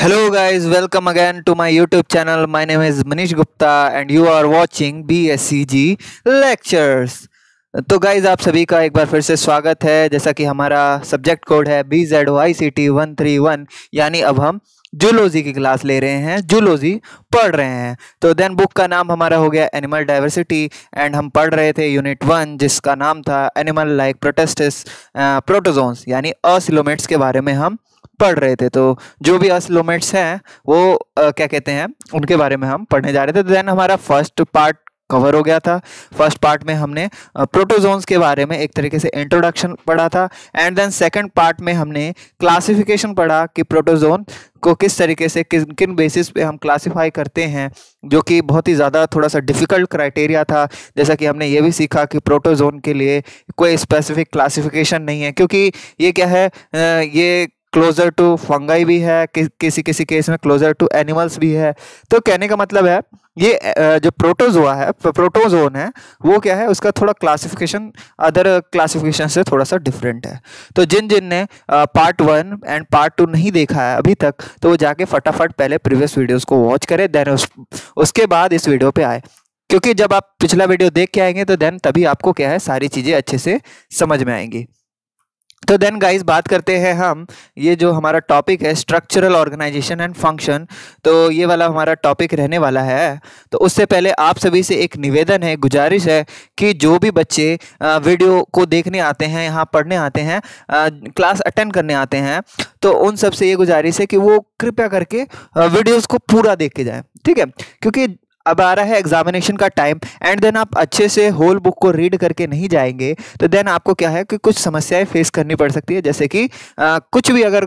Hello guys welcome again to my YouTube channel my name is Manish Gupta and you are watching BSCG lectures तो guys आप सभी का एक बार फिर से स्वागत है जैसा कि हमारा सब्जेक्ट कोड है B Z Y C T one three one यानी अब हम जूलॉजी की क्लास ले रहे हैं जूलॉजी पढ़ रहे हैं तो देन बुक का नाम हमारा हो गया एनिमल डाइवर्सिटी एंड हम पढ़ रहे थे यूनिट वन जिसका नाम था एनिमल लाइक प्रोटेस्टिस प्रोटोजोन्स यानी असिलोमेट्स के बारे में हम पढ़ रहे थे तो जो भी असलोमेट्स हैं वो आ, क्या कहते हैं उनके बारे में हम पढ़ने जा रहे थे देन तो हमारा फर्स्ट पार्ट कवर हो गया था फर्स्ट पार्ट में हमने प्रोटोजोन्स के बारे में एक तरीके से इंट्रोडक्शन पढ़ा था एंड देन सेकंड पार्ट में हमने क्लासिफिकेशन पढ़ा कि प्रोटोजोन को किस तरीके से किन किन बेसिस पे हम क्लासिफाई करते हैं जो कि बहुत ही ज़्यादा थोड़ा सा डिफ़िकल्ट क्राइटेरिया था जैसा कि हमने ये भी सीखा कि प्रोटोजोन के लिए कोई स्पेसिफिक क्लासिफिकेशन नहीं है क्योंकि ये क्या है ये क्लोज़र टू फंगाई भी है कि, किसी किसी केस में क्लोज़र टू एनिमल्स भी है तो कहने का मतलब है ये जो प्रोटोजोआ है प्रोटोजोन है वो क्या है उसका थोड़ा क्लासिफिकेशन अदर क्लासिफिकेशन से थोड़ा सा डिफरेंट है तो जिन जिन ने part one and part two नहीं देखा है अभी तक तो वो जाके फटाफट पहले प्रीवियस वीडियोस को वॉच करें देन उस, उसके बाद इस वीडियो पे आए क्योंकि जब आप पिछला वीडियो देख के आएंगे तो देन तभी आपको क्या है सारी चीज़ें अच्छे से समझ में आएंगी तो देन गाइस बात करते हैं हम ये जो हमारा टॉपिक है स्ट्रक्चरल ऑर्गेनाइजेशन एंड फंक्शन तो ये वाला हमारा टॉपिक रहने वाला है तो उससे पहले आप सभी से एक निवेदन है गुजारिश है कि जो भी बच्चे वीडियो को देखने आते हैं यहाँ पढ़ने आते हैं क्लास अटेंड करने आते हैं तो उन सब से ये गुजारिश है कि वो कृपया करके वीडियोज़ को पूरा देख के जाएँ ठीक है क्योंकि अब आ रहा है एग्जामिनेशन का टाइम एंड देन आप अच्छे से होल बुक को रीड करके नहीं जाएंगे तो देन आपको क्या है कि कुछ समस्याएं फेस करनी पड़ सकती है जैसे कि आ, कुछ भी अगर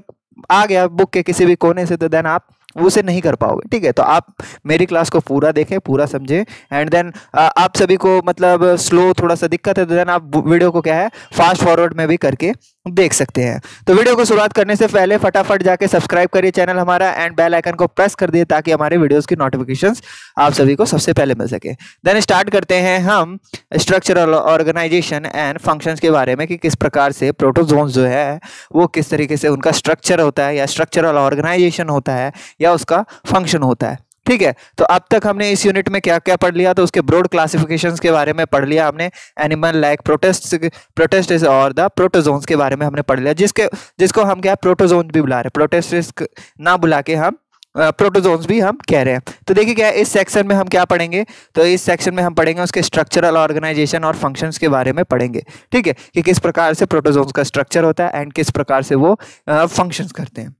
आ गया बुक के किसी भी कोने से तो देन आप उसे नहीं कर पाओगे ठीक है तो आप मेरी क्लास को पूरा देखें पूरा समझें एंड देन आप सभी को मतलब स्लो थोड़ा सा दिक्कत है तो देन आप वीडियो को क्या है फास्ट फॉरवर्ड में भी करके देख सकते हैं तो वीडियो को शुरुआत करने से पहले फटाफट जाके सब्सक्राइब करिए चैनल हमारा एंड बेल आइकन को प्रेस कर दिए ताकि हमारे वीडियोस की नोटिफिकेशंस आप सभी को सबसे पहले मिल सके देन स्टार्ट करते हैं हम स्ट्रक्चरल ऑर्गेनाइजेशन एंड फंक्शंस के बारे में कि किस प्रकार से प्रोटोजोन्स जो है वो किस तरीके से उनका स्ट्रक्चर होता है या स्ट्रक्चरल ऑर्गेनाइजेशन होता है या उसका फंक्शन होता है ठीक है तो अब तक हमने इस यूनिट में क्या क्या पढ़ लिया तो उसके ब्रॉड क्लासिफिकेशंस के बारे में पढ़ लिया हमने एनिमल लाइक प्रोटेस्ट प्रोटेस्ट और द प्रोटोजोन्स के बारे में हमने पढ़ लिया जिसके जिसको हम क्या प्रोटोजोन भी बुला रहे हैं प्रोटेस्ट ना बुला के हम प्रोटोजोन्स भी हम कह रहे हैं तो देखिए क्या इस सेक्शन में हम क्या पढ़ेंगे तो इस सेक्शन में हम पढ़ेंगे उसके स्ट्रक्चरल ऑर्गेनाइजेशन और फंक्शंस के बारे में पढ़ेंगे ठीक है कि किस प्रकार से प्रोटोजोन्स का स्ट्रक्चर होता है एंड किस प्रकार से वो फंक्शंस करते हैं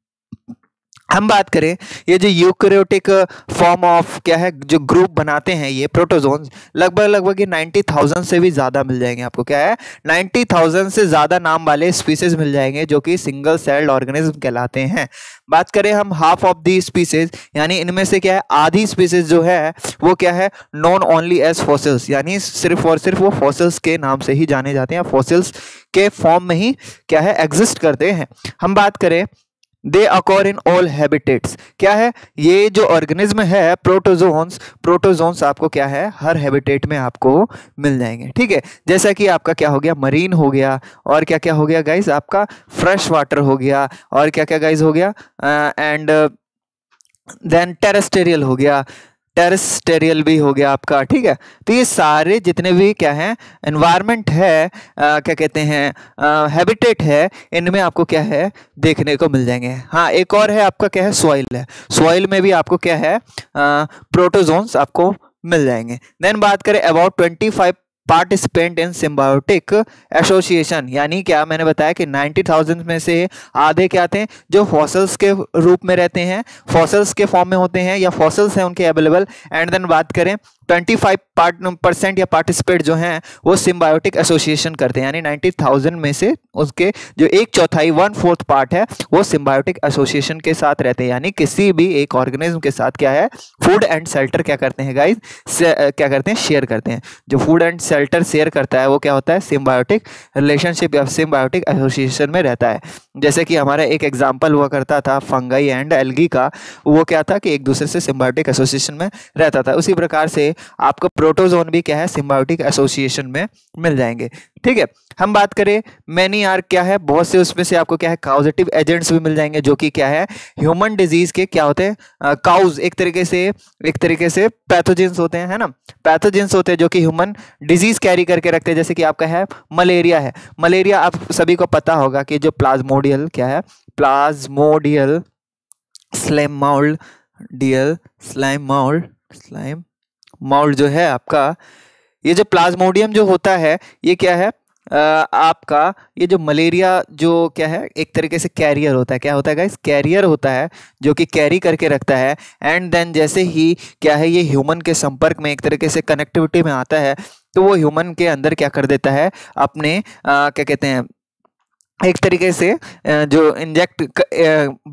हम बात करें ये जो यूक्रियोटिक फॉर्म ऑफ क्या है जो ग्रुप बनाते हैं ये प्रोटोजोन लगभग लगभग ये नाइन्टी थाउजेंड से भी ज़्यादा मिल जाएंगे आपको क्या है नाइन्टी थाउजेंड से ज़्यादा नाम वाले स्पीसीज मिल जाएंगे जो कि सिंगल सेल्ड ऑर्गेनिज्म कहलाते हैं बात करें हम हाफ ऑफ दी स्पीसीज यानी इनमें से क्या है आधी स्पीसीज जो है वो क्या है नॉन ओनली एज फॉसिल्स यानी सिर्फ और सिर्फ वो फॉसिल्स के नाम से ही जाने जाते हैं फॉसिल्स के फॉर्म में ही क्या है एग्जिस्ट करते हैं हम बात करें they occur in all habitats क्या है ये जो ऑर्गेनिज्म है प्रोटोजोन्स प्रोटोजोन्स आपको क्या है हर हैबिटेट में आपको मिल जाएंगे ठीक है जैसा कि आपका क्या हो गया मरीन हो गया और क्या क्या हो गया गाइज आपका फ्रेश वाटर हो गया और क्या क्या गाइज हो गया एंड देन टेरेस्टेरियल हो गया टेरिस्टेरियल भी हो गया आपका ठीक है तो ये सारे जितने भी क्या हैं इन्वायरमेंट है आ, क्या कहते हैं हैबिटेट है इनमें आपको क्या है देखने को मिल जाएंगे हाँ एक और है आपका क्या है सॉइल है सॉइल में भी आपको क्या है प्रोटोजोन्स आपको मिल जाएंगे देन बात करें about twenty five participant in symbiotic association यानी क्या मैंने बताया कि थाउजेंड में से आधे क्या थे जो फॉसल्स के रूप में रहते हैं फॉसल्स के फॉर्म में होते हैं या फॉसल्स हैं उनके अवेलेबल एंड देन बात करें ट्वेंटी फाइव पार्ट परसेंट या पार्टिसिपेट जो हैं वो सिम्बायोटिक एसोसिएशन करते हैं यानी नाइन्टी थाउजेंड में से उसके जो एक चौथाई वन फोर्थ पार्ट है वो सिम्बायोटिक एसोसिएशन के साथ रहते हैं यानी किसी भी एक ऑर्गेनिज्म के साथ क्या है फूड एंड सेल्टर क्या करते हैं गाइज क्या करते हैं शेयर करते हैं जो फूड एंड सेल्टर शेयर करता है वो क्या होता है सिम्बायोटिक रिलेशनशिप या सिम्बायोटिक एसोसिएशन में रहता है जैसे कि हमारा एक एग्जाम्पल हुआ करता था फंगाई एंड एल्गी का वो क्या था कि एक दूसरे से सिम्बायोटिक एसोसिएशन में रहता था उसी प्रकार से आपको प्रोटोजोन भी क्या है सिम्बायोटिक एसोसिएशन में मिल जाएंगे ठीक है हम बात करें मैनी आर क्या है बहुत से उसमें से आपको क्या है काउजेटिव एजेंट्स भी मिल जाएंगे जो कि क्या है ह्यूमन डिजीज के क्या होते हैं काउज एक तरीके से एक तरीके से पैथोजेंस होते हैं है ना पैथोजेंस होते हैं जो कि ह्यूमन डिजीज कैरी करके रखते हैं जैसे कि आपका है मलेरिया है मलेरिया आप सभी को पता होगा कि जो प्लाज्मोडियल क्या है प्लाज्मोडियल स्लेमाउल डियल स्लाइमाउल स्लाइम माउल्ट जो है आपका ये जो प्लाज्मोडियम जो होता है ये क्या है आपका ये जो मलेरिया जो क्या है एक तरीके से कैरियर होता है क्या होता है गाइस कैरियर होता है जो कि कैरी करके रखता है एंड देन जैसे ही क्या है ये ह्यूमन के संपर्क में एक तरीके से कनेक्टिविटी में आता है तो वो ह्यूमन के अंदर क्या कर देता है अपने आ, क्या कहते हैं एक तरीके से जो इंजेक्ट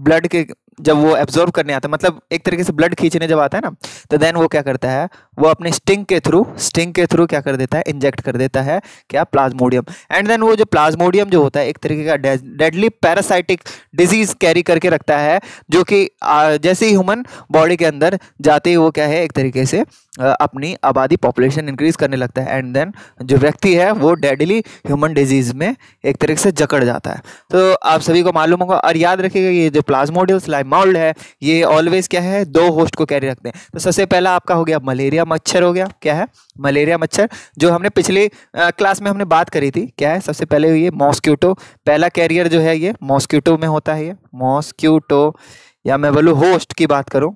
ब्लड के जब वो एब्जॉर्व करने आता है मतलब एक तरीके से ब्लड खींचने जब आता है ना तो देन वो क्या करता है वो अपने स्टिंग के थ्रू स्टिंग के थ्रू क्या कर देता है इंजेक्ट कर देता है क्या प्लाज्मोडियम एंड देन वो जो प्लाज्मोडियम जो होता है एक तरीके का डेडली पैरासाइटिक डिजीज कैरी करके रखता है जो कि जैसे ही ह्यूमन बॉडी के अंदर जाते ही वो क्या है एक तरीके से अपनी आबादी पॉपुलेशन इंक्रीज करने लगता है एंड देन जो व्यक्ति है वो डेडली ह्यूमन डिजीज़ में एक तरीके से जकड़ जाता है तो आप सभी को मालूम होगा और याद रखिएगा ये जो प्लाज्मोडियम स्लाइमोल्ड है ये ऑलवेज क्या है दो होस्ट को कैरी रखते हैं तो सबसे पहला आपका हो गया मलेरिया मच्छर हो गया क्या है मलेरिया मच्छर जो हमने पिछले क्लास में हमने बात करी थी क्या है सबसे पहले ये मॉस्क्यूटो पहला कैरियर जो है ये मॉस्क्यूटो में होता है ये मॉस्क्यूटो या मैं बोलूँ होस्ट की बात करूँ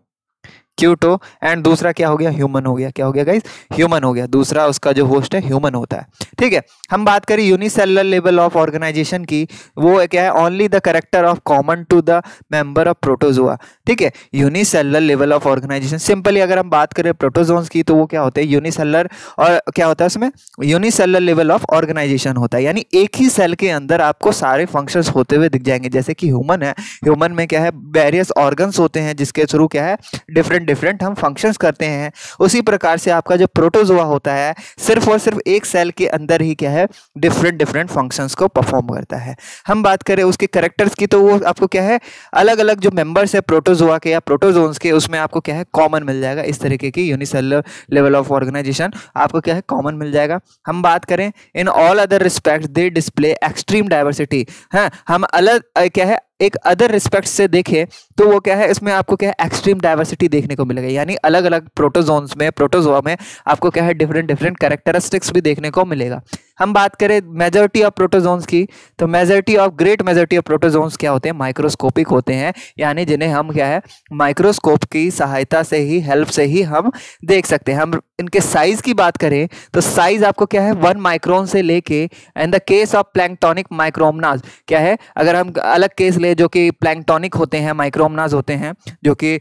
हो एंड दूसरा क्या हो गया ह्यूमन हो गया क्या हो गया गाइज ह्यूमन हो गया दूसरा उसका जो होस्ट है ह्यूमन होता है ठीक है हम बात करें यूनिसेलर लेवल ऑफ ऑर्गेनाइजेशन की वो क्या है only the character of common to the member of protozoa ठीक है unicellular level of organisation simply अगर हम बात करें प्रोटोजोन्स की तो वो क्या होते हैं यूनिसेलर और क्या होता है उसमें यूनिसेलर लेवल ऑफ ऑर्गेनाइजेशन होता है यानी एक ही सेल के अंदर आपको सारे फंक्शन होते हुए दिख जाएंगे जैसे कि ह्यूमन है ह्यूमन में क्या है वेरियस ऑर्गन्स होते हैं जिसके थ्रू क्या है डिफरेंट डिफरेंट डिफरेंट हम फंक्शंस करते हैं उसी प्रकार से आपका जो प्रोटोजोआ होता है सिर्फ और सिर्फ एक सेल के अंदर ही क्या है डिफरेंट डिफरेंट फंक्शंस को परफॉर्म करता है हम बात करें उसके करेक्टर्स की तो वो आपको क्या है अलग अलग जो मेम्बर्स है प्रोटोजोआ के या प्रोटोजोन्स के उसमें आपको क्या है कॉमन मिल जाएगा इस तरीके की यूनिसेल लेवल ऑफ ऑर्गेनाइजेशन आपको क्या है कॉमन मिल जाएगा हम बात करें in all other respect they display extreme diversity हैं हम अलग क्या है एक अदर रिस्पेक्ट से देखें तो वो क्या है इसमें आपको क्या है एक्सट्रीम डाइवर्सिटी देखने को मिलेगा यानी अलग अलग प्रोटोजोन्स में प्रोटोजोआ में आपको क्या है डिफरेंट डिफरेंट कैरेक्टरिस्टिक्स भी देखने को मिलेगा हम बात करें मेजोरिटी ऑफ प्रोटोजोन्स की तो majority of great majority of protozoans क्या होते हैं माइक्रोस्कोपिक होते हैं यानी जिन्हें हम क्या है माइक्रोस्कोप की सहायता से ही हेल्प से ही हम देख सकते हैं हम इनके साइज की बात करें तो साइज आपको क्या है वन माइक्रोन से लेके in the case of planktonic micromonas क्या है अगर हम अलग केस ले जो कि प्लैंगटोनिक होते हैं माइक्रोमनाज होते हैं जो कि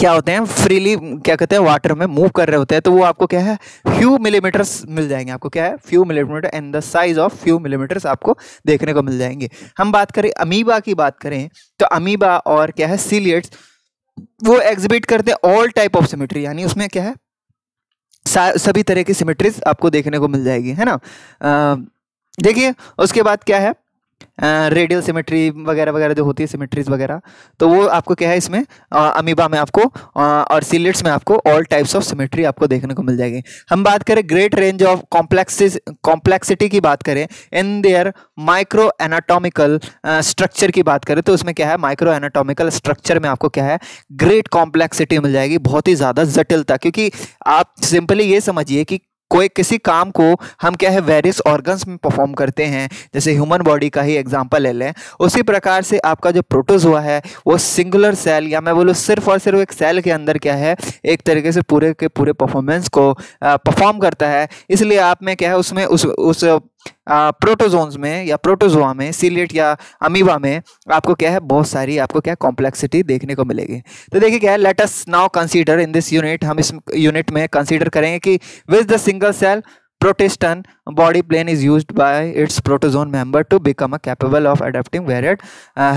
क्या होते हैं फ्रीली क्या कहते हैं वाटर में मूव कर रहे होते हैं तो वो आपको क्या है फ्यू मिलीमीटर्स मिल जाएंगे आपको क्या है few millimetre and the size of few millimetres आपको देखने को मिल जाएंगे हम बात करें अमीबा की बात करें तो अमीबा और क्या है सीलियट्स वो एग्जिबिट करते हैं ऑल टाइप ऑफ सिमेट्री यानी उसमें क्या है सभी तरह की सिमेट्रीज आपको देखने को मिल जाएगी है ना देखिए उसके बाद क्या है रेडियल सिमेट्री वगैरह वगैरह जो होती है सिमेट्रीज वगैरह तो वो आपको क्या है इसमें अमीबा में आपको और सीलेट्स में आपको ऑल टाइप्स ऑफ सिमेट्री आपको देखने को मिल जाएगी हम बात करें great range of complexes complexity की बात करें in their micro anatomical structure की बात करें तो उसमें क्या है माइक्रो एनाटॉमिकल स्ट्रक्चर में आपको क्या है ग्रेट कॉम्प्लेक्सिटी मिल जाएगी बहुत ही ज़्यादा जटिलता क्योंकि आप सिंपली ये समझिए कि कोई किसी काम को हम क्या है वेरियस ऑर्गन्स में परफॉर्म करते हैं जैसे ह्यूमन बॉडी का ही एग्जाम्पल ले लें उसी प्रकार से आपका जो हुआ है वो सिंगुलर सेल या मैं बोलूँ सिर्फ और सिर्फ एक सेल के अंदर क्या है एक तरीके से पूरे के पूरे परफॉर्मेंस को परफॉर्म करता है इसलिए आप में क्या है उसमें उस उस प्रोटोजोन्स में या प्रोटोजोआ में सीलेट या अमीवा में आपको क्या है बहुत सारी आपको क्या कॉम्प्लेक्सिटी देखने को मिलेगी तो देखिए क्या है let us now consider in this unit हम इस यूनिट में कंसीडर करेंगे कि with the single cell protistan body plan is used by its protozoan member to become a capable of adapting varied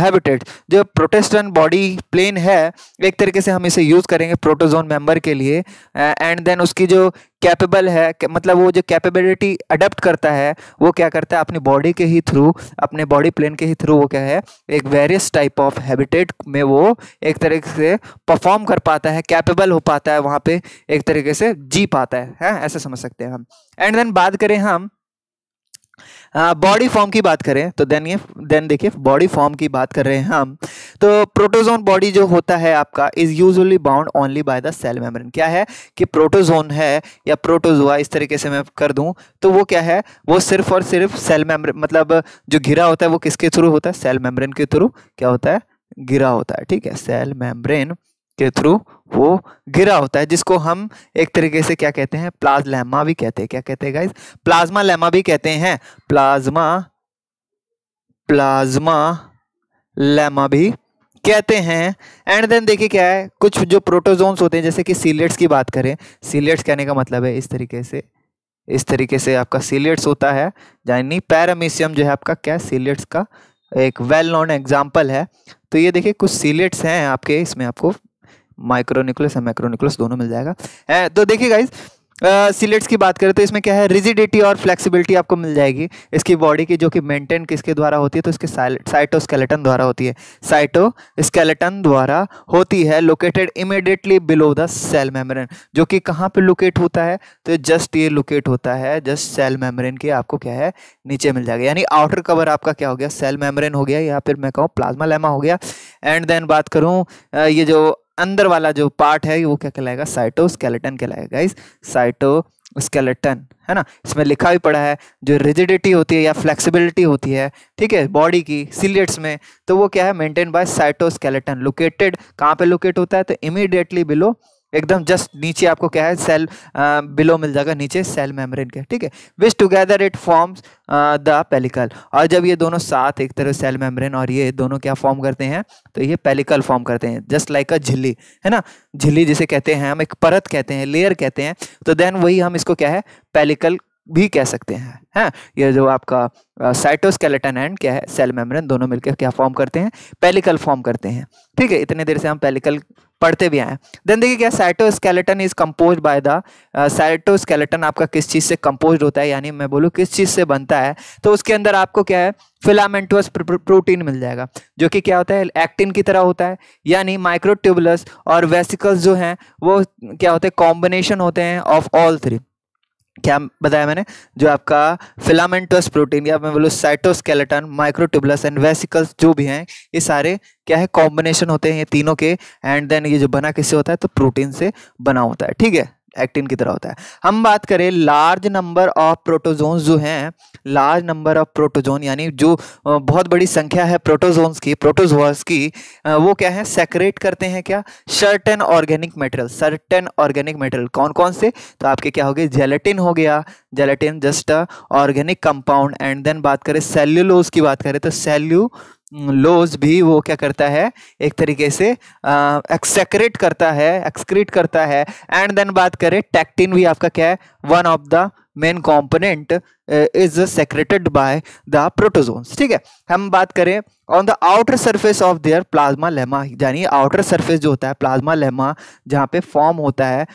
habitat जो प्रोटेस्टन बॉडी प्लेन है एक तरीके से हम इसे यूज़ करेंगे प्रोटोजोन मेंबर के लिए एंड uh, देन उसकी जो कैपेबल है मतलब वो जो कैपेबिलिटी अडेप्ट करता है वो क्या करता है अपनी बॉडी के ही थ्रू अपने बॉडी प्लेन के ही थ्रू वो क्या है एक वेरियस टाइप ऑफ हैबिटेट में वो एक तरीके से परफॉर्म कर पाता है कैपेबल हो पाता है वहाँ पे एक तरीके से जी पाता है, है? हाँ, ऐसा समझ सकते हैं हम एंड देन बात करें हम बॉडी फॉर्म की बात करें तो देन ये देन देखिए बॉडी फॉर्म की बात कर रहे हैं हम तो प्रोटोजोन बॉडी जो होता है आपका is usually bound only by the cell membrane क्या है कि प्रोटोजोन है या प्रोटोजोआ इस तरीके से मैं कर दूं तो वो क्या है वो सिर्फ और सिर्फ सेल मेम्ब्रेन मतलब जो घिरा होता है वो किसके थ्रू होता है सेल मेम्ब्रेन के थ्रू क्या होता है घिरा होता है ठीक है सेल मेम्ब्रेन के थ्रू वो घिरा होता है जिसको हम एक तरीके से क्या कहते हैं प्लाज्मा भी कहते हैं क्या कहते हैं गाइज प्लाज्मा लेमा भी कहते हैं प्लाज्मा प्लाज्मा लेमा भी कहते हैं एंड देन देखिए क्या है कुछ जो प्रोटोजोन्स होते हैं जैसे कि सीलेट्स की बात करें सीलेट्स कहने का मतलब है इस तरीके से इस तरीके से आपका सीलेट्स होता है यानी पैरामीशियम जो है आपका क्या सीलेट्स का एक वेल नोन एग्जाम्पल है तो ये देखिए कुछ सीलेट्स हैं आपके इसमें आपको माइक्रोनिकुलस एंड न्यूक्लियस दोनों मिल जाएगा है तो देखिए गाइज सिलेट्स की बात करें तो इसमें क्या है रिजिडिटी और फ्लेक्सिबिलिटी आपको मिल जाएगी इसकी बॉडी की जो कि मेंटेन किसके द्वारा होती है तो इसके साइटोस्केलेटन द्वारा होती है साइटोस्केलेटन द्वारा होती है located immediately below the cell membrane जो कि कहाँ पे लोकेट होता है तो जस्ट ये लोकेट होता है जस्ट सेल मेम्ब्रेन के आपको क्या है नीचे मिल जाएगा यानी आउटर कवर आपका क्या हो गया सेल मेम्ब्रेन हो गया या फिर मैं कहूँ प्लाज्मा लेमा हो गया एंड देन बात करूँ ये जो अंदर वाला जो पार्ट है वो क्या कहलाएगा साइटोस्केलेटन कहलाएगा इस साइटो स्केलेटन है ना इसमें लिखा भी पड़ा है जो रिजिडिटी होती है या फ्लेक्सिबिलिटी होती है ठीक है बॉडी की सिलियट्स में तो वो क्या है मेंटेन बाय साइटोस्केलेटन लोकेटेड कहाँ पे लोकेट होता है तो इमीडिएटली बिलो एकदम जस्ट नीचे आपको क्या है सेल बिलो मिल जाएगा नीचे सेल मेम्ब्रेन के ठीक है which together it forms the pellicle और जब ये दोनों साथ एक तरह सेल मेम्ब्रेन और ये दोनों क्या फॉर्म करते हैं तो ये पेलिकल फॉर्म करते हैं जस्ट लाइक अ झिल्ली है ना झिल्ली जिसे कहते हैं हम एक परत कहते हैं लेयर कहते हैं तो देन वही हम इसको क्या है पेलिकल भी कह सकते हैं हैं यह जो आपका साइटोस्केलेटन एंड क्या है सेल मेम्ब्रेन दोनों मिलकर क्या फॉर्म करते हैं पेलिकल फॉर्म करते हैं ठीक है इतने देर से हम पेलिकल पढ़ते भी आए देन देखिए क्या cytoskeleton is compose by the cytoskeleton आपका किस चीज़ से कंपोज होता है यानी मैं बोलूँ किस चीज़ से बनता है तो उसके अंदर आपको क्या है फिलामेंटोस प्रोटीन मिल जाएगा जो कि क्या होता है एक्टिन की तरह होता है यानी माइक्रोट्यूबुलस और वेसिकल्स जो हैं वो क्या होते हैं कॉम्बिनेशन होते हैं ऑफ ऑल थ्री क्या बताया मैंने जो आपका फिलामेंटस प्रोटीन या मैं बोलूँ साइटोस्केलेटन माइक्रोट्यूबलस एंड वेसिकल्स जो भी हैं ये सारे क्या है कॉम्बिनेशन होते हैं ये तीनों के एंड देन ये जो बना किससे होता है तो प्रोटीन से बना होता है ठीक है एक्टिन की तरह होता है हम बात करें लार्ज नंबर ऑफ प्रोटोजोन जो हैं लार्ज नंबर ऑफ प्रोटोजोन यानी जो बहुत बड़ी संख्या है प्रोटोजोन्स की प्रोटोजोअस की वो क्या है सेक्रेट करते हैं क्या certain organic material certain organic material कौन कौन से तो आपके क्या हो गए जेलेटिन हो गया gelatin just organic compound and then बात करें सेल्यूलोज की बात करें तो सेल्यू लोज भी वो क्या करता है एक तरीके से एक्सेक्रेट करता है एक्सक्रीट करता है एंड देन बात करें टैक्टिन भी आपका क्या है one of the main component is secreted by the protozoans ठीक है हम बात करें on the outer surface of their plasmalemma यानी आउटर सरफेस जो होता है प्लाज्मा लेमा जहाँ पे फॉर्म होता है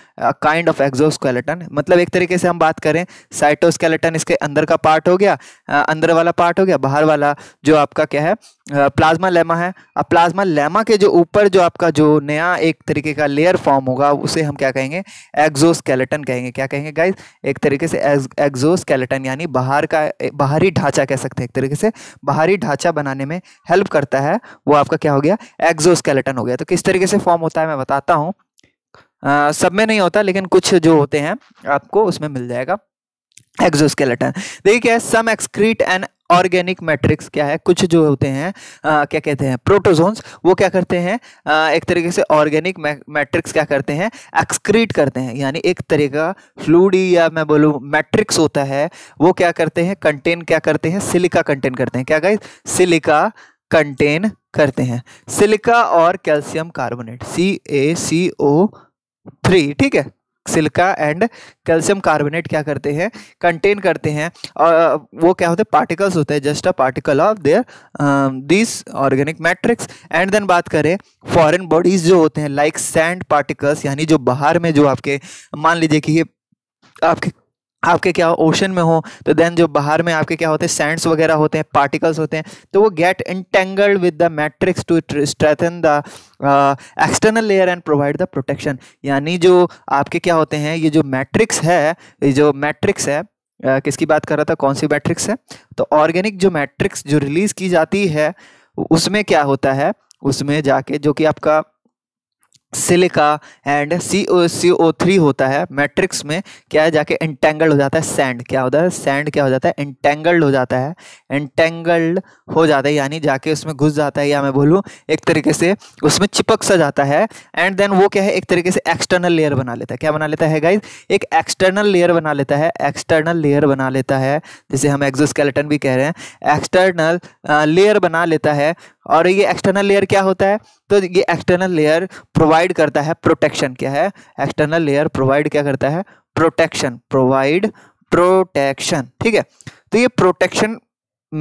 काइंड ऑफ एक्जोस्केलेटन मतलब एक तरीके से हम बात करें साइटोस्केलेटन इसके अंदर का पार्ट हो गया आ, uh, अंदर वाला पार्ट हो गया बाहर वाला जो आपका क्या है प्लाज्मा uh, लेमा है अब प्लाज्मा लेमा के जो ऊपर जो आपका जो नया एक तरीके का लेयर फॉर्म होगा उसे हम क्या कहेंगे एक्जोस्केलेटन कहेंगे क्या कहेंगे गाइज एक तरीके से एक्जोस्केलेटन यानी यानी बाहर का बाहरी ढांचा कह सकते हैं एक तरीके से बाहरी ढांचा बनाने में हेल्प करता है वो आपका क्या हो गया एक्जोस्केलेटन हो गया तो किस तरीके से फॉर्म होता है मैं बताता हूँ सब में नहीं होता लेकिन कुछ जो होते हैं आपको उसमें मिल जाएगा एक्सोस्केलेटन देखिए क्या है some excrete and organic matrix क्या है कुछ जो होते हैं आ, क्या कहते हैं प्रोटोजोन्स वो क्या करते हैं आ, एक तरीके से ऑर्गेनिक मैट्रिक्स क्या करते हैं एक्सक्रीट करते हैं यानी एक तरह का फ्लूड या मैं बोलूँ मैट्रिक्स होता है वो क्या करते हैं कंटेन क्या करते हैं सिलिका कंटेन करते हैं क्या कहे सिलिका कंटेन करते हैं सिलिका और calcium carbonate C A C O three ठीक है सिल्का एंड कैल्शियम कार्बोनेट क्या करते हैं कंटेन करते हैं और वो क्या होते हैं पार्टिकल्स होते हैं just a particle of their this organic matrix and then बात करें फॉरेन बॉडीज जो होते हैं लाइक सैंड पार्टिकल्स यानी जो बाहर में जो आपके मान लीजिए कि ये आपके आपके क्या ओशन में हो तो देन जो बाहर में आपके क्या होते हैं सैंड्स वगैरह होते हैं पार्टिकल्स होते हैं तो वो get entangled with the matrix to strengthen the external layer and provide the protection यानी जो आपके क्या होते हैं ये जो मैट्रिक्स है ये जो मैट्रिक्स है आ, uh, किसकी बात कर रहा था कौन सी मैट्रिक्स है तो ऑर्गेनिक जो मैट्रिक्स जो रिलीज़ की जाती है उसमें क्या होता है उसमें जाके जो कि आपका silica and C O C O three होता है मैट्रिक्स में क्या है जाके इंटेंगल्ड हो जाता है सैंड क्या होता है सैंड क्या हो जाता है इंटेंगल्ड हो जाता है इंटेंगल्ड हो जाता है यानी जाके उसमें घुस जाता है या मैं बोलूँ एक तरीके से उसमें चिपक सा जाता है एंड देन वो क्या है एक तरीके से एक्सटर्नल लेयर बना लेता है क्या बना लेता है गाइज एक एक्सटर्नल लेयर बना लेता है एक्सटर्नल लेयर बना लेता है जिसे हम स्केलेटन भी कह रहे हैं एक्सटर्नल लेयर बना लेता है और ये एक्सटर्नल लेयर क्या होता है तो ये एक्सटर्नल लेयर प्रोवाइड करता है प्रोटेक्शन क्या है एक्सटर्नल लेयर प्रोवाइड क्या करता है प्रोटेक्शन प्रोवाइड प्रोटेक्शन ठीक है तो ये प्रोटेक्शन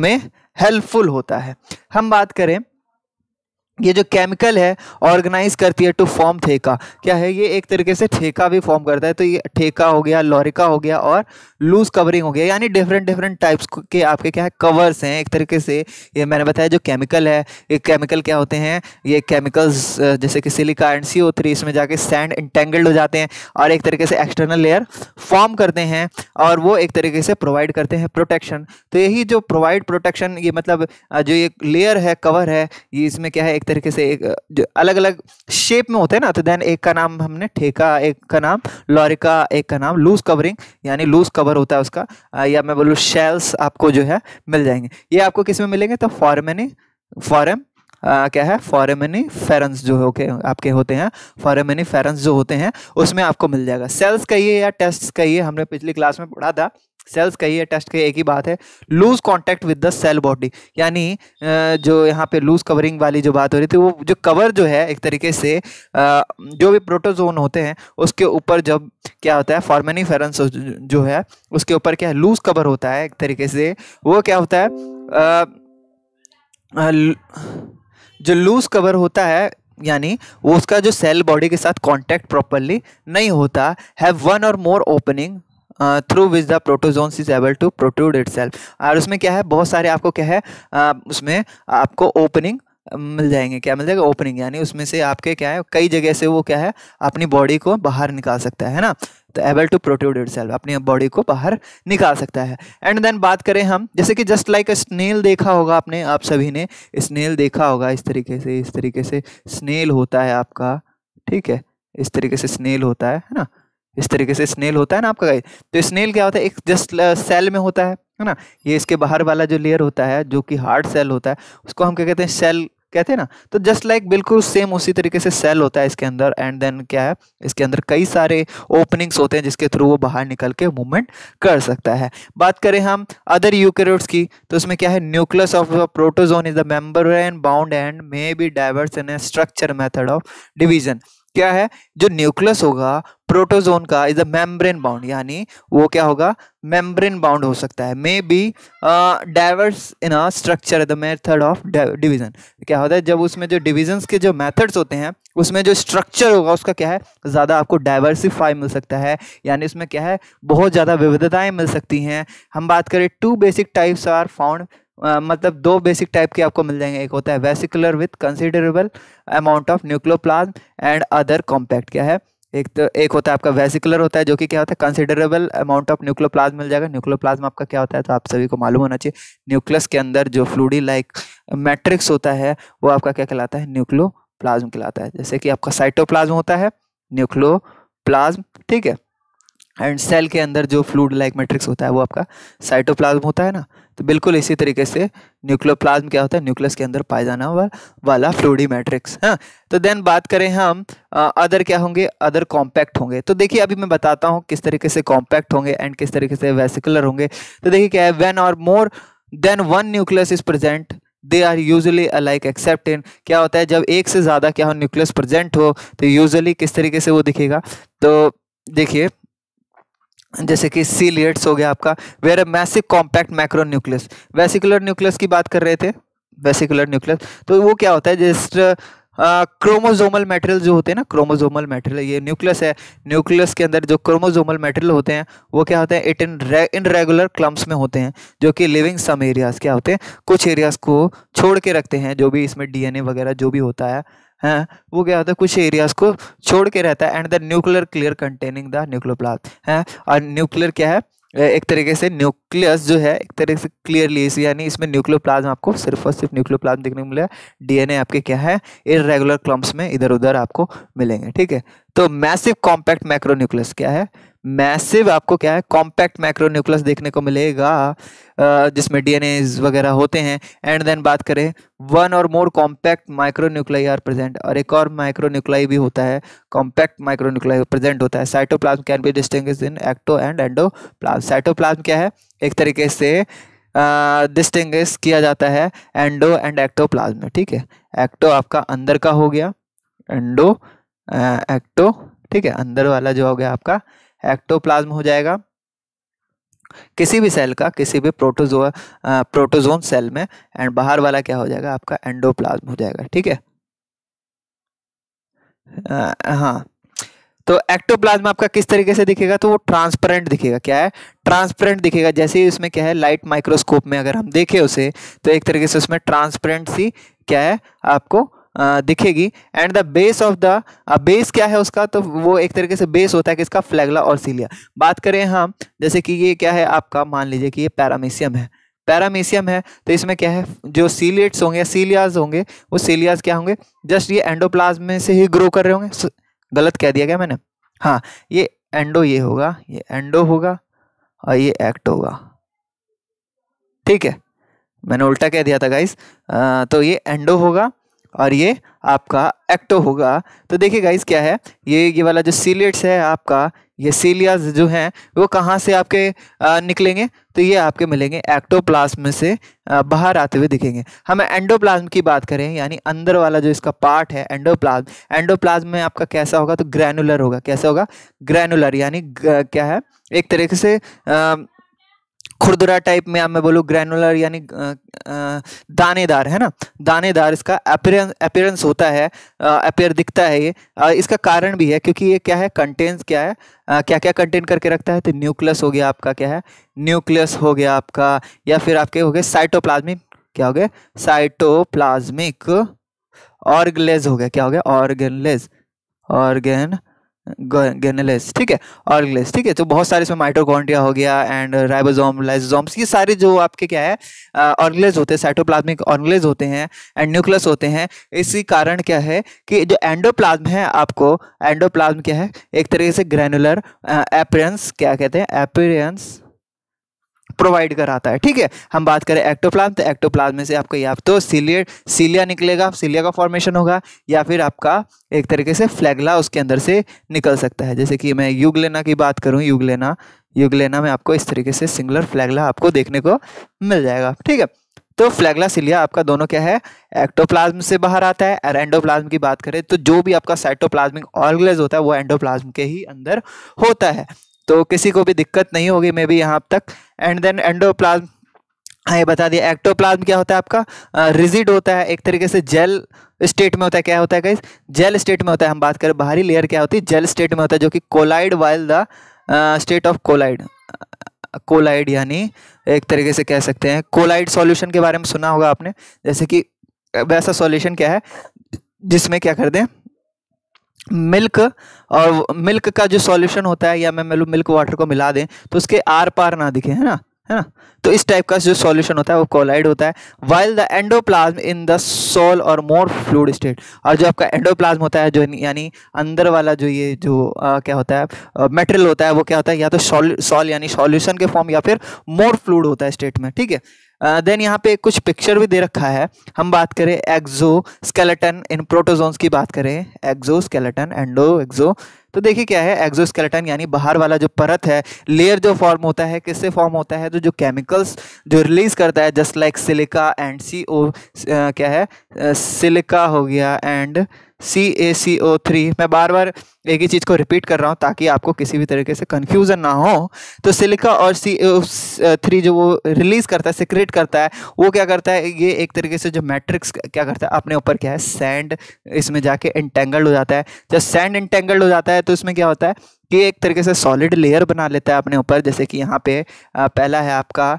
में हेल्पफुल होता है हम बात करें ये जो केमिकल है ऑर्गेनाइज करती है टू फॉर्म ठेका क्या है ये एक तरीके से ठेका भी फॉर्म करता है तो ये ठेका हो गया लॉरिका हो गया और लूज कवरिंग हो गया यानी डिफरेंट डिफरेंट टाइप्स के आपके क्या है कवर्स हैं एक तरीके से ये मैंने बताया जो केमिकल है ये केमिकल क्या होते हैं ये केमिकल्स जैसे कि सिलिका एंड सी इसमें जाके सैंड इंटेंगल्ड हो जाते हैं और एक तरीके से एक्सटर्नल लेयर फॉर्म करते हैं और वो एक तरीके से प्रोवाइड करते हैं प्रोटेक्शन तो यही जो प्रोवाइड प्रोटेक्शन ये मतलब जो ये लेयर है कवर है ये इसमें क्या है एक तरीके से एक जो अलग अलग शेप में होते हैं ना तो देन एक का नाम हमने ठेका एक का नाम लॉरिका एक का नाम लूज कवरिंग यानी लूज कवर होता है उसका या मैं बोलूँ शेल्स आपको जो है मिल जाएंगे ये आपको किस में मिलेंगे तो फॉर्मेनी फॉरम आ, क्या है फॉरेमनी फेरेंस जो होके आपके होते हैं फॉरेमनी फेरेंस जो होते हैं उसमें आपको मिल जाएगा सेल्स कहिए या टेस्ट कहिए हमने पिछली क्लास में पढ़ा था सेल्स कहिए टेस्ट कहिए एक ही बात है loose contact with the cell body यानी जो यहाँ पे लूज कवरिंग वाली जो बात हो रही थी वो जो कवर जो है एक तरीके से जो भी प्रोटोजोन होते हैं उसके ऊपर जब क्या होता है फॉर्मेनी फेरेंस जो है उसके ऊपर क्या है लूज कवर होता है एक तरीके से वो क्या होता है आ, आ, जो लूज कवर होता है यानी वो उसका जो सेल बॉडी के साथ कॉन्टेक्ट प्रॉपरली नहीं होता have one or more opening through which the protozoans is able to protrude it और उसमें क्या है बहुत सारे आपको क्या है uh, उसमें आपको ओपनिंग मिल जाएंगे क्या मिल जाएगा ओपनिंग यानी उसमें से आपके क्या है कई जगह से वो क्या है अपनी बॉडी को बाहर निकाल सकता है ना तो able to protrude itself अपनी बॉडी को बाहर निकाल सकता है एंड देन बात करें हम जैसे कि जस्ट लाइक स्नेल देखा होगा आपने आप सभी ने स्नेल देखा होगा इस तरीके से इस तरीके से स्नेल होता है आपका ठीक है इस तरीके से स्नेल होता है है ना इस तरीके से स्नेल होता है ना आपका तो स्नेल क्या होता है एक जस्ट सेल uh, में होता है है ना ये इसके बाहर वाला जो लेयर होता है जो कि हार्ड सेल होता है उसको हम क्या कहते हैं सेल कहते हैं ना तो जस्ट लाइक like, बिल्कुल सेम उसी तरीके से सेल होता है इसके अंदर एंड देन क्या है इसके अंदर कई सारे ओपनिंग्स होते हैं जिसके थ्रू वो बाहर निकल के मूवमेंट कर सकता है बात करें हम अदर यूकेरोट्स की तो उसमें क्या है nucleus of protozoan is the membrane bound and may be diverse in structure method of division क्या है जो न्यूक्लियस होगा प्रोटोजोन का इज अ मेम्ब्रेन बाउंड यानी वो क्या होगा मेम्ब्रेन बाउंड हो सकता है may be diverse in a structure the method of division क्या होता है जब उसमें जो डिविजन्स के जो मेथड्स होते हैं उसमें जो स्ट्रक्चर होगा उसका क्या है ज़्यादा आपको डाइवर्सिफाई मिल सकता है यानी उसमें क्या है बहुत ज़्यादा विविधताएँ मिल सकती हैं हम बात करें two basic types are found मतलब दो बेसिक टाइप के आपको मिल जाएंगे एक होता है vesicular with considerable amount of nucleoplasm and other compact क्या है एक तो एक होता है आपका वेसिकुलर होता है जो कि क्या होता है कंसिडरेबल अमाउंट ऑफ न्यूक्लियोप्लाज्म मिल जाएगा न्यूक्लोप्लाज्म आपका क्या होता है तो आप सभी को मालूम होना चाहिए न्यूक्लियस के अंदर जो फ्लूडी लाइक मैट्रिक्स होता है वो आपका क्या कहलाता है न्यूक्लोप्लाज्म कहलाता है जैसे कि आपका साइटोप्लाज्म होता है न्यूक्लोप्लाज्म ठीक है एंड सेल के अंदर जो फ्लूड लाइक मैट्रिक्स होता है वो आपका साइटोप्लाज्म होता है ना तो बिल्कुल इसी तरीके से न्यूक्लियोप्लाज्म क्या होता है न्यूक्लियस के अंदर पाया जाना वा, वाला फ्लूडी मैट्रिक्स हाँ तो देन बात करें हम अदर क्या होंगे अदर कॉम्पैक्ट होंगे तो देखिए अभी मैं बताता हूँ किस तरीके से कॉम्पैक्ट होंगे एंड किस तरीके से वेसिकुलर होंगे तो देखिए क्या है when or more than one nucleus is present they are usually alike except in क्या होता है जब एक से ज़्यादा क्या हो न्यूक्लियस प्रेजेंट हो तो यूजली किस तरीके से वो दिखेगा तो देखिए जैसे कि सीलियट्स हो गया आपका where a massive compact macronucleus vesicular nucleus की बात कर रहे थे वेसिकुलर न्यूक्लियस तो वो क्या होता है जिस क्रोमोजोमल मटेरियल जो होते हैं ना क्रोमोजोमल मटेरियल ये न्यूक्लियस है न्यूक्लियस के अंदर जो क्रोमोजोमल मटेरियल होते हैं वो क्या होते हैं इट इन इनरेगुलर क्लम्स में होते हैं जो कि लिविंग सम एरियाज़ क्या होते हैं कुछ एरियाज़ को छोड़ के रखते हैं जो भी इसमें डीएनए वगैरह जो भी होता है है वो क्या होता है कुछ एरियाज को छोड़ के रहता है and the nuclear clear containing the nucleoplast है और न्यूक्लियर क्या है एक तरीके से न्यूक्लियस जो है एक तरीके से क्लियरली यानी इसमें न्यूक्लियोप्लाज्म आपको सिर्फ और सिर्फ न्यूक्लियोप्लाज्म देखने को मिलेगा डीएनए आपके क्या है इरेगुलर क्लम्प्स में इधर उधर आपको मिलेंगे ठीक है तो मैसिव कॉम्पैक्ट मैक्रोन्यूक्लियस क्या है मैसिव आपको क्या है कॉम्पैक्ट मैक्रोन्यूक्लियस देखने को मिलेगा जिसमें डीएनए वगैरह होते हैं एंड देन बात करें one or more compact micronuclei are present और एक और माइक्रो न्यूक्लाई भी होता है कॉम्पैक्ट माइक्रो न्यूक्लाई प्रेजेंट होता है cytoplasm can be distinguish in ecto and endoplasm cytoplasm क्या है एक तरीके से डिस्टिंग uh, किया जाता है एंडो एंड एक्टो में ठीक है एक्टो आपका अंदर का हो गया एंडो एक्टो ठीक है अंदर वाला जो हो गया आपका एक्टोप्लाज्म हो जाएगा किसी भी सेल का किसी भी प्रोटोजो प्रोटोजोन सेल में एंड बाहर वाला क्या हो जाएगा आपका एंडोप्लाज्म हो जाएगा ठीक है हाँ तो एक्टोप्लाज्म आपका किस तरीके से दिखेगा तो वो ट्रांसपेरेंट दिखेगा क्या है ट्रांसपेरेंट दिखेगा जैसे ही उसमें क्या है लाइट माइक्रोस्कोप में अगर हम देखें उसे तो एक तरीके से उसमें ट्रांसपेरेंट सी क्या है आपको दिखेगी and the base of the base क्या है उसका तो वो एक तरीके से बेस होता है किसका फ्लैगला और सीलिया बात करें हम जैसे कि ये क्या है आपका मान लीजिए कि ये पैरामीशियम है पैरामीशियम है तो इसमें क्या है जो सीलिएट्स होंगे सीलियाज होंगे वो सीलियाज क्या होंगे जस्ट ये एंडोप्लाज में से ही ग्रो कर रहे होंगे गलत कह दिया गया मैंने हाँ ये एंडो ये होगा ये एंडो होगा और ये एक्ट होगा ठीक है मैंने उल्टा कह दिया था गाइस तो ये एंडो होगा और ये आपका एक्टो होगा तो देखिए गाइस क्या है ये ये वाला जो सीलियट्स है आपका ये सीलियाज जो हैं वो कहाँ से आपके निकलेंगे तो ये आपके मिलेंगे एक्टोप्लाज्म से बाहर आते हुए दिखेंगे हम एंडोप्लाज्म की बात करें यानी अंदर वाला जो इसका पार्ट है एंडोप्लाज्म एंडोप्लाज्म में आपका कैसा होगा तो ग्रैनुलर होगा कैसा होगा ग्रैनुलर यानी क्या है एक तरीके से आ, खुरदुरा टाइप में आप मैं बोलूँ ग्रैनुलर यानी दानेदार है ना दानेदार इसका अपेयरेंस होता है अपेयर दिखता है ये इसका कारण भी है क्योंकि ये क्या है कंटेंस क्या है क्या क्या कंटेन करके रखता है तो न्यूक्लियस हो गया आपका क्या है न्यूक्लियस हो गया आपका या फिर आपके हो गए साइटोप्लाज्मिक क्या हो गया साइटोप्लाज्मिक ऑर्गलेज हो गया क्या हो गया ऑर्गेनलेज ऑर्गेन गेनेलेस ठीक है ऑर्गलेस ठीक है तो बहुत सारे इसमें माइटोकॉन्ड्रिया हो गया एंड राइबोसोम लाइसोसोम्स ये सारे जो आपके क्या है ऑर्गलेस होते हैं साइटोप्लाज्मिक ऑर्गलेस होते हैं एंड न्यूक्लियस होते हैं इसी कारण क्या है कि जो एंडोप्लाज्म है आपको एंडोप्लाज्म क्या है एक तरीके से ग्रेनुलर एपरेंस क्या कहते हैं एपरेंस प्रोवाइड कराता है ठीक है हम बात करें एक्टोप्लाज्म तो एक्टोप्लाज्म में से आपको या तो सीलियर सीलिया निकलेगा सीलिया का फॉर्मेशन होगा या फिर आपका एक तरीके से फ्लैगला उसके अंदर से निकल सकता है जैसे कि मैं युगलेना की बात करूँ युगलेना युगलेना में आपको इस तरीके से सिंगुलर फ्लैगला आपको देखने को मिल जाएगा ठीक है तो फ्लैगला सिलिया आपका दोनों क्या है एक्टोप्लाज्म से बाहर आता है और एंडोप्लाज्म की बात करें तो जो भी आपका साइटोप्लाज्मिक ऑर्गेज होता है वो एंडोप्लाज्म के ही अंदर होता है तो किसी को भी दिक्कत नहीं होगी मे भी यहाँ तक एंड देन एंडोप्लाज्म हाँ ये बता दिया एक्टोप्लाज्म क्या होता है आपका रिजिड होता है एक तरीके से जेल स्टेट में होता है क्या होता है गाइज जेल स्टेट में होता है हम बात करें बाहरी लेयर क्या होती है जेल स्टेट में होता है जो कि colloid while the state of colloid colloid यानी एक तरीके से कह सकते हैं कोलाइड सॉल्यूशन के बारे में सुना होगा आपने जैसे कि वैसा सॉल्यूशन क्या है जिसमें क्या कर दें मिल्क और मिल्क का जो सॉल्यूशन होता है या मैं मिलूँ मिल्क वाटर को मिला दें तो उसके आर पार ना दिखे है ना है ना तो इस टाइप का जो सॉल्यूशन होता है वो कोलाइड होता है while the endoplasm in the sol or more fluid state और जो आपका एंडोप्लाज्म होता है जो यानी अंदर वाला जो ये जो आ, क्या होता है मेटेरियल होता है वो क्या होता है या तो सॉल सॉल यानी सॉल्यूशन के फॉर्म या फिर मोर फ्लूड होता है स्टेट में ठीक है देन uh, यहाँ पे कुछ पिक्चर भी दे रखा है हम बात करें एक्जो स्केलेटन इन प्रोटोजोन्स की बात करें एक्जो स्केलेटन एंडो एक्जो तो देखिए क्या है एक्जोस्केलेटन यानी बाहर वाला जो परत है लेयर जो फॉर्म होता है किससे फॉर्म होता है तो जो केमिकल्स जो रिलीज करता है just like silica and C O क्या है सिलिका हो गया and C A C O three मैं बार बार एक ही चीज़ को रिपीट कर रहा हूँ ताकि आपको किसी भी तरीके से कन्फ्यूज़न ना हो तो सिलिका और सी ओ थ्री जो वो रिलीज़ करता है सिक्रेट करता है वो क्या करता है ये एक तरीके से जो मैट्रिक्स क्या करता है अपने ऊपर क्या है सैंड इसमें जाके इंटेंगल्ड हो जाता है जब सैंड इंटेंगल्ड हो जाता है तो इसमें क्या होता है कि एक तरीके से सॉलिड लेयर बना लेता है अपने ऊपर जैसे कि यहाँ पे पहला है आपका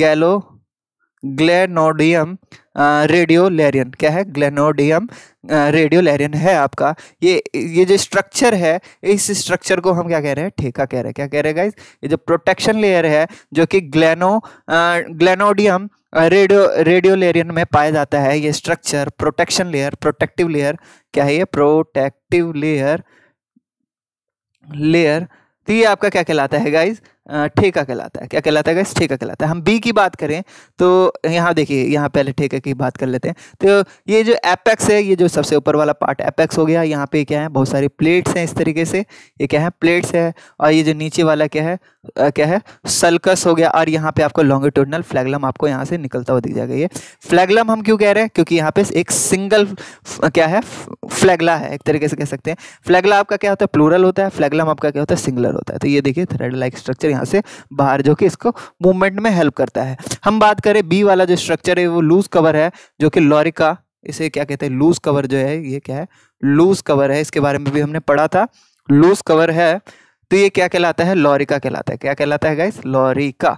गैलो ग्लेनोडियम रेडियोलेरियन क्या है ग्लेनोडियम रेडियोलेरियन है आपका ये ये जो स्ट्रक्चर है इस स्ट्रक्चर को हम क्या कह रहे हैं ठेका कह रहे हैं क्या कह रहे हैं गाइस ये जो प्रोटेक्शन लेयर है जो कि ग्लेनो ग्लेनोडियम रेडियो रेडियोलेरियन में पाया जाता है ये structure protection layer protective layer क्या है ये प्रोटेक्टिव लेयर लेयर तो ये आपका क्या कहलाता है गाइज ठेका कहलाता है क्या कहलाता है गाइज ठेका कहलाता है हम बी की बात करें तो यहाँ देखिए यहाँ पहले ठेका की बात कर लेते हैं तो ये जो एपेक्स है ये जो सबसे ऊपर वाला पार्ट एपेक्स हो गया यहाँ पे क्या है बहुत सारी प्लेट्स हैं इस तरीके से ये क्या है प्लेट्स है और ये जो नीचे वाला क्या है आ, क्या है सल्कस हो गया और यहाँ पे आपको लॉन्गिट्यूडनल फ्लैगलम आपको यहाँ से निकलता हुआ दिख जाएगा ये फ्लैगलम हम क्यों कह रहे हैं क्योंकि यहाँ पे एक सिंगल क्या है फ्लैगला है एक तरीके से कह सकते हैं फ्लैगला आपका क्या होता है प्लूरल होता है फ्लैगलम आपका क्या होता है सिंगलर होता है तो ये देखिए थ्रेड लाइक स्ट्रक्चर यहाँ से बाहर जो कि इसको मूवमेंट में हेल्प करता है हम बात करें बी वाला जो स्ट्रक्चर है वो लूज कवर है जो कि लॉरिका इसे क्या कहते हैं लूज कवर जो है ये क्या है लूज कवर है इसके बारे में भी हमने पढ़ा था लूज कवर है तो ये क्या कहलाता है लॉरिका कहलाता है क्या कहलाता है गाइस लॉरिका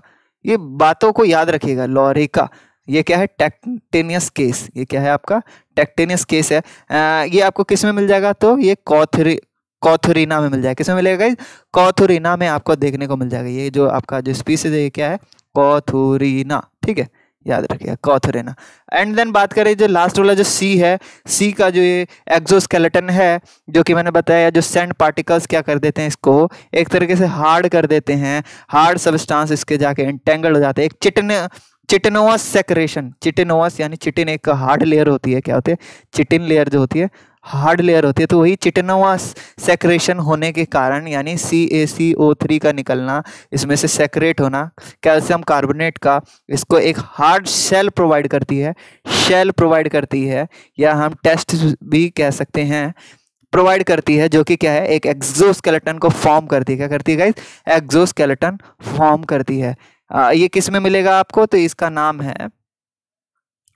ये बातों को याद रखिएगा लॉरिका ये क्या है टेक्टेनियस केस ये क्या है आपका टेक्टेनियस केस है आ, ये आपको किस में मिल जाएगा तो ये कॉथरी कॉथुरीना में मिल जाएगा किसमें मिलेगा गाइस कॉथुरीना में आपको देखने को मिल जाएगा ये जो आपका जो स्पीसीज है ये क्या है कॉथुरीना ठीक है याद रखिएगा कॉथरेना एंड देन बात करें जो लास्ट वाला जो सी है सी का जो ये एक्जोस्केलेटन है जो कि मैंने बताया जो सेंड पार्टिकल्स क्या कर देते हैं इसको एक तरीके से हार्ड कर देते हैं हार्ड सबस्टांस इसके जाके इंटेंगल हो जाते हैं एक चिटने चिटिनोवस सेक्रेशन चिटिनोवस यानी चिटिन एक हार्ड लेयर होती है क्या होती है चिटिन लेयर जो होती है हार्ड लेयर होती है तो वही चिटिनोवस सेक्रेशन होने के कारण यानी सी ए सी ओ थ्री का निकलना इसमें से सेक्रेट होना कैल्शियम कार्बोनेट का इसको एक हार्ड शेल प्रोवाइड करती है शेल प्रोवाइड करती है या हम टेस्ट भी कह सकते हैं प्रोवाइड करती है जो कि क्या है एक एक्जोस्केलेटन को फॉर्म करती है क्या करती है गाइस एक्जोस्केलेटन फॉर्म करती है ये किस में मिलेगा आपको तो इसका नाम है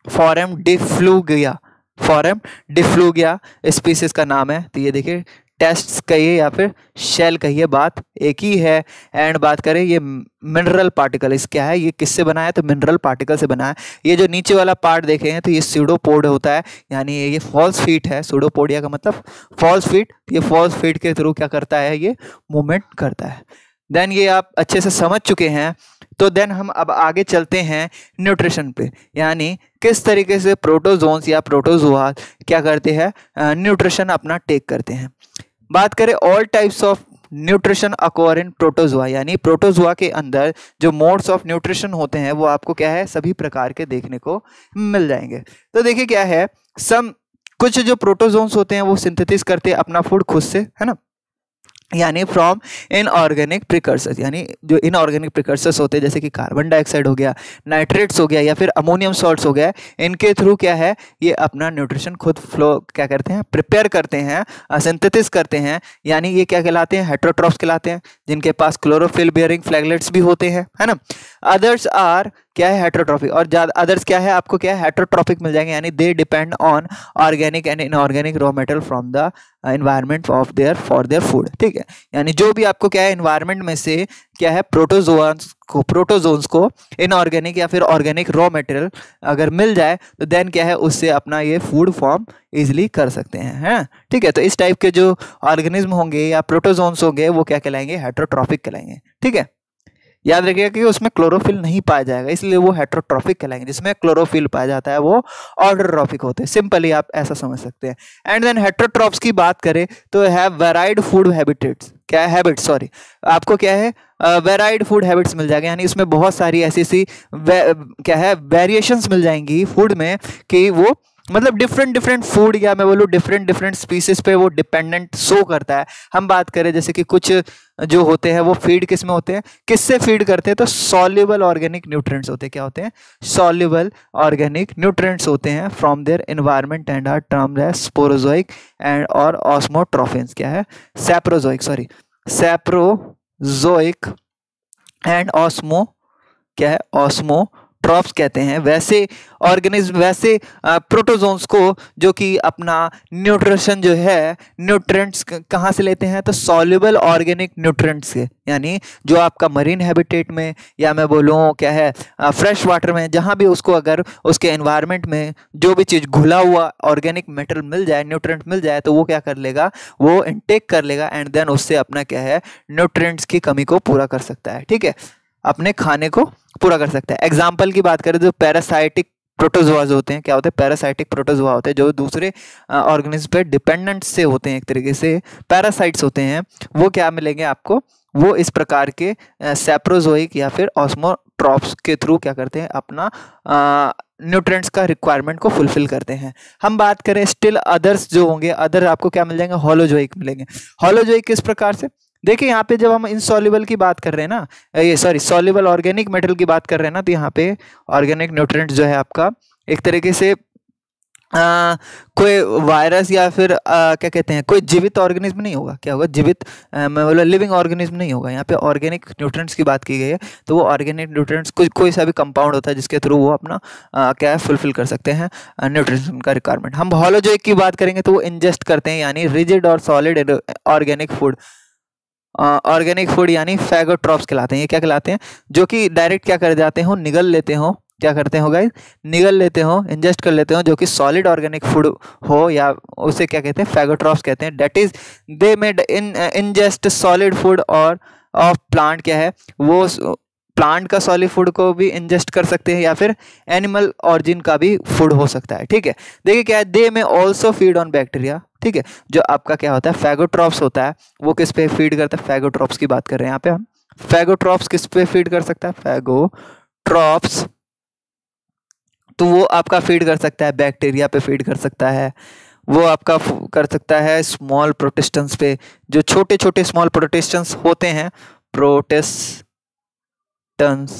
form Difflugia form Difflugia species का नाम है तो ये देखिए टेस्ट कहिए या फिर शेल कहिए बात एक ही है एंड बात करें ये मिनरल पार्टिकल इस क्या है ये किससे बना है तो मिनरल पार्टिकल से बना है ये जो नीचे वाला पार्ट देखे हैं तो ये सीडोपोड होता है यानी ये फॉल्स फीट है सीडोपोडिया का मतलब फॉल्स फीट तो ये फॉल्स फीट के थ्रू क्या करता है ये मूवमेंट करता है देन ये आप अच्छे से समझ चुके हैं तो देन हम अब आगे चलते हैं न्यूट्रिशन पे यानी किस तरीके से प्रोटोजोन्स या प्रोटोजोआ क्या करते हैं न्यूट्रिशन अपना टेक करते हैं बात करें all types of nutrition occur in protozoa यानी प्रोटोजोआ के अंदर जो मोड्स ऑफ न्यूट्रिशन होते हैं वो आपको क्या है सभी प्रकार के देखने को मिल जाएंगे तो देखिए क्या है सम कुछ जो प्रोटोजोन्स होते हैं वो सिंथेटिस करते हैं अपना फूड खुद से है ना यानी फ्रॉम इनऑर्गेनिक प्रिकर्सर्स यानी जो इनऑर्गेनिक प्रिकर्सर्स होते हैं जैसे कि कार्बन डाइऑक्साइड हो गया नाइट्रेट्स हो गया या फिर अमोनियम सॉल्ट्स हो गया इनके थ्रू क्या है ये अपना न्यूट्रिशन खुद फ्लो क्या करते हैं प्रिपेयर करते हैं सिंथेसिस करते हैं यानी ये क्या कहलाते हैं हेट्रोट्रॉप्स कहलाते हैं जिनके पास क्लोरोफिल बियरिंग फ्लैगलेट्स भी होते हैं है ना अदर्स आर क्या है हेट्रोट्रॉफिक और अदर्स क्या है आपको क्या है हेट्रोट्रॉफिक मिल जाएंगे यानी they depend on organic and inorganic raw material from the environment of their for their food ठीक है यानी जो भी आपको क्या है इन्वायरमेंट में से क्या है प्रोटोजोन्स को प्रोटोजोन्स को इनऑर्गेनिक या फिर ऑर्गेनिक रॉ मेटेरियल अगर मिल जाए तो देन क्या है उससे अपना ये फूड फॉर्म ईजिली कर सकते हैं है ठीक है तो इस टाइप के जो ऑर्गेनिज्म होंगे या प्रोटोजोन्स होंगे वो क्या कहलाएंगे हेट्रोट्रॉफिक कहलाएंगे ठीक है याद रखिएगा कि उसमें क्लोरोफिल नहीं पाया जाएगा इसलिए वो हेट्रोट्रॉफिक कहलाएंगे जिसमें क्लोरोफिल पाया जाता है वो ऑर्डरट्रॉफिक होते हैं सिंपली आप ऐसा समझ सकते हैं एंड देन हेट्रोट्रॉप्स की बात करें तो हैव वेराइड फूड हैबिटेट्स क्या है हैबिट्स सॉरी आपको क्या है वेराइड फूड हैबिट्स मिल जाएंगे यानी इसमें बहुत सारी ऐसी ऐसी क्या है वेरिएशंस मिल जाएंगी फूड में कि वो मतलब डिफरेंट डिफरेंट फूड या मैं बोलूँ डिफरेंट डिफरेंट स्पीसीज पे वो डिपेंडेंट शो करता है हम बात करें जैसे कि कुछ जो होते हैं वो फीड किस में होते हैं किससे फीड करते हैं तो सॉल्यूबल ऑर्गेनिक न्यूट्रिएंट्स होते हैं क्या होते हैं सॉल्यूबल ऑर्गेनिक न्यूट्रिएंट्स होते हैं from their environment and are term है स्पोरोजोइक एंड और ऑस्मोट्रोफिन्स क्या है saprozoic sorry saprozoic and osmo क्या है ऑस्मो ड्रॉप्स कहते हैं वैसे ऑर्गेनिज्म वैसे प्रोटोजोन्स को जो कि अपना न्यूट्रिशन जो है न्यूट्रेंट्स कहाँ से लेते हैं तो सॉल्युबल ऑर्गेनिक न्यूट्रेंट्स से यानी जो आपका मरीन हैबिटेट में या मैं बोलूँ क्या है फ्रेश वाटर में जहाँ भी उसको अगर उसके एनवायरनमेंट में जो भी चीज़ घुला हुआ ऑर्गेनिक मेटल मिल जाए न्यूट्रेंट मिल जाए तो वो क्या कर लेगा वो इनटेक कर लेगा एंड देन उससे अपना क्या है न्यूट्रेंट्स की कमी को पूरा कर सकता है ठीक है अपने खाने को पूरा कर सकता है एग्जाम्पल की बात करें जो पैरासाइटिक प्रोटोजोआज होते हैं क्या होते हैं पैरासाइटिक प्रोटोजोआ होते हैं जो दूसरे ऑर्गेनिज्म पे डिपेंडेंट से होते हैं एक तरीके से पैरासाइट्स होते हैं वो क्या मिलेंगे आपको वो इस प्रकार के सेप्रोजोइक या फिर ऑस्मोट्रॉप्स के थ्रू क्या करते हैं अपना न्यूट्रेंट्स का रिक्वायरमेंट को फुलफिल करते हैं हम बात करें स्टिल अदर्स जो होंगे अदर आपको क्या मिल जाएंगे हॉलोजोइक मिलेंगे हॉलोजोइक किस प्रकार से देखिए यहाँ पे जब हम इनसॉल्यूबल की बात कर रहे हैं ना ये सॉरी सॉल्यूबल ऑर्गेनिक मेटल की बात कर रहे हैं ना तो यहाँ पे ऑर्गेनिक न्यूट्रेंट जो है आपका एक तरीके से आ, कोई वायरस या फिर आ, क्या कहते हैं कोई जीवित ऑर्गेनिज्म नहीं होगा क्या होगा जीवित मैं बोला लिविंग ऑर्गेनिज्म नहीं होगा यहाँ पे ऑर्गेनिक न्यूट्रिएंट्स की बात की गई है तो वो ऑर्गेनिक न्यूट्रिएंट्स कुछ कोई सा भी कंपाउंड होता है जिसके थ्रू वो अपना आ, क्या है फुलफिल कर सकते हैं न्यूट्रिशन का रिक्वायरमेंट हम हॉलोजोइक की बात करेंगे तो वो इंजेस्ट करते हैं यानी rigid or solid organic food organic food यानी फैगोट्रॉप्स खिलाते हैं ये क्या खिलाते हैं जो कि डायरेक्ट क्या कर जाते हो निगल लेते हो क्या करते हो गाइज निगल लेते हो इंजेस्ट कर लेते हो जो कि सॉलिड ऑर्गेनिक फूड हो या उसे क्या कहते हैं फैगोट्रॉप्स कहते हैं that is they made in ingest solid food or of plant क्या है वो प्लांट का सॉलिड फूड को भी इंजेस्ट कर सकते हैं या फिर एनिमल ऑरिजिन का भी फूड हो सकता है ठीक है देखिए क्या है दे में ऑल्सो फीड ऑन बैक्टीरिया ठीक है जो आपका क्या होता है फैगोट्रॉप्स होता है वो किस पे फीड करता है फैगोट्रॉप्स की बात कर रहे हैं यहाँ पे हम फैगोट्रॉप्स किस पे फीड कर सकता है फैगोट्रॉप्स तो वो आपका फीड कर सकता है बैक्टीरिया पे फीड कर सकता है वो आपका कर सकता है स्मॉल प्रोटेस्टेंट्स पे जो छोटे छोटे स्मॉल प्रोटेस्टेंट्स होते हैं प्रोटेस्ट टर्न्स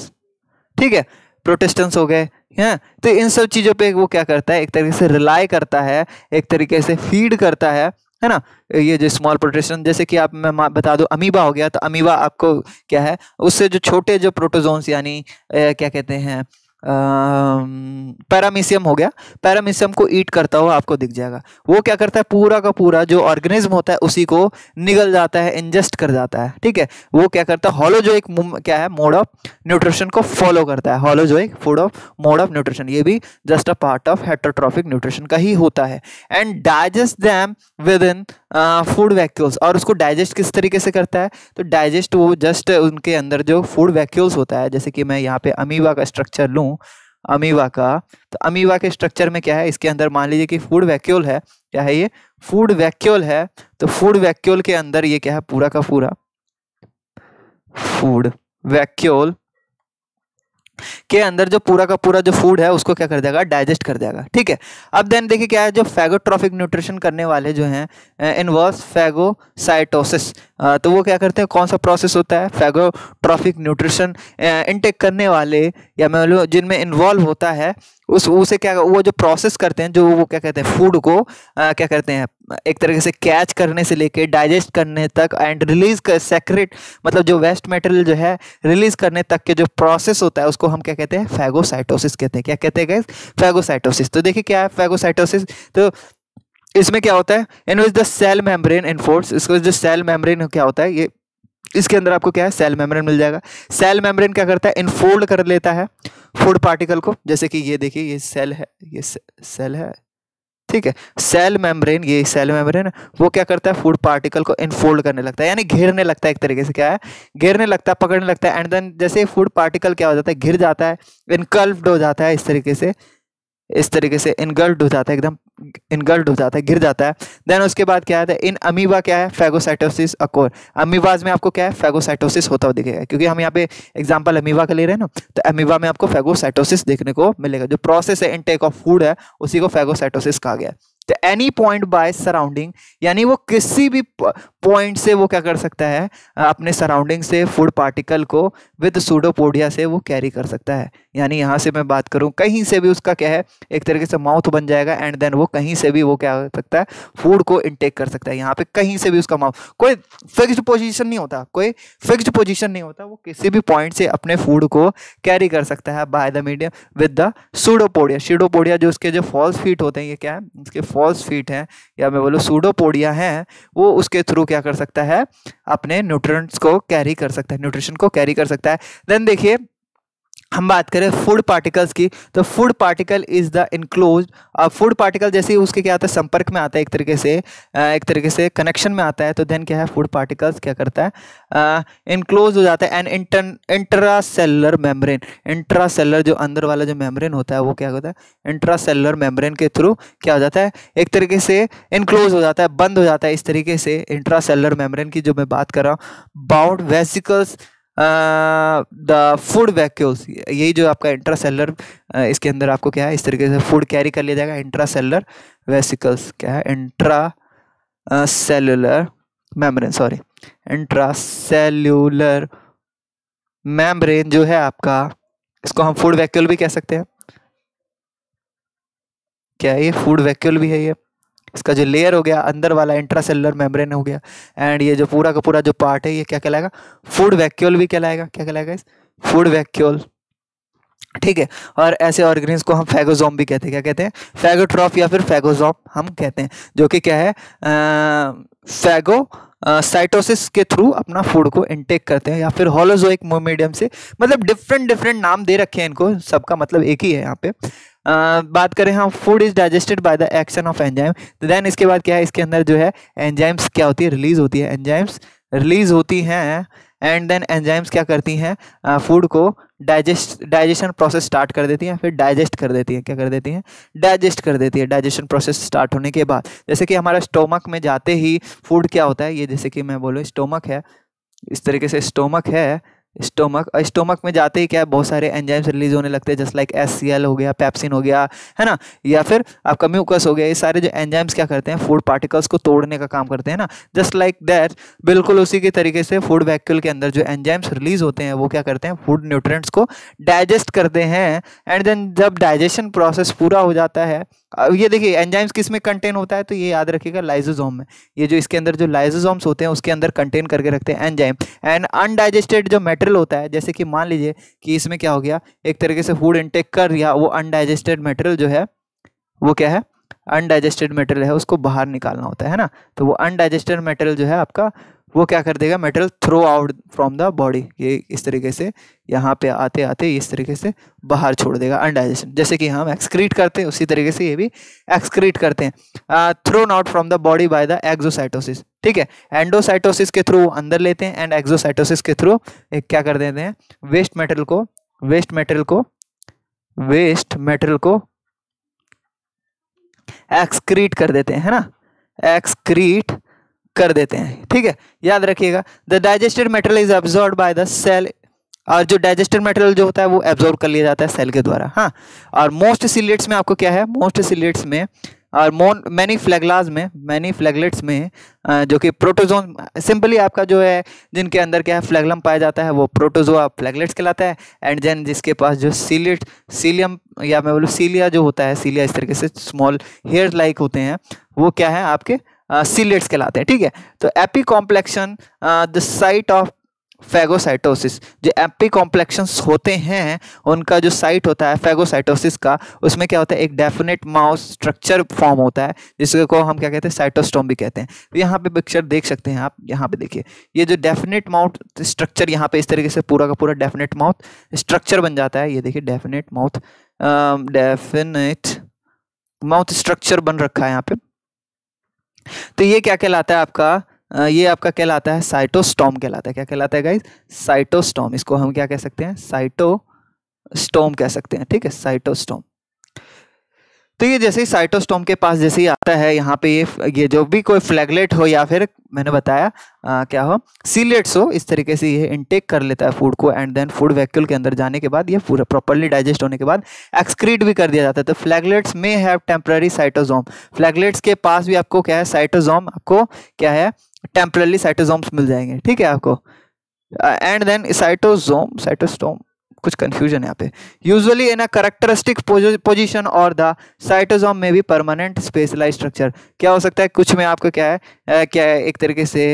ठीक है प्रोटेस्टेंट्स हो गए हैं तो इन सब चीज़ों पे वो क्या करता है एक तरीके से रिलाई करता है एक तरीके से फीड करता है है ना ये जो स्मॉल प्रोटेस्टेंट जैसे कि आप मैं बता दूं अमीबा हो गया तो अमीबा आपको क्या है उससे जो छोटे जो प्रोटोजोन्स यानी क्या कहते हैं पैरामीसियम हो गया पैरामीशियम को ईट करता हुआ आपको दिख जाएगा वो क्या करता है पूरा का पूरा जो ऑर्गेनिज्म होता है उसी को निगल जाता है इंजेस्ट कर जाता है ठीक है वो क्या करता है हॉलो जो एक क्या है मोड ऑफ न्यूट्रिशन को फॉलो करता है holozoic food of mode of nutrition ये भी just a part of heterotrophic nutrition का ही होता है and digest them within food vacuoles और उसको डाइजेस्ट किस तरीके से करता है तो डाइजेस्ट वो जस्ट उनके अंदर जो फूड वैक्यूल्स होता है जैसे कि मैं यहाँ पे अमीबा का स्ट्रक्चर लूँ हूँ अमीवा का तो अमीवा के स्ट्रक्चर में क्या है इसके अंदर मान लीजिए कि फूड वैक्यूल है क्या है ये फूड वैक्यूल है तो फूड वैक्यूल के अंदर ये क्या है पूरा का पूरा फूड वैक्यूल के अंदर जो पूरा का पूरा जो फूड है उसको क्या कर देगा डाइजेस्ट कर देगा ठीक है अब देन देखिए क्या है जो फैगोट्रॉफिक न्यूट्रिशन करने वाले जो हैं इनवर्स फैगोसाइटोसिस तो वो क्या करते हैं कौन सा प्रोसेस होता है फैगोट्रॉफिक न्यूट्रिशन इनटेक करने वाले या मैं बोलूँ जिनमें इन्वॉल्व होता है उस उसे क्या वो जो प्रोसेस करते हैं जो वो क्या कहते हैं फूड को आ, क्या कहते हैं एक तरीके से कैच करने से लेके डाइजेस्ट करने तक एंड रिलीज कर सेक्रेट मतलब जो वेस्ट मटेरियल जो है रिलीज करने तक के जो प्रोसेस होता है उसको हम क्या कहते हैं फैगोसाइटोसिस कहते हैं क्या कहते हैं गैस फैगोसाइटोसिस तो देखिए क्या है फैगोसाइटोसिस तो इसमें क्या होता है in which the cell membrane enforce इसका जो सेल मेम्ब्रेन क्या होता है ये इसके अंदर आपको क्या है सेल मेम्ब्रेन मिल जाएगा सेल मेम्ब्रेन क्या करता है इनफोल्ड कर लेता है फूड पार्टिकल को जैसे कि ये देखिए ये सेल है ये सेल है ठीक है सेल मेम्ब्रेन ये सेल मेम्ब्रेन वो क्या करता है फूड पार्टिकल को इनफोल्ड करने लगता है यानी घेरने लगता है एक तरीके से क्या है घेरने लगता है पकड़ने लगता है एंड देन जैसे फूड पार्टिकल क्या हो जाता है घिर जाता है इनकल्फ्ड हो जाता है इस तरीके से इस तरीके से इनगल्ड हो जाता है एकदम इनगल्ड हो जाता है गिर जाता है देन उसके बाद क्या है इन अमीबा क्या है फेगोसाइटोसिस अकोर अमीबाज में आपको क्या है फेगोसाइटोसिस होता हुआ दिखेगा क्योंकि हम यहाँ पे एग्जाम्पल अमीबा का ले रहे हैं ना तो अमीबा में आपको फेगोसाइटोसिस देखने को मिलेगा जो प्रोसेस है इनटेक ऑफ फूड है उसी को फेगोसाइटोसिस कहा गया है एनी पॉइंट बाय सराउंडिंग यानी वो किसी भी पॉइंट से वो क्या कर सकता है अपने सराउंडिंग से फूड पार्टिकल को विद सूडोपोडिया से वो कैरी कर सकता है यानी यहाँ से मैं बात करूँ कहीं से भी उसका क्या है एक तरीके से माउथ बन जाएगा एंड देन वो कहीं से भी वो क्या कर सकता है फूड को इनटेक कर सकता है यहाँ पे कहीं से भी उसका माउथ कोई फिक्स्ड पोजिशन नहीं होता कोई फिक्स्ड पोजिशन नहीं होता वो किसी भी पॉइंट से अपने फूड को कैरी कर सकता है by the medium with the pseudopodia pseudopodia जो उसके जो फॉल्स फीट होते हैं ये क्या है उसके फॉल्स फीट हैं या मैं बोलूँ सूडोपोडिया हैं वो उसके थ्रू क्या कर सकता है अपने न्यूट्रंट्स को कैरी कर सकता है न्यूट्रिशन को कैरी कर सकता है देन देखिए हम बात करें फूड पार्टिकल्स की तो food particle is the enclose food particle जैसे ही उसके क्या आता है संपर्क में आता है एक तरीके से एक तरीके से कनेक्शन में आता है तो देन क्या है फूड पार्टिकल्स क्या करता है इनक्लोज हो जाता है an inter intracellular membrane intracellular जो अंदर वाला जो मेम्ब्रेन होता है वो क्या होता है इंट्रा सेलर मेम्ब्रेन के थ्रू क्या हो जाता है एक तरीके से इनक्लोज हो जाता है बंद हो जाता है इस तरीके से इंट्रा सेलर मेम्ब्रेन की जो मैं बात कर रहा हूँ bound vesicles the food vacuoles यही जो आपका इंट्रा सेलर इसके अंदर आपको क्या है इस तरीके से फूड कैरी कर लिया जाएगा इंट्रा सेलर वेसिकल्स क्या है intracellular membrane sorry intracellular membrane जो है आपका इसको हम फूड वैक्यूल भी कह सकते हैं क्या ये फूड वैक्यूल भी है ये इसका जो लेयर हो गया अंदर वाला इंट्रासेलुलर मेम्ब्रेन हो गया एंड ये जो पूरा का पूरा जो पार्ट है ये क्या कहलाएगा फूड वैक्यूल भी कहलाएगा क्या कहलाएगा इस फूड वैक्यूल ठीक है और ऐसे ऑर्गेनिज्म को हम फैगोजोम भी कहते हैं क्या कहते हैं फैगोट्रॉफ या फिर फैगोजोम हम कहते हैं जो कि क्या है फैगो साइटोसिस के थ्रू अपना फूड को इंटेक करते हैं या फिर होलोजोइक मीडियम से मतलब डिफरेंट डिफरेंट नाम दे रखे हैं इनको सबका मतलब एक ही है यहाँ पे बात करें हम food is digested by the action of enzyme तो देन इसके बाद क्या है इसके अंदर जो है एंजाइम्स क्या होती है रिलीज होती है एंजाइम्स रिलीज होती हैं एंड देन एंजाइम्स क्या करती हैं फूड को डाइजेस्ट डाइजेशन प्रोसेस स्टार्ट कर देती हैं फिर डाइजेस्ट कर देती हैं क्या कर देती हैं डाइजेस्ट कर देती है डाइजेशन प्रोसेस स्टार्ट होने के बाद जैसे कि हमारा स्टोमक में जाते ही फूड क्या होता है ये जैसे कि मैं बोलूँ स्टोमक है इस तरीके से स्टोमक है स्टोमक स्टोमक में जाते ही क्या है बहुत सारे एंजाइम्स रिलीज होने लगते हैं just like S C L हो गया पैप्सिन हो गया है ना या फिर आपका म्यूकस हो गया ये सारे जो एंजाइम्स क्या करते हैं फूड पार्टिकल्स को तोड़ने का काम करते हैं ना जस्ट लाइक दैट बिल्कुल उसी के तरीके से फूड वैक्यूल के अंदर जो एंजाइम्स रिलीज होते हैं वो क्या करते हैं फूड न्यूट्रेंट्स को डाइजेस्ट करते हैं एंड देन जब डाइजेशन प्रोसेस पूरा हो जाता है ये देखिए एंजाइम्स किस में कंटेन होता है तो ये याद रखिएगा लाइजोजोम में ये जो इसके अंदर जो लाइजोजोम्स होते हैं उसके अंदर कंटेन करके रखते हैं एंजाइम एंड अनडाइजेस्टेड जो मेटेरियल होता है जैसे कि मान लीजिए कि इसमें क्या हो गया एक तरीके से फूड इनटेक कर दिया वो अनडाइजेस्टेड मेटेरियल जो है वो क्या है अनडाइजेस्टेड मेटेरियल है उसको बाहर निकालना होता है ना तो वो अनडाइजेस्टेड मेटेरियल जो है आपका वो क्या कर देगा metal throw out from the body ये इस तरीके से यहाँ पे आते आते इस तरीके से बाहर छोड़ देगा अनडाइजेशन जैसे कि हम एक्सक्रीट करते हैं उसी तरीके से ये भी एक्सक्रीट करते हैं throw not from the body by the exocytosis ठीक है एंडोसाइटोसिस के थ्रू अंदर लेते हैं एंड एक्जोसाइटोसिस के थ्रू एक क्या कर देते हैं वेस्ट मेटल को वेस्ट मेटल को वेस्ट मेटल को एक्सक्रीट कर देते हैं है ना एक्सक्रीट कर देते हैं ठीक है याद रखिएगा the digested material is absorb by the cell और जो डाइजेस्टेड मेटेरियल जो होता है वो एब्जॉर्ब कर लिया जाता है सेल के द्वारा हाँ और मोस्ट सिलेट्स में आपको क्या है मोस्ट सिलेट्स में और मोन मैनी फ्लैगलाज में मैनी फ्लैगलेट्स में जो कि प्रोटोजोन सिंपली आपका जो है जिनके अंदर क्या है फ्लैगलम पाया जाता है वो प्रोटोजोआ फ्लैगलेट्स कहलाता है एंड देन जिसके पास जो सीलेट सीलियम या मैं बोलूँ सीलिया जो होता है सीलिया इस तरीके से स्मॉल हेयर लाइक होते हैं वो क्या है आपके सीलेट्स कहलाते हैं ठीक है तो apicomplexan the site of phagocytosis जो एपी कॉम्प्लेक्शन होते हैं उनका जो साइट होता है फेगोसाइटोसिस का उसमें क्या होता है एक डेफिनेट माउस स्ट्रक्चर फॉर्म होता है जिसको हम क्या कहते हैं साइटोस्टोम भी कहते हैं तो यहाँ पे पिक्चर देख सकते हैं आप यहाँ पे देखिए ये जो डेफिनेट माउथ स्ट्रक्चर यहाँ पे इस तरीके से पूरा का पूरा डेफिनेट माउथ स्ट्रक्चर बन जाता है ये देखिए definite mouth definite mouth structure बन रखा है यहाँ पे तो ये क्या कहलाता है आपका ये आपका कहलाता है साइटोस्टोम कहलाता है क्या कहलाता है गाइज साइटोस्टोम इसको हम क्या कह सकते हैं साइटो स्टोम कह सकते हैं ठीक है साइटोस्टोम तो ये जैसे ही साइटोस्टोम के पास जैसे ही आता है यहाँ पे ये ये जो भी कोई फ्लैगलेट हो या फिर मैंने बताया आ, क्या हो सीलेट्स हो इस तरीके से ये इनटेक कर लेता है फूड को एंड देन फूड वैक्यूल के अंदर जाने के बाद ये पूरा प्रॉपरली डाइजेस्ट होने के बाद एक्सक्रीट भी कर दिया जाता है तो फ्लैगलेट्स में हैव टेम्प्ररी साइटोजोम फ्लैगलेट्स के पास भी आपको क्या है साइटोजोम आपको क्या है टेम्प्ररी साइटोजोम्स मिल जाएंगे ठीक है आपको एंड देन साइटोजोम साइटोस्टोम कुछ कन्फ्यूजन यहाँ पे usually in a characteristic position और द साइटोजॉम में भी परमानेंट स्पेशलाइज स्ट्रक्चर क्या हो सकता है कुछ में आपको क्या है आ, क्या है एक तरीके से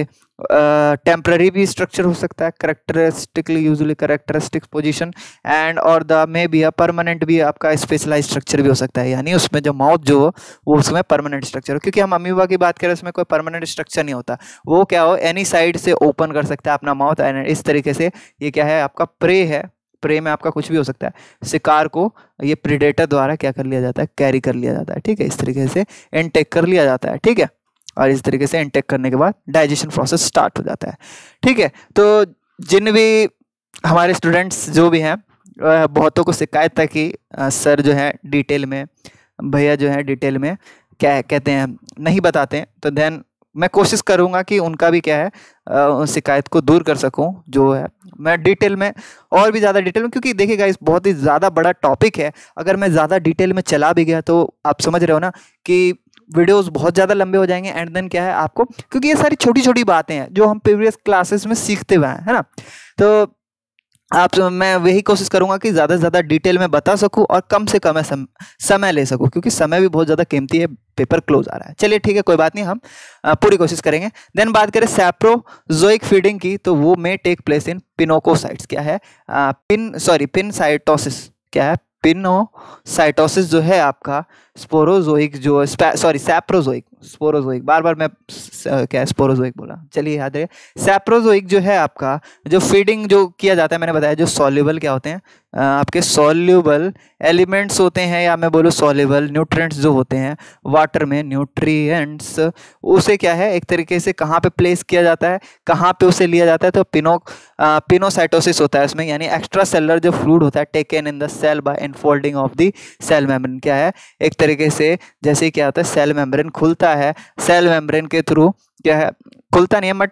टेम्प्ररी भी स्ट्रक्चर हो सकता है characteristically usually characteristic position and और द मे भी अ परमानेंट भी आपका स्पेशलाइज स्ट्रक्चर भी हो सकता है यानी उसमें जो माउथ जो हो वो उसमें परमानेंट स्ट्रक्चर हो क्योंकि हम अमीबा की बात करें उसमें कोई परमानेंट स्ट्रक्चर नहीं होता वो क्या हो एनी साइड से ओपन कर सकता है अपना माउथ एंड इस तरीके से ये क्या है आपका प्रे है प्रे में आपका कुछ भी हो सकता है शिकार को ये प्रिडेटर द्वारा क्या कर लिया जाता है कैरी कर लिया जाता है ठीक है इस तरीके से इनटेक कर लिया जाता है ठीक है और इस तरीके से इनटेक करने के बाद डाइजेशन प्रोसेस स्टार्ट हो जाता है ठीक है तो जिन भी हमारे स्टूडेंट्स जो भी हैं बहुतों को शिकायत था कि सर जो है डिटेल में भैया जो है डिटेल में क्या कहते हैं नहीं बताते हैं तो देन मैं कोशिश करूँगा कि उनका भी क्या है शिकायत को दूर कर सकूँ जो है मैं डिटेल में और भी ज़्यादा डिटेल में क्योंकि देखिए इस बहुत ही ज़्यादा बड़ा टॉपिक है अगर मैं ज़्यादा डिटेल में चला भी गया तो आप समझ रहे हो ना कि वीडियोस बहुत ज़्यादा लंबे हो जाएंगे एंड देन क्या है आपको क्योंकि ये सारी छोटी छोटी बातें हैं जो हम प्रीवियस क्लासेस में सीखते हुए हैं है ना तो आप मैं वही कोशिश करूंगा कि ज़्यादा से ज़्यादा डिटेल में बता सकूं और कम से कम सम, समय ले सकूं क्योंकि समय भी बहुत ज़्यादा कीमती है पेपर क्लोज आ रहा है चलिए ठीक है कोई बात नहीं हम पूरी कोशिश करेंगे देन बात करें सैप्रोजोइक फीडिंग की तो वो may take place in pinocytes क्या है आ, पिन सॉरी पिन साइटोसिस क्या है पिनोसाइटोसिस जो है आपका स्पोरोजोइक जो सॉरी सैप्रोजोइक स्पोरोजोइक बार बार मैं क्या स्पोरोजोइक बोला चलिए याद रहे सैप्रोजोइक जो है आपका जो फीडिंग जो किया जाता है मैंने बताया जो सॉल्यूबल क्या होते हैं आपके सॉल्यूबल एलिमेंट्स होते हैं या मैं बोलूँ सॉल्यूबल न्यूट्रिएंट्स जो होते हैं वाटर में न्यूट्रिएंट्स उसे क्या है एक तरीके से कहाँ पे प्लेस किया जाता है कहाँ पे उसे लिया जाता है तो पिनो पिनोसाइटोसिस होता है उसमें यानी एक्स्ट्रा सेलर जो फ्लूड होता है taken in the cell by enfolding of the cell membrane क्या है एक तरीके से जैसे क्या होता है सेल मेम्ब्रेन खुलता है सेल मेम्ब्रेन के थ्रू क्या है खुलता नहीं है बट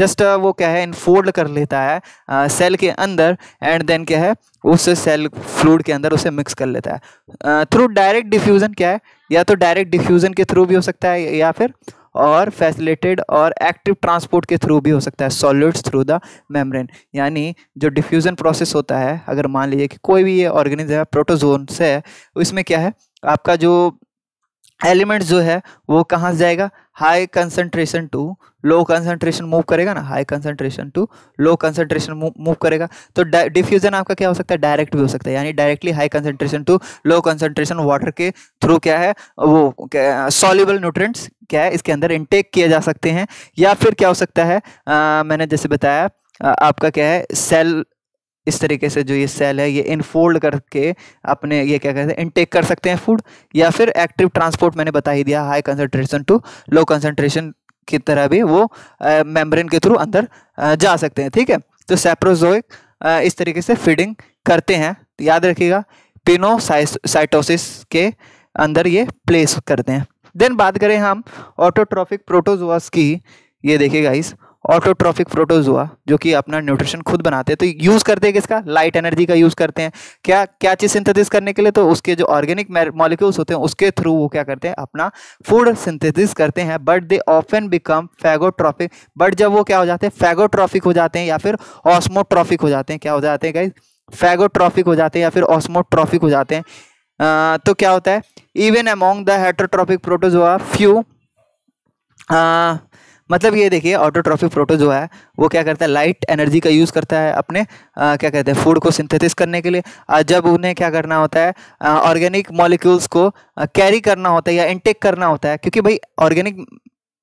जस्ट mm, uh, वो क्या है इनफोल्ड कर लेता है आ, uh, सेल के अंदर एंड देन क्या है उस सेल फ्लूड के अंदर उसे मिक्स कर लेता है थ्रू डायरेक्ट डिफ्यूज़न क्या है या तो डायरेक्ट डिफ्यूज़न के थ्रू भी हो सकता है या फिर और फैसिलिटेड और एक्टिव ट्रांसपोर्ट के थ्रू भी हो सकता है सॉलिड्स थ्रू द मेम्ब्रेन यानी जो डिफ्यूज़न प्रोसेस होता है अगर मान लीजिए कि कोई भी ये ऑर्गेनिज्म है प्रोटोजोन से उसमें क्या है आपका जो एलिमेंट जो है वो कहाँ से जाएगा high concentration to low concentration move करेगा ना high concentration to low concentration move करेगा तो डिफ्यूजन आपका क्या हो सकता है डायरेक्ट भी हो सकता है यानी directly high concentration to low concentration water के थ्रू क्या है वो सॉल्यूबल न्यूट्रेंट्स क्या है इसके अंदर इनटेक किए जा सकते हैं या फिर क्या हो सकता है आ, मैंने जैसे बताया आपका क्या है सेल इस तरीके से जो ये सेल है ये इनफोल्ड करके अपने ये क्या कहते हैं इनटेक कर सकते हैं फूड या फिर एक्टिव ट्रांसपोर्ट मैंने बता ही दिया high concentration to low concentration की तरह भी वो मेम्ब्रेन के थ्रू अंदर जा सकते हैं ठीक है तो सेप्रोजोइक इस तरीके से फीडिंग करते हैं तो याद रखिएगा पिनोसाइटोसिस के अंदर ये प्लेस करते हैं देन बात करें हम ऑटोट्रॉफिक प्रोटोजोआस की ये देखिएगा इस ऑटोट्रॉफिक हुआ जो कि अपना न्यूट्रिशन खुद बनाते हैं तो यूज़ करते हैं किसका लाइट एनर्जी का यूज़ करते हैं क्या क्या चीज़ सिंथेसिस करने के लिए तो उसके जो ऑर्गेनिक मॉलिक्यूल्स होते हैं उसके थ्रू वो क्या करते हैं अपना फूड सिंथेसिस करते हैं but they often become phagotrophic but जब वो क्या हो जाते हैं फैगोट्रॉफिक हो जाते हैं या फिर ऑस्मोट्रॉफिक हो जाते हैं क्या हो जाते हैं गाइज फैगोट्रॉफिक हो जाते हैं या फिर ऑस्मोट्रॉफिक हो जाते हैं तो क्या होता है इवन अमोंग द हेट्रोट्रॉफिक हुआ फ्यू मतलब ये देखिए ऑटोट्रॉफिक प्रोटो जो है वो क्या करता है लाइट एनर्जी का यूज़ करता है अपने आ, क्या कहते हैं फूड को सिंथेसिस करने के लिए आ, जब उन्हें क्या करना होता है ऑर्गेनिक मॉलिक्यूल्स को कैरी करना होता है या इनटेक करना होता है क्योंकि भाई ऑर्गेनिक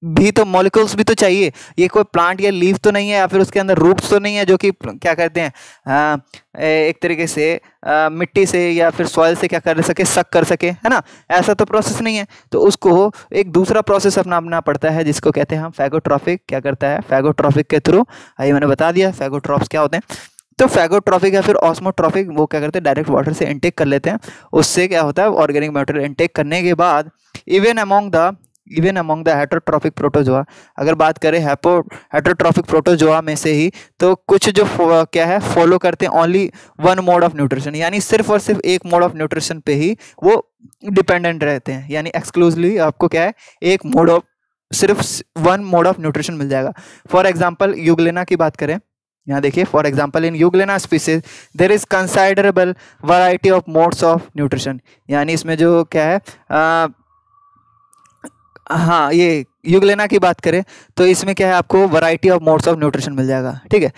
भी तो मॉलिक्यूल्स भी तो चाहिए ये कोई प्लांट या लीव तो नहीं है या फिर उसके अंदर रूट्स तो नहीं है जो कि क्या करते हैं आ, एक तरीके से आ, मिट्टी से या फिर सॉइल से क्या कर सके सक कर सके है ना ऐसा तो प्रोसेस नहीं है तो उसको एक दूसरा प्रोसेस अपना अपना पड़ता है जिसको कहते हैं हम फैगोट्रॉफिक क्या करता है फैगोट्रॉफिक के थ्रू आइए मैंने बता दिया फैगोट्रॉप्स क्या होते हैं तो फैगोट्रॉफिक या फिर ऑस्मोट्रॉफिक वो क्या करते हैं डायरेक्ट वाटर से इंटेक कर लेते हैं उससे क्या होता है ऑर्गेनिक मटेरियल इंटेक करने के बाद even among the even among the heterotrophic protozoa अगर बात करें हैपो हेट्रोट्रॉफिक प्रोटोजोआ में से ही तो कुछ जो क्या है फॉलो करते हैं only one mode of nutrition यानी सिर्फ और सिर्फ एक मोड ऑफ न्यूट्रिशन पे ही वो डिपेंडेंट रहते हैं यानी एक्सक्लूसिवली आपको क्या है एक मोड ऑफ सिर्फ वन मोड ऑफ न्यूट्रिशन मिल जाएगा फॉर एग्जाम्पल युगलेना की बात करें यहाँ देखिए for example in Euglena species there is considerable variety of modes of nutrition यानी इसमें जो क्या है हाँ ये युगलेना की बात करें तो इसमें क्या है आपको variety of modes of nutrition मिल जाएगा ठीक है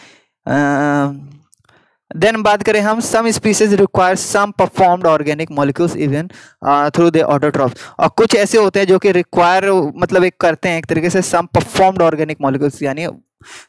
देन बात करें हम some species require some performed organic molecules even through the autotrophs और कुछ ऐसे होते हैं जो कि रिक्वायर मतलब एक करते हैं एक तरीके से सम परफॉर्म्ड ऑर्गेनिक मॉलिक्यूल्स यानी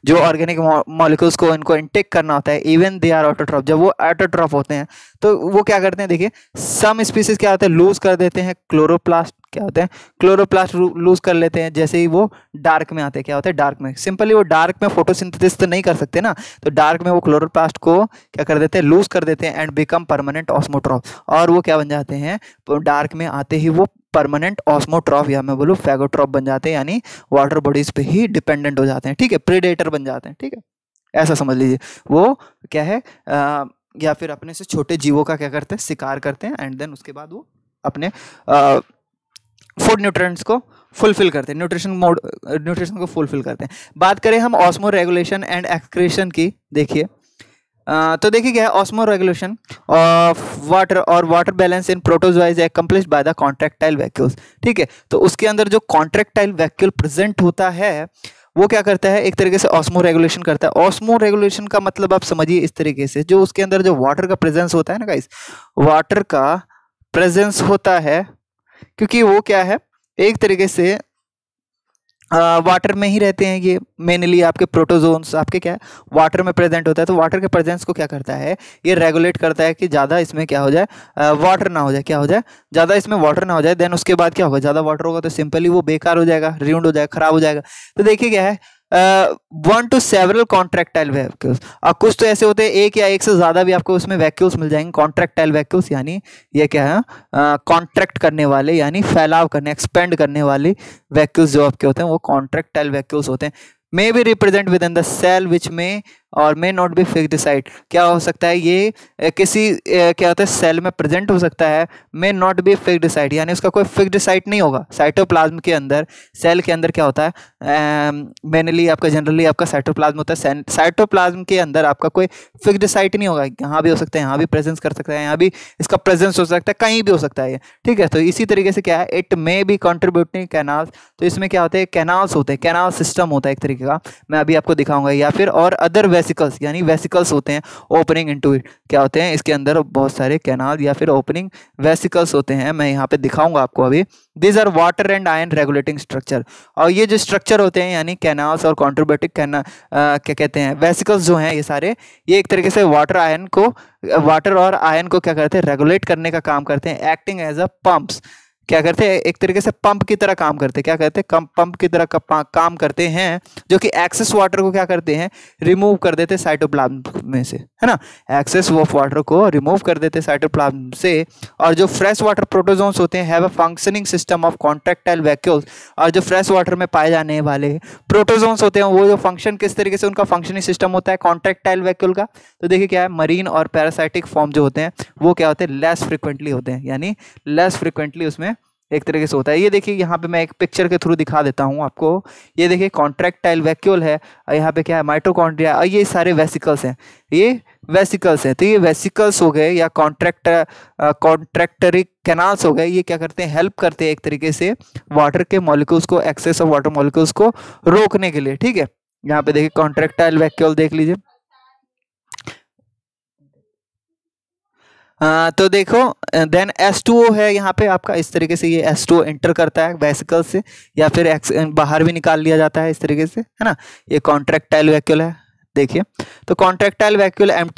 जो ऑर्गेनिक मॉलिक्यूल्स को इनको इनटेक करना होता है इवन दे आर ऑटोट्रॉप जब वो ऑटोट्रॉप होते हैं तो वो क्या करते हैं देखिए सम स्पीसीज क्या होते हैं लूज कर देते हैं क्लोरोप्लास्ट क्या होते हैं क्लोरोप्लास्ट लूज कर लेते हैं जैसे ही वो डार्क में आते हैं क्या होते हैं डार्क में सिंपली वो डार्क में फोटोसिंथेसिस तो नहीं कर सकते ना तो डार्क में वो क्लोरोप्लास्ट को क्या कर देते हैं लूज कर देते हैं एंड बिकम परमानेंट ऑस्मोट्रॉप और वो क्या बन जाते हैं डार्क में आते ही वो परमानेंट ऑस्मोट्रॉफ या मैं बोलूँ फैगोट्रॉफ बन जाते हैं यानी वाटर बॉडीज पे ही डिपेंडेंट हो जाते हैं ठीक है प्रीडेटर बन जाते हैं ठीक है ऐसा समझ लीजिए वो क्या है आ, या फिर अपने से छोटे जीवों का क्या करते हैं शिकार करते हैं एंड देन उसके बाद वो अपने फूड न्यूट्रेंट्स को फुलफिल करते हैं न्यूट्रिशन मोड न्यूट्रिशन को फुलफिल करते हैं बात करें हम ऑस्मो रेगुलेशन एंड एक्सक्रेशन की देखिए तो देखिए क्या है ऑस्मो रेगुलेशन ऑफ वाटर और water balance in protozoa accomplished by the contractile vacuoles ठीक है तो उसके अंदर जो कॉन्ट्रेक्टाइल वैक्यूल प्रेजेंट होता है वो क्या करता है एक तरीके से ऑस्मो रेगुलेशन करता है ऑस्मो रेगुलेशन का मतलब आप समझिए इस तरीके से जो उसके अंदर जो वाटर का प्रेजेंस होता है ना गाइस वाटर का प्रेजेंस होता है क्योंकि वो क्या है एक तरीके से वाटर में ही रहते हैं ये मेनली आपके प्रोटोजोन्स आपके क्या है वाटर में प्रेजेंट होता है तो वाटर के प्रेजेंस को क्या करता है ये रेगुलेट करता है कि ज़्यादा इसमें क्या हो जाए वाटर ना हो जाए क्या हो जाए ज़्यादा इसमें वाटर ना हो जाए देन उसके बाद क्या होगा ज़्यादा वाटर होगा तो सिंपली वो बेकार हो जाएगा रिउंड हो जाएगा खराब हो जाएगा तो देखिए क्या है one to several contractile vacuoles और कुछ तो ऐसे होते हैं एक या एक से ज़्यादा भी आपको उसमें वैक्यूल्स मिल जाएंगे कॉन्ट्रैक्टाइल वैक्यूल्स यानी ये क्या है कॉन्ट्रैक्ट uh, करने वाले यानी फैलाव करने एक्सपेंड करने वाले वैक्यूल्स जो आपके होते हैं वो कॉन्ट्रैक्टाइल वैक्यूल्स होते हैं be represent within the cell which में और मे नॉट बी फिक्सड क्या हो सकता है ये किसी क्या होता है सेल में प्रेजेंट हो सकता है may not be fix site यानी उसका कोई फिक्स साइट नहीं होगा साइटोप्लाज्म के अंदर सेल के अंदर क्या होता है मेनली आपका जनरली आपका साइटोप्लाज्म होता है साइटोप्लाज्म के अंदर आपका कोई फिक्स साइट नहीं होगा यहाँ भी हो सकता है यहाँ भी प्रेजेंस कर सकता है यहाँ भी इसका प्रेजेंस हो सकता है कहीं भी हो सकता है ठीक है तो इसी तरीके से क्या है it may be contributing canal तो इसमें क्या होते हैं कैनाल्स होते हैं कैनाल सिस्टम होता है एक तरीके का मैं अभी आपको दिखाऊंगा या फिर और अदर वेसिकल्स यानी वेसिकल्स होते हैं ओपनिंग इनटू इट क्या होते हैं इसके अंदर बहुत सारे कैनाल या फिर ओपनिंग वेसिकल्स होते हैं मैं यहाँ पे दिखाऊंगा आपको अभी these are water and ion regulating structure और ये जो स्ट्रक्चर होते हैं यानी कैनाल्स और कॉन्ट्रोबेटिक कैना क्या कहते हैं वेसिकल्स जो हैं ये सारे ये एक तरीके से वाटर आयन को वाटर और आयन को क्या करते हैं रेगुलेट करने का काम करते हैं एक्टिंग एज अ पम्प्स क्या करते हैं एक तरीके से पंप की तरह काम करते हैं क्या करते हैं पंप की तरह का काम करते हैं जो कि एक्सेस वाटर को क्या करते हैं रिमूव कर देते हैं साइटोप्लाज्म में से है ना एक्सेस ऑफ वाटर को रिमूव कर देते हैं साइटोप्लाज्म से और जो फ्रेश वाटर प्रोटोजोन्स होते हैं have a functioning system of contractile vacuoles और जो फ्रेश वाटर में पाए जाने वाले प्रोटोजोन्स होते हैं वो जो फंक्शन किस तरीके से उनका फंक्शनिंग सिस्टम होता है कॉन्ट्रेक्टाइल वैक्यूल का तो देखिए क्या है मरीन और पैरासाइटिक फॉर्म जो होते हैं वो क्या होते हैं लेस फ्रिक्वेंटली होते हैं यानी लेस फ्रिक्वेंटली उसमें एक तरीके से होता है ये देखिए यहाँ पे मैं एक पिक्चर के थ्रू दिखा देता हूँ आपको ये देखिए कॉन्ट्रैक्टाइल वैक्यूल है और यहाँ पे क्या है माइट्रोकॉन्ड्रिया और ये सारे वेसिकल्स हैं ये वेसिकल्स हैं तो ये वेसिकल्स हो गए या कॉन्ट्रैक्ट कॉन्ट्रैक्टरिक कैनाल्स हो गए ये क्या करते हैं हेल्प करते हैं एक तरीके से वाटर के मॉलिक्यूल्स को एक्सेस ऑफ वाटर मॉलिक्यूल्स को रोकने के लिए ठीक है यहाँ पे देखिए कॉन्ट्रैक्टाइल वैक्यूल देख लीजिए हाँ, तो देखो देन एस टू ओ है यहाँ पे आपका इस तरीके से ये एस टू ओ एंटर करता है वेसिकल से या फिर एक्स बाहर भी निकाल लिया जाता है इस तरीके से है ना ये टाइल वैक्यूल है देखिए तो कॉन्ट्रेक्टाइल वैक्यूल एम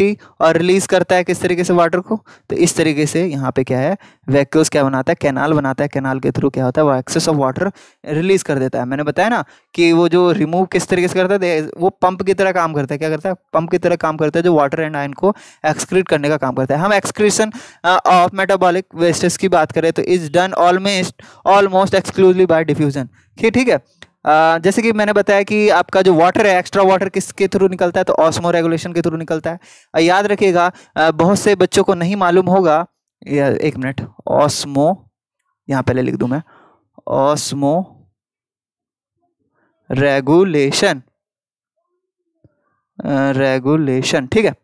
और रिलीज करता है किस तरीके से वाटर को तो इस तरीके से यहाँ पे क्या है वैक्यूल्स क्या बनाता है कैनाल बनाता है कैनाल के थ्रू क्या होता है वो एक्सेस ऑफ वाटर रिलीज कर देता है मैंने बताया ना कि वो जो रिमूव किस तरीके से करता है वो पंप की तरह काम करता है क्या करता है पंप की तरह काम करता है जो वाटर एंड आयन को एक्सक्रीट करने का काम करता है हम एक्सक्रीशन ऑफ मेटाबॉलिक वेस्टेस की बात करें तो is done almost almost exclusively by diffusion ठीक है जैसे कि मैंने बताया कि आपका जो वाटर है एक्स्ट्रा वाटर किसके थ्रू निकलता है तो ऑस्मो रेगुलेशन के थ्रू निकलता है याद रखिएगा बहुत से बच्चों को नहीं मालूम होगा या एक मिनट ऑस्मो यहाँ पहले लिख दूँ मैं ऑस्मो रेगुलेशन रेगुलेशन ठीक है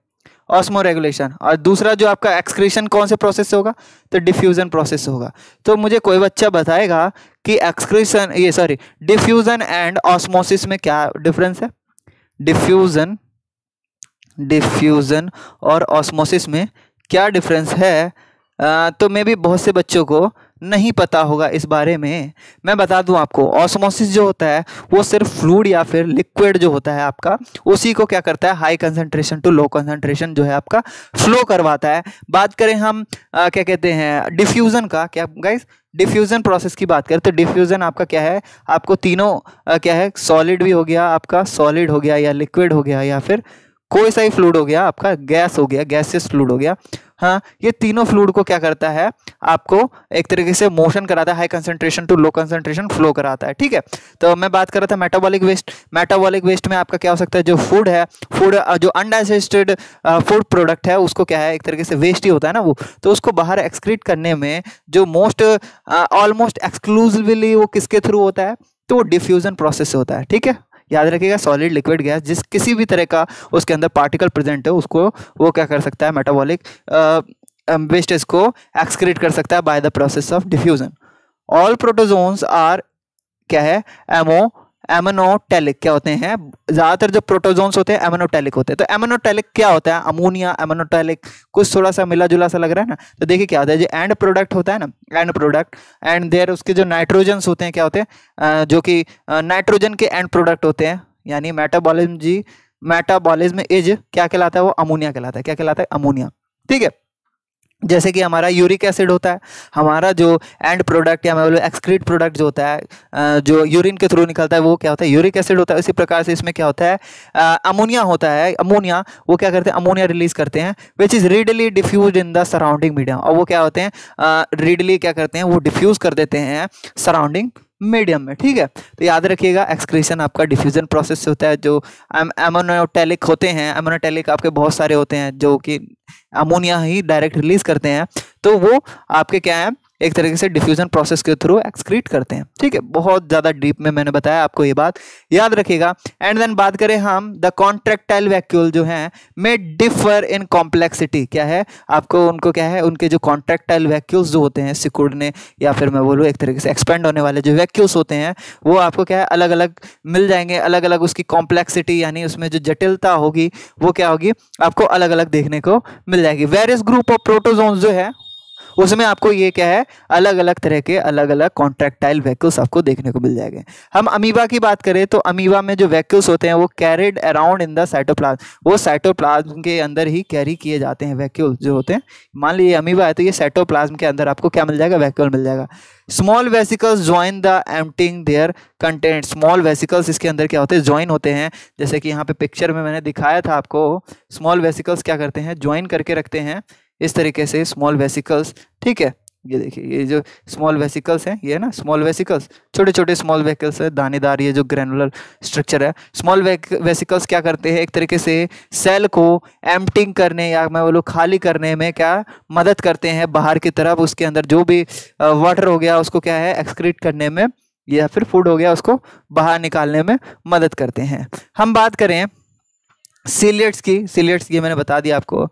ऑस्मो रेगुलेशन और दूसरा जो आपका एक्सक्रीशन कौन से प्रोसेस से होगा तो डिफ्यूज़न प्रोसेस होगा तो मुझे कोई बच्चा बताएगा कि एक्सक्रीशन ये सॉरी डिफ्यूज़न एंड ऑस्मोसिस में क्या डिफरेंस है डिफ्यूज़न डिफ्यूज़न और ऑस्मोसिस में क्या डिफरेंस है आ, तो मे भी बहुत से बच्चों को नहीं पता होगा इस बारे में मैं बता दूं आपको ऑस्मोसिस जो होता है वो सिर्फ फ्लूड या फिर लिक्विड जो होता है आपका उसी को क्या करता है high concentration to low concentration जो है आपका फ्लो करवाता है बात करें हम आ, क्या कहते हैं डिफ्यूज़न का क्या गाइस डिफ्यूज़न प्रोसेस की बात करें तो डिफ्यूज़न आपका क्या है आपको तीनों आ, क्या है सॉलिड भी हो गया आपका सॉलिड हो गया या लिक्विड हो गया या फिर कोई सा ही फ्लूड हो गया आपका गैस हो गया गैसियस फ्लूड हो गया हाँ ये तीनों फ्लूड को क्या करता है आपको एक तरीके से मोशन कराता है high concentration to low concentration flow कराता है ठीक है तो मैं बात कर रहा था मेटाबॉलिक वेस्ट मेटाबॉलिक वेस्ट में आपका क्या हो सकता है जो फूड है फूड जो अनडाइजेस्टेड फूड प्रोडक्ट है उसको क्या है एक तरीके से वेस्ट ही होता है ना वो तो उसको बाहर एक्सक्रीट करने में जो मोस्ट ऑलमोस्ट एक्सक्लूसिवली वो किसके थ्रू होता है तो वो डिफ्यूजन प्रोसेस से होता है ठीक है याद रखिएगा सॉलिड लिक्विड गैस जिस किसी भी तरह का उसके अंदर पार्टिकल प्रेजेंट है उसको वो क्या कर सकता है मेटाबॉलिक वेस्टेज को एक्सक्रीट कर सकता है by the process of diffusion all protozoans are क्या है एमओ एमोनोटेलिक क्या होते हैं ज़्यादातर जो प्रोटोजोन्स होते हैं एमोनोटेलिक होते हैं तो एमोनोटेलिक क्या होता है अमोनिया एमोनोटेलिक कुछ थोड़ा सा मिला जुला सा लग रहा है ना तो देखिए क्या होता है जो एंड प्रोडक्ट होता है ना एंड प्रोडक्ट एंड देयर उसके जो नाइट्रोजन्स होते हैं क्या होते हैं जो कि नाइट्रोजन के एंड प्रोडक्ट होते हैं यानी मेटाबॉलिज्म जी मेटाबॉलिज्म इज क्या कहलाता है वो अमोनिया कहलाता है क्या कहलाता है अमोनिया ठीक है जैसे कि हमारा यूरिक एसिड होता है हमारा जो एंड प्रोडक्ट या मतलब एक्सक्रीट प्रोडक्ट जो होता है जो यूरिन के थ्रू निकलता है वो क्या होता है यूरिक एसिड होता है इसी प्रकार से इसमें क्या होता है अमोनिया होता है अमोनिया वो क्या करते हैं अमोनिया रिलीज करते हैं which is readily diffuse in the surrounding medium और वो क्या होते हैं रीडली क्या करते हैं वो डिफ्यूज़ कर देते हैं सराउंडिंग मीडियम में ठीक है तो याद रखिएगा एक्सक्रीशन आपका डिफ्यूजन प्रोसेस से होता है जो एमोनोटेलिक होते हैं एमोनोटेलिक आपके बहुत सारे होते हैं जो कि अमोनिया ही डायरेक्ट रिलीज करते हैं तो वो आपके क्या है एक तरीके से डिफ्यूज़न प्रोसेस के थ्रू एक्सक्रीट करते हैं ठीक है बहुत ज़्यादा डीप में मैंने बताया आपको ये बात याद रखिएगा एंड देन बात करें हम द कॉन्ट्रेक्टाइल वैक्यूल जो हैं मे डिफर इन कॉम्प्लेक्सिटी क्या है आपको उनको क्या है उनके जो कॉन्ट्रेक्टाइल वैक्यूल्स जो होते हैं सिकुड़ने या फिर मैं बोलूँ एक तरीके से एक्सपेंड होने वाले जो वैक्यूल्स होते हैं वो आपको क्या है अलग अलग मिल जाएंगे अलग अलग उसकी कॉम्प्लेक्सिटी यानी उसमें जो जटिलता होगी वो क्या होगी आपको अलग अलग देखने को मिल जाएगी वेरियस ग्रुप ऑफ प्रोटोजोन्स जो है उसमें आपको ये क्या है अलग अलग तरह के अलग अलग कॉन्ट्रैक्टाइल वैक्यूल्स आपको देखने को मिल जाएंगे हम अमीबा की बात करें तो अमीबा में जो वैक्यूल्स होते हैं वो carried around in the cytoplasm वो साइटोप्लाज्म के अंदर ही कैरी किए जाते हैं वैक्यूल जो होते हैं मान लीजिए अमीबा है तो ये साइटोप्लाज्म के अंदर आपको क्या मिल जाएगा वैक्यूल मिल जाएगा small vesicles join the emptying their content small vesicles इसके अंदर क्या होते हैं ज्वाइन होते हैं जैसे कि यहाँ पे पिक्चर में मैंने दिखाया था आपको स्मॉल वेसिकल्स क्या करते हैं ज्वाइन करके रखते हैं इस तरीके से स्मॉल वेसिकल्स ठीक है ये देखिए ये जो स्मॉल वेसिकल्स हैं ये है ना स्मॉल वेसिकल्स छोटे छोटे स्मॉल वेहिकल्स है दानेदार ये जो ग्रेनुलर स्ट्रक्चर है स्मॉल वेसिकल्स क्या करते हैं एक तरीके से सेल को एम्पटिंग करने या मैं बोलूँ खाली करने में क्या मदद करते हैं बाहर की तरफ उसके अंदर जो भी वाटर हो गया उसको क्या है एक्सक्रीट करने में या फिर फूड हो गया उसको बाहर निकालने में मदद करते हैं हम बात करें सीलियट्स की सीलियट्स ये मैंने बता दिया आपको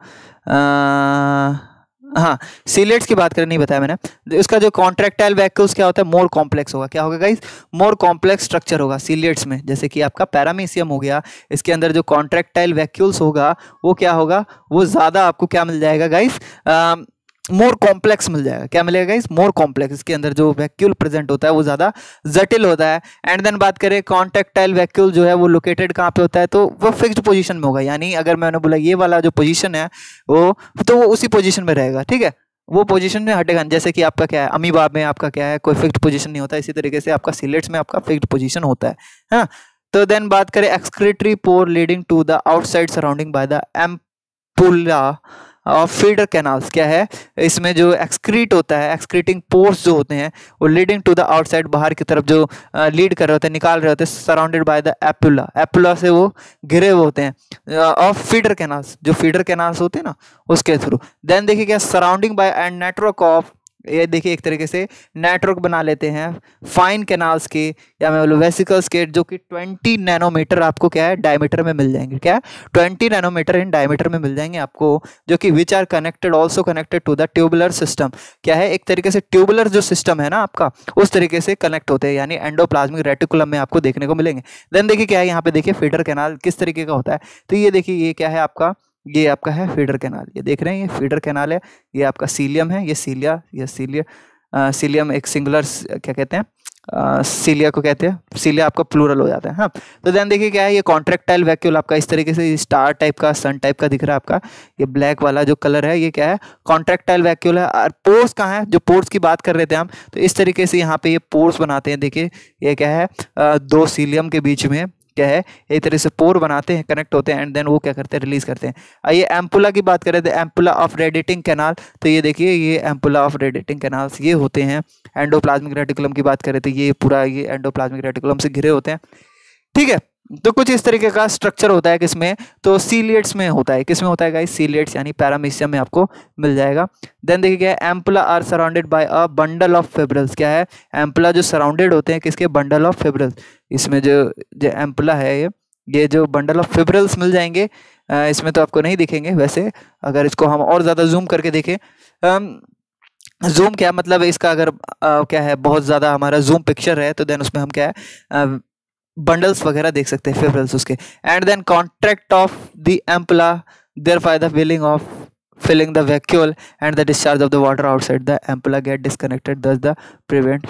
हाँ सीलेट्स की बात करें नहीं बताया मैंने उसका तो जो कॉन्ट्रेक्टाइल वैक्यूल्स क्या होता है मोर कॉम्प्लेक्स होगा क्या होगा गाइज मोर कॉम्प्लेक्स स्ट्रक्चर होगा सीलेट्स में जैसे कि आपका पैरामीसियम हो गया इसके अंदर जो कॉन्ट्रेक्टाइल वैक्यूल्स होगा वो क्या होगा वो ज़्यादा आपको क्या मिल जाएगा गाइज मोर कॉम्प्लेक्स मिल जाएगा क्या मिलेगा इस मोर कॉम्प्लेक्स इसके अंदर जो वैक्यूल प्रेजेंट होता है वो ज़्यादा जटिल होता है एंड देन बात करें कॉन्टेक्टाइल वैक्यूल जो है वो लोकेटेड कहाँ पे होता है तो वो फिक्स्ड पोजीशन में होगा यानी अगर मैंने बोला ये वाला जो पोजीशन है वो तो वो उसी पोजिशन में रहेगा ठीक है वो पोजिशन में हटेगा जैसे कि आपका क्या है अमीबाब में आपका क्या है कोई फिक्स पोजिशन नहीं होता इसी तरीके से आपका सिलेट्स में आपका फिक्स पोजिशन होता है हाँ तो देन बात करें excretory pore leading to the outside surrounding by the ampulla और फीडर कैनाल्स क्या है इसमें जो एक्सक्रीट होता है एक्सक्रीटिंग पोर्स जो होते हैं वो लीडिंग टू द आउटसाइड बाहर की तरफ जो लीड कर रहे होते हैं निकाल रहे होते हैं surrounded by the ampulla ampulla से वो घिरे हुए होते हैं और फीडर कैनाल्स जो फीडर कैनाल्स होते हैं ना उसके थ्रू देन देखिए क्या surrounding by and network of ये देखिए एक तरीके से नेटवर्क बना लेते हैं फाइन कैनाल्स के या मैं बोलूँ वेसिकल्स के जो कि ट्वेंटी नैनोमीटर आपको क्या है डायमीटर में मिल जाएंगे क्या ट्वेंटी नैनोमीटर इन डायमीटर में मिल जाएंगे आपको जो कि which are connected also connected to the tubular system क्या है एक तरीके से ट्यूबुलर जो सिस्टम है ना आपका उस तरीके से कनेक्ट होते हैं यानी एंडोप्लाज्मिक रेटिकुलम में आपको देखने को मिलेंगे देन देखिए क्या है यहाँ पे देखिए फीडर कैनाल किस तरीके का होता है तो ये देखिए ये क्या है आपका ये आपका है फीडर कैनाल ये देख रहे हैं ये फीडर कैनाल है ये आपका सीलियम है ये सीलिया ये सीलिया सीलियम एक सिंगुलर क्या कहते हैं सीलिया को कहते हैं सीलिया आपका प्लूरल हो जाता है हाँ तो देन देखिए क्या है ये कॉन्ट्रेक्टाइल वैक्यूल आपका इस तरीके से स्टार टाइप का सन टाइप का दिख रहा है आपका ये ब्लैक वाला जो कलर है ये क्या है कॉन्ट्रेक्टाइल वैक्यूल है और पोर्स कहाँ है जो पोर्स की बात कर रहे थे हम तो इस तरीके से यहाँ पे ये पोर्स बनाते हैं देखिए ये क्या है दो सीलियम के बीच में क्या है एक तरह से पोर बनाते हैं कनेक्ट होते हैं एंड देन वो क्या करते हैं रिलीज करते हैं आइए एम्पुला की बात करें तो एम्पुला ऑफ रेडिटिंग कैनाल तो ये देखिए ये एम्पुला ऑफ रेडिटिंग कैनाल्स ये होते हैं एंडोप्लाज्मिक रेटिकुलम की बात करें तो ये पूरा ये एंडोप्लाज्मिक रेटिकुलम से घिरे होते हैं ठीक है तो कुछ इस तरीके का स्ट्रक्चर होता है किसमें तो सीलियट्स में होता है किसमें होता है गाइस सीलियट्स यानी पैरामीशिया में आपको मिल जाएगा देन देखिए क्या है ampulla are surrounded by a bundle of fibrils क्या है एम्पला जो सराउंडेड होते हैं किसके बंडल ऑफ फेबरल्स इसमें जो जो एम्पला है ये ये जो बंडल ऑफ फेबरल्स मिल जाएंगे इसमें तो आपको नहीं दिखेंगे वैसे अगर इसको हम और ज़्यादा जूम करके देखें जूम क्या मतलब इसका अगर आ, क्या है बहुत ज़्यादा हमारा जूम पिक्चर है तो देन उसमें हम क्या है बंडल्स वगैरह देख सकते हैं फेवरल्स उसके and then contract of the ampulla there by the filling of filling the vacuole and the discharge of the water outside the ampulla get disconnected thus the prevent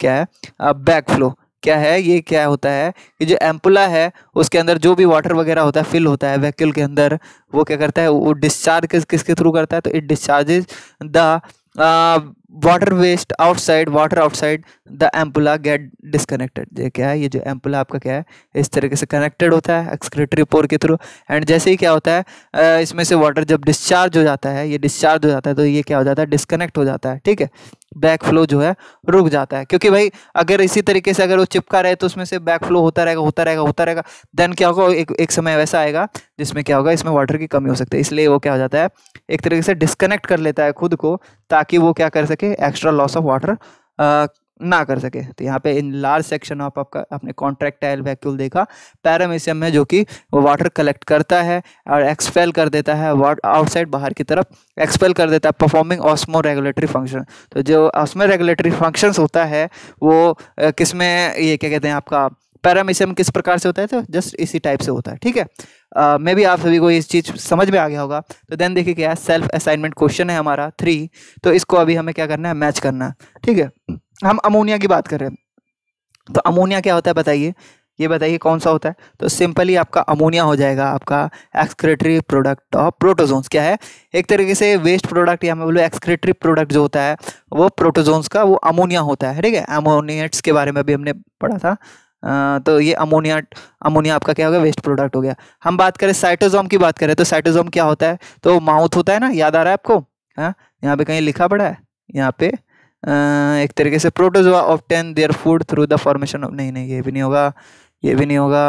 क्या है बैक uh, फ्लो क्या है ये क्या होता है कि जो एम्पुला है उसके अंदर जो भी वाटर वगैरह होता है फिल होता है वैक्यूल के अंदर वो क्या करता है वो डिस्चार्ज किस किसके थ्रू करता है तो it discharges the water waste outside water outside the ampulla get disconnected ये क्या है ये जो एम्पुला आपका क्या है इस तरीके से कनेक्टेड होता है एक्सक्रेटरी पोर के थ्रू एंड जैसे ही क्या होता है इसमें से वाटर जब डिस्चार्ज हो जाता है ये डिस्चार्ज हो जाता है तो ये क्या हो जाता है डिस्कनेक्ट हो जाता है ठीक है बैक फ्लो जो है रुक जाता है क्योंकि भाई अगर इसी तरीके से अगर वो चिपका रहे तो उसमें से बैक फ्लो होता रहेगा होता रहेगा होता रहेगा देन क्या होगा एक एक समय वैसा आएगा जिसमें क्या होगा इसमें वाटर की कमी हो सकती है इसलिए वो क्या हो जाता है एक तरीके से डिस्कनेक्ट कर लेता है खुद को ताकि वो क्या कर सके सके एक्स्ट्रा लॉस ऑफ वाटर ना कर सके तो यहाँ पे इन लार्ज सेक्शन ऑफ आपका आपने कॉन्ट्रैक्टाइल वैक्यूल देखा पैरामीशियम है जो कि वो वाटर कलेक्ट करता है और एक्सपेल कर देता है आउटसाइड बाहर की तरफ एक्सपेल कर देता है परफॉर्मिंग ऑस्मो रेगुलेटरी फंक्शन तो जो ऑस्मो रेगुलेटरी फंक्शंस होता है वो किस में ये क्या कहते हैं आपका पैरामिशियम किस प्रकार से होता है तो जस्ट इसी टाइप से होता है ठीक है मे भी आप सभी को इस चीज़ समझ में आ गया होगा तो देन देखिए क्या है सेल्फ असाइनमेंट क्वेश्चन है हमारा थ्री तो इसको अभी हमें क्या करना है मैच करना है ठीक है हम अमोनिया की बात कर रहे हैं तो अमोनिया क्या होता है बताइए ये बताइए कौन सा होता है तो सिंपली आपका अमोनिया हो जाएगा आपका एक्सक्रेटरी प्रोडक्ट ऑफ प्रोटोजोन्स क्या है एक तरीके से वेस्ट प्रोडक्ट या मैं बोलूँ एक्सक्रेटरी प्रोडक्ट जो होता है वो प्रोटोजोन्स का वो अमोनिया होता है ठीक है अमोनियट्स के बारे में भी हमने पढ़ा था तो ये अमोनिया अमोनिया आपका क्या हो गया वेस्ट प्रोडक्ट हो गया हम बात करें साइटोजोम की बात करें तो साइटोजोम क्या होता है तो माउथ होता है ना याद आ रहा है आपको हाँ यहाँ पे कहीं लिखा पड़ा है यहाँ पे एक तरीके से protozoa obtain their food through the formation of नहीं नहीं ये भी नहीं होगा ये भी नहीं होगा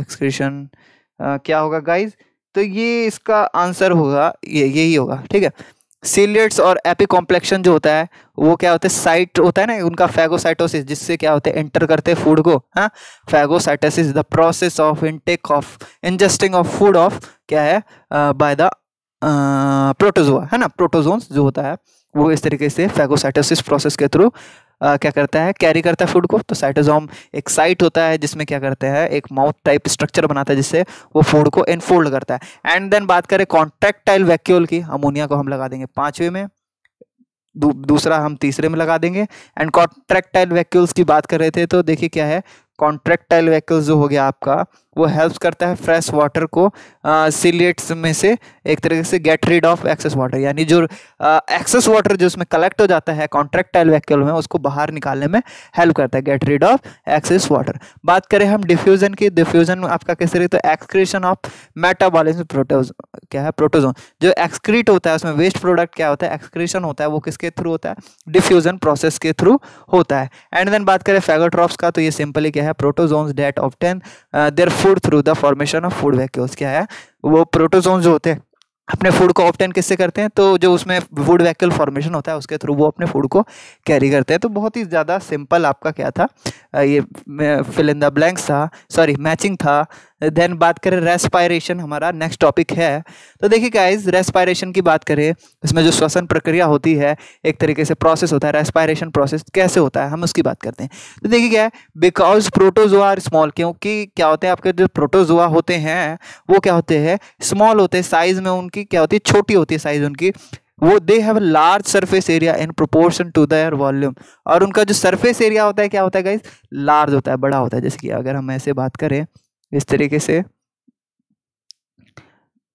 एक्सक्रीशन क्या होगा गाइज तो ये इसका आंसर होगा ये यही होगा ठीक है सीलियट्स और एपी कॉम्प्लेक्शन जो होता है वो क्या होते हैं साइट होता है ना उनका फैगोसाइटोसिस जिससे क्या होते हैं एंटर करते हैं फूड को हाँ phagocytosis the process of intake of ingesting of food of क्या है बाय द प्रोटोजोआ है ना प्रोटोजोन्स जो होता है वो इस तरीके से फैगोसाइटोसिस प्रोसेस के थ्रू आ, क्या करता है कैरी करता है फूड को तो साइटोजोम एक साइट होता है जिसमें क्या करते हैं एक माउथ टाइप स्ट्रक्चर बनाता है जिससे वो फूड को इनफोल्ड करता है एंड देन बात करें कॉन्ट्रेक्टाइल वैक्यूल की अमोनिया को हम लगा देंगे पाँचवें में दू, दूसरा हम तीसरे में लगा देंगे एंड कॉन्ट्रेक्टाइल वैक्यूल्स की बात कर रहे थे तो देखिए क्या है कॉन्ट्रेक्टाइल वैक्यूल्स जो हो गया आपका वो हेल्प करता है फ्रेश वाटर को सिलेट्स में से एक तरीके से get rid of excess water यानी जो एक्सेस वाटर जो उसमें कलेक्ट हो जाता है कॉन्ट्रैक्टाइल वैक्यूल में उसको बाहर निकालने में हेल्प करता है get rid of excess water बात करें हम डिफ्यूजन की डिफ्यूजन आपका कैसे रही तो एक्सक्रीशन ऑफ मेटाबॉलिज्म प्रोटोज क्या है प्रोटोजोन जो एक्सक्रीट होता है उसमें वेस्ट प्रोडक्ट क्या होता है एक्सक्रीशन होता है वो किसके थ्रू होता है डिफ्यूजन प्रोसेस के थ्रू होता है एंड देन बात करें फेगोट्रॉप्स का तो ये सिंपली क्या है protozoans date of ten their food through the formation of food vacuoles क्या है वो प्रोटोजोन जो होते हैं अपने फूड को ऑप्टेन किससे करते हैं तो जो उसमें फूड वैक्यूल फॉर्मेशन होता है उसके थ्रू वो अपने फूड को कैरी करते हैं तो बहुत ही ज़्यादा सिंपल आपका क्या था ये फिलिंदा ब्लैंक्स था सॉरी मैचिंग था देन बात करें रेस्पायरेशन हमारा नेक्स्ट टॉपिक है तो देखिए गाइज रेस्पायरेशन की बात करें इसमें जो श्वसन प्रक्रिया होती है एक तरीके से प्रोसेस होता है रेस्पायरेशन प्रोसेस कैसे होता है हम उसकी बात करते हैं तो देखिए क्या है बिकॉज प्रोटोजोआ आर स्मॉल क्योंकि क्या होते हैं आपके जो प्रोटोजोआ होते हैं वो क्या होते हैं स्मॉल होते हैं साइज में उनकी क्या होती है छोटी होती है साइज उनकी वो they have large surface area in proportion to their volume और उनका जो सरफेस एरिया होता है क्या होता है गाइज लार्ज होता है बड़ा होता है जैसे कि अगर हम ऐसे बात करें इस तरीके से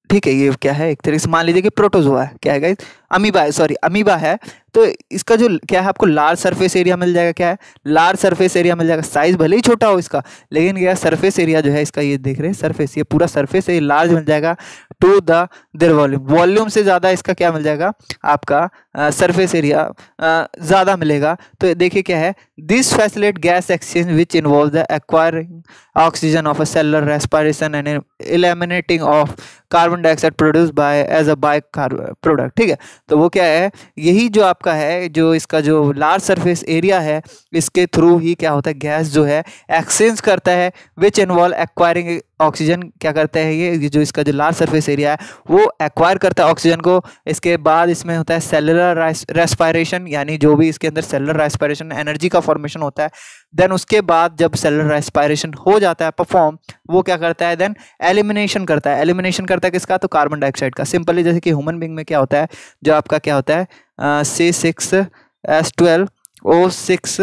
ठीक है ये क्या है एक तरीके से मान लीजिए कि प्रोटोजोआ है क्या है गाइस अमीबा है सॉरी अमीबा है तो इसका जो क्या है आपको लार्ज सरफेस एरिया मिल जाएगा क्या है लार्ज सरफेस एरिया मिल जाएगा साइज भले ही छोटा हो इसका लेकिन क्या सरफेस एरिया जो है इसका ये देख रहे हैं सरफेस ये पूरा सरफेस है लार्ज मिल जाएगा to the their volume volume से ज़्यादा इसका क्या मिल जाएगा आपका सरफेस एरिया ज़्यादा मिलेगा तो देखिए क्या है this facilitate gas exchange which involve the acquiring oxygen of a cellular respiration and eliminating of carbon dioxide produce by as a byproduct ठीक है तो वो क्या है यही जो आपका है जो इसका जो लार्ज सरफेस एरिया है इसके थ्रू ही क्या होता है गैस जो है एक्सचेंज करता है विच इन्वॉल्व एक्वायरिंग ऑक्सीजन क्या करता है ये जो इसका जो लार्ज सरफेस एरिया है वो एक्वायर करता है ऑक्सीजन को इसके बाद इसमें होता है सेलुलर रेस्पायरेशन यानी जो भी इसके अंदर सेलुलर रेस्पायरेशन एनर्जी का फॉर्मेशन होता है देन उसके बाद जब सेलुलर रेस्पायरेशन हो जाता है परफॉर्म वो क्या करता है देन एलिमिनेशन करता है एलिमिनेशन करता है किसका तो कार्बन डाइऑक्साइड का सिंपली जैसे कि ह्यूमन बींग में क्या होता है जो आपका क्या होता है C six S twelve O six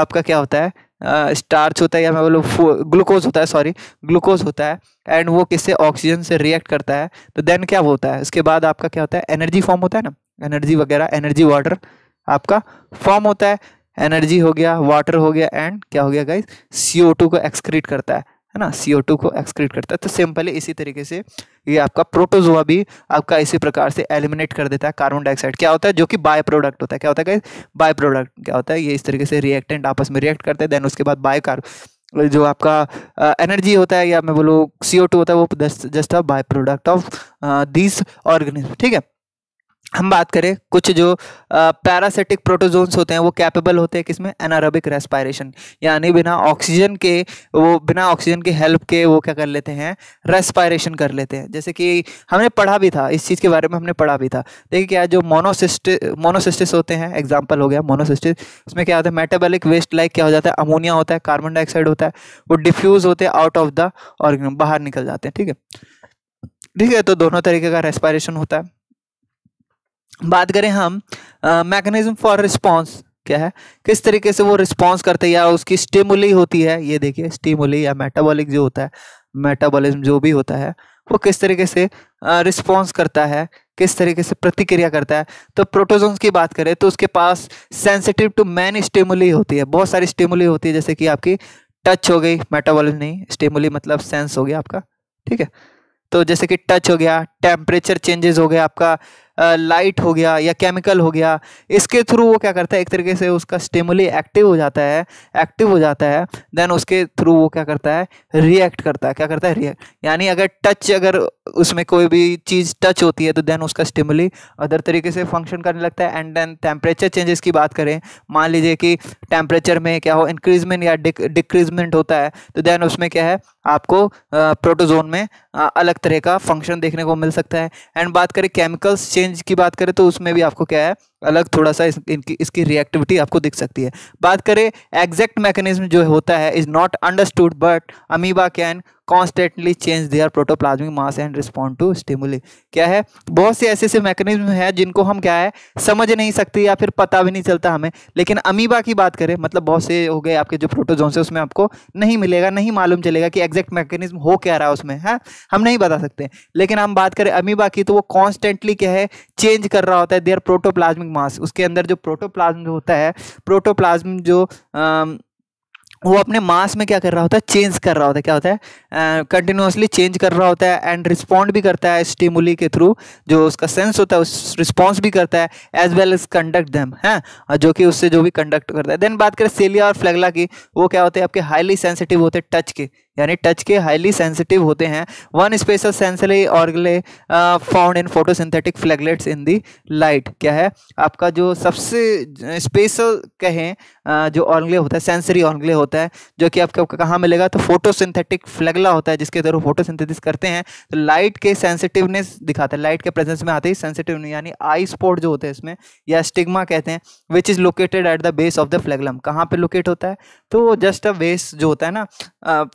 आपका क्या होता है स्टार्च होता है या मैं बोलूँ ग्लूकोज होता है सॉरी ग्लूकोज होता है एंड वो किससे ऑक्सीजन से रिएक्ट करता है तो देन क्या होता है इसके बाद आपका क्या होता है एनर्जी फॉर्म होता है ना एनर्जी वगैरह एनर्जी वाटर आपका फॉर्म होता है एनर्जी हो गया वाटर हो गया एंड क्या हो गया गाइज सी ओ टू को एक्सक्रीट करता है है ना सी को एक्सक्रीट करता है तो सिंपली इसी तरीके से ये आपका प्रोटोजोआ भी आपका इसी प्रकार से एलिमिनेट कर देता है कार्बन डाइऑक्साइड क्या होता है जो कि बाय प्रोडक्ट होता है क्या होता है बाय प्रोडक्ट क्या होता है ये इस तरीके से रिएक्टेंट आपस में रिएक्ट करते हैं देन उसके बाद बाय कार जो आपका एनर्जी होता है या मैं बोलूँ सी होता है वो just a byproduct of this organism ठीक है हम बात करें कुछ जो पैरासिटिक प्रोटोजोन्स होते हैं वो कैपेबल होते हैं किसमें एनारोबिक रेस्पायरेशन यानी बिना ऑक्सीजन के वो बिना ऑक्सीजन के हेल्प के वो क्या कर लेते हैं रेस्पायरेशन कर लेते हैं जैसे कि हमने पढ़ा भी था इस चीज़ के बारे में हमने पढ़ा भी था देखिए क्या जो मोनोसिस्ट मोनोसिस्टिस होते हैं एग्जाम्पल हो गया मोनोसिस्टिस उसमें क्या होता है मेटाबॉलिक वेस्ट लाइक क्या हो जाता है अमोनिया होता है कार्बन डाइऑक्साइड होता है वो डिफ्यूज़ होते हैं आउट ऑफ द ऑर्गेनम बाहर निकल जाते हैं ठीक है ठीक है तो दोनों तरीके का रेस्पायरेशन होता है बात करें हम मैकेनिज्म फॉर रिस्पॉन्स क्या है किस तरीके से वो रिस्पॉन्स करते हैं या उसकी स्टिमुली होती है ये देखिए स्टिमुली या मेटाबॉलिक जो होता है मेटाबॉलिज्म जो भी होता है वो किस तरीके से रिस्पॉन्स करता है किस तरीके से प्रतिक्रिया करता है तो प्रोटोजोन्स की बात करें तो उसके पास सेंसिटिव टू मैन स्टिमुली होती है बहुत सारी स्टिमुली होती है जैसे कि आपकी टच हो गई मेटाबॉलिज्म नहीं स्टिमुली मतलब सेंस हो गया आपका ठीक है तो जैसे कि टच हो गया टेम्परेचर चेंजेस हो गया आपका लाइट हो गया या केमिकल हो गया इसके थ्रू वो क्या करता है एक तरीके से उसका स्टेमुली एक्टिव हो जाता है एक्टिव हो जाता है देन उसके थ्रू वो क्या करता है रिएक्ट करता है क्या करता है रिएक्ट यानी अगर टच अगर उसमें कोई भी चीज़ टच होती है तो देन उसका स्टिमुली अदर तरीके से फंक्शन करने लगता है एंड देन टेम्परेचर चेंजेस की बात करें मान लीजिए कि टेम्परेचर में क्या हो इंक्रीजमेंट या डिक्रीजमेंट होता है तो देन उसमें क्या है आपको प्रोटोजोन में अलग तरह का फंक्शन देखने को मिल सकता है एंड बात करें केमिकल्स चेंज रेंज की बात करें तो उसमें भी आपको क्या है अलग थोड़ा सा इस, इनकी इसकी रिएक्टिविटी आपको दिख सकती है बात करें एग्जैक्ट मैकेनिज्म जो होता है is not understood but amoeba can constantly change their protoplasmic mass and respond to stimuli क्या है बहुत से ऐसे ऐसे मैकेनिज्म हैं जिनको हम क्या है समझ नहीं सकते या फिर पता भी नहीं चलता हमें लेकिन अमीबा की बात करें मतलब बहुत से हो गए आपके जो प्रोटोजोन है उसमें आपको नहीं मिलेगा नहीं मालूम चलेगा कि एग्जैक्ट मैकेनिज्म हो क्या रहा है उसमें है हाँ? हम नहीं बता सकते लेकिन हम बात करें अमीबा की तो वो कॉन्स्टेंटली क्या है चेंज कर रहा होता है देयर प्रोटोप्लाज्मिक मास उसके अंदर जो प्रोटोप्लाज्म जो होता है प्रोटोप्लाज्म जो आ, वो अपने मास में क्या कर रहा होता है चेंज कर रहा होता है क्या होता है कंटिन्यूसली चेंज कर रहा होता है एंड रिस्पॉन्ड भी करता है स्टिमुली के थ्रू जो उसका सेंस होता है उस रिस्पॉन्स भी करता है as well as conduct them है और जो कि उससे जो भी कंडक्ट करता है देन बात करें सेलिया और फ्लैगला की वो क्या होते हैं आपके हाईली सेंसिटिव होते हैं टच के यानी टच के हाईली सेंसिटिव होते हैं one special sensory organelle found in photosynthetic flagellates in the light क्या है आपका जो सबसे स्पेशल कहें uh, जो ऑर्गले होता है सेंसरी ऑर्गले होता है जो कि आपको कहाँ मिलेगा तो फोटोसिंथेटिक फ्लैगला होता है जिसके थ्रू फोटोसिंथेसिस करते हैं तो लाइट के सेंसिटिवनेस दिखाता है लाइट के प्रेजेंस में आते ही सेंसिटिव यानी आई स्पॉट जो होते हैं इसमें या स्टिग्मा कहते हैं which is located at the base of the flagellum कहाँ पर लोकेट होता है तो जस्ट अ बेस जो होता है ना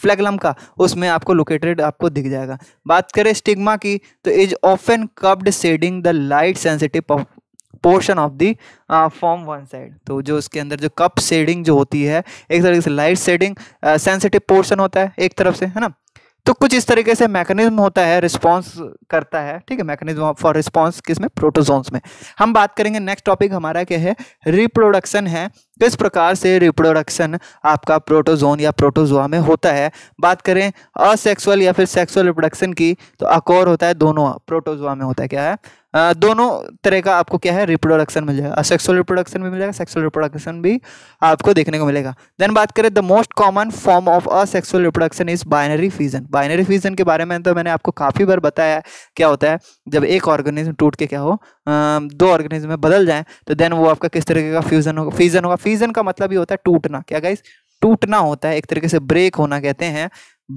फ्लैगलम डायग्राम का उसमें आपको लोकेटेड आपको दिख जाएगा बात करें स्टिग्मा की तो is often cupped shading the light sensitive portion of the form one side तो जो उसके अंदर जो कप सेडिंग जो होती है एक तरह से लाइट सेडिंग सेंसिटिव पोर्शन होता है एक तरफ से है ना तो कुछ इस तरीके से मैकेनिज्म होता है रिस्पॉन्स करता है ठीक है मैकेनिज्म फॉर रिस्पॉन्स किस में प्रोटोजोन्स में हम बात करेंगे नेक्स्ट टॉपिक हमारा क्या है रिप्रोडक्शन है किस प्रकार से रिप्रोडक्शन आपका प्रोटोजोन या प्रोटोजोआ में होता है बात करें असेक्सुअल या फिर सेक्सुअल रिप्रोडक्शन की तो अकोर होता है दोनों प्रोटोजोआ में होता है क्या है दोनों तरह का आपको क्या है रिप्रोडक्शन मिल जाएगा सेक्सुअल रिप्रोडक्शन भी मिलेगा सेक्सुअल रिप्रोडक्शन भी आपको देखने को मिलेगा देन बात करें the most common form of asexual reproduction is binary fusion binary fusion के बारे में तो मैंने आपको काफ़ी बार बताया है क्या होता है जब एक ऑर्गेनिज्म टूट के क्या हो दो ऑर्गेनिज्म में बदल जाए तो देन वो आपका किस तरीके का फ्यूजन होगा फ्यूजन होगा फ्यूजन का मतलब ये होता है टूटना क्या गाइज टूटना होता है एक तरीके से ब्रेक होना कहते हैं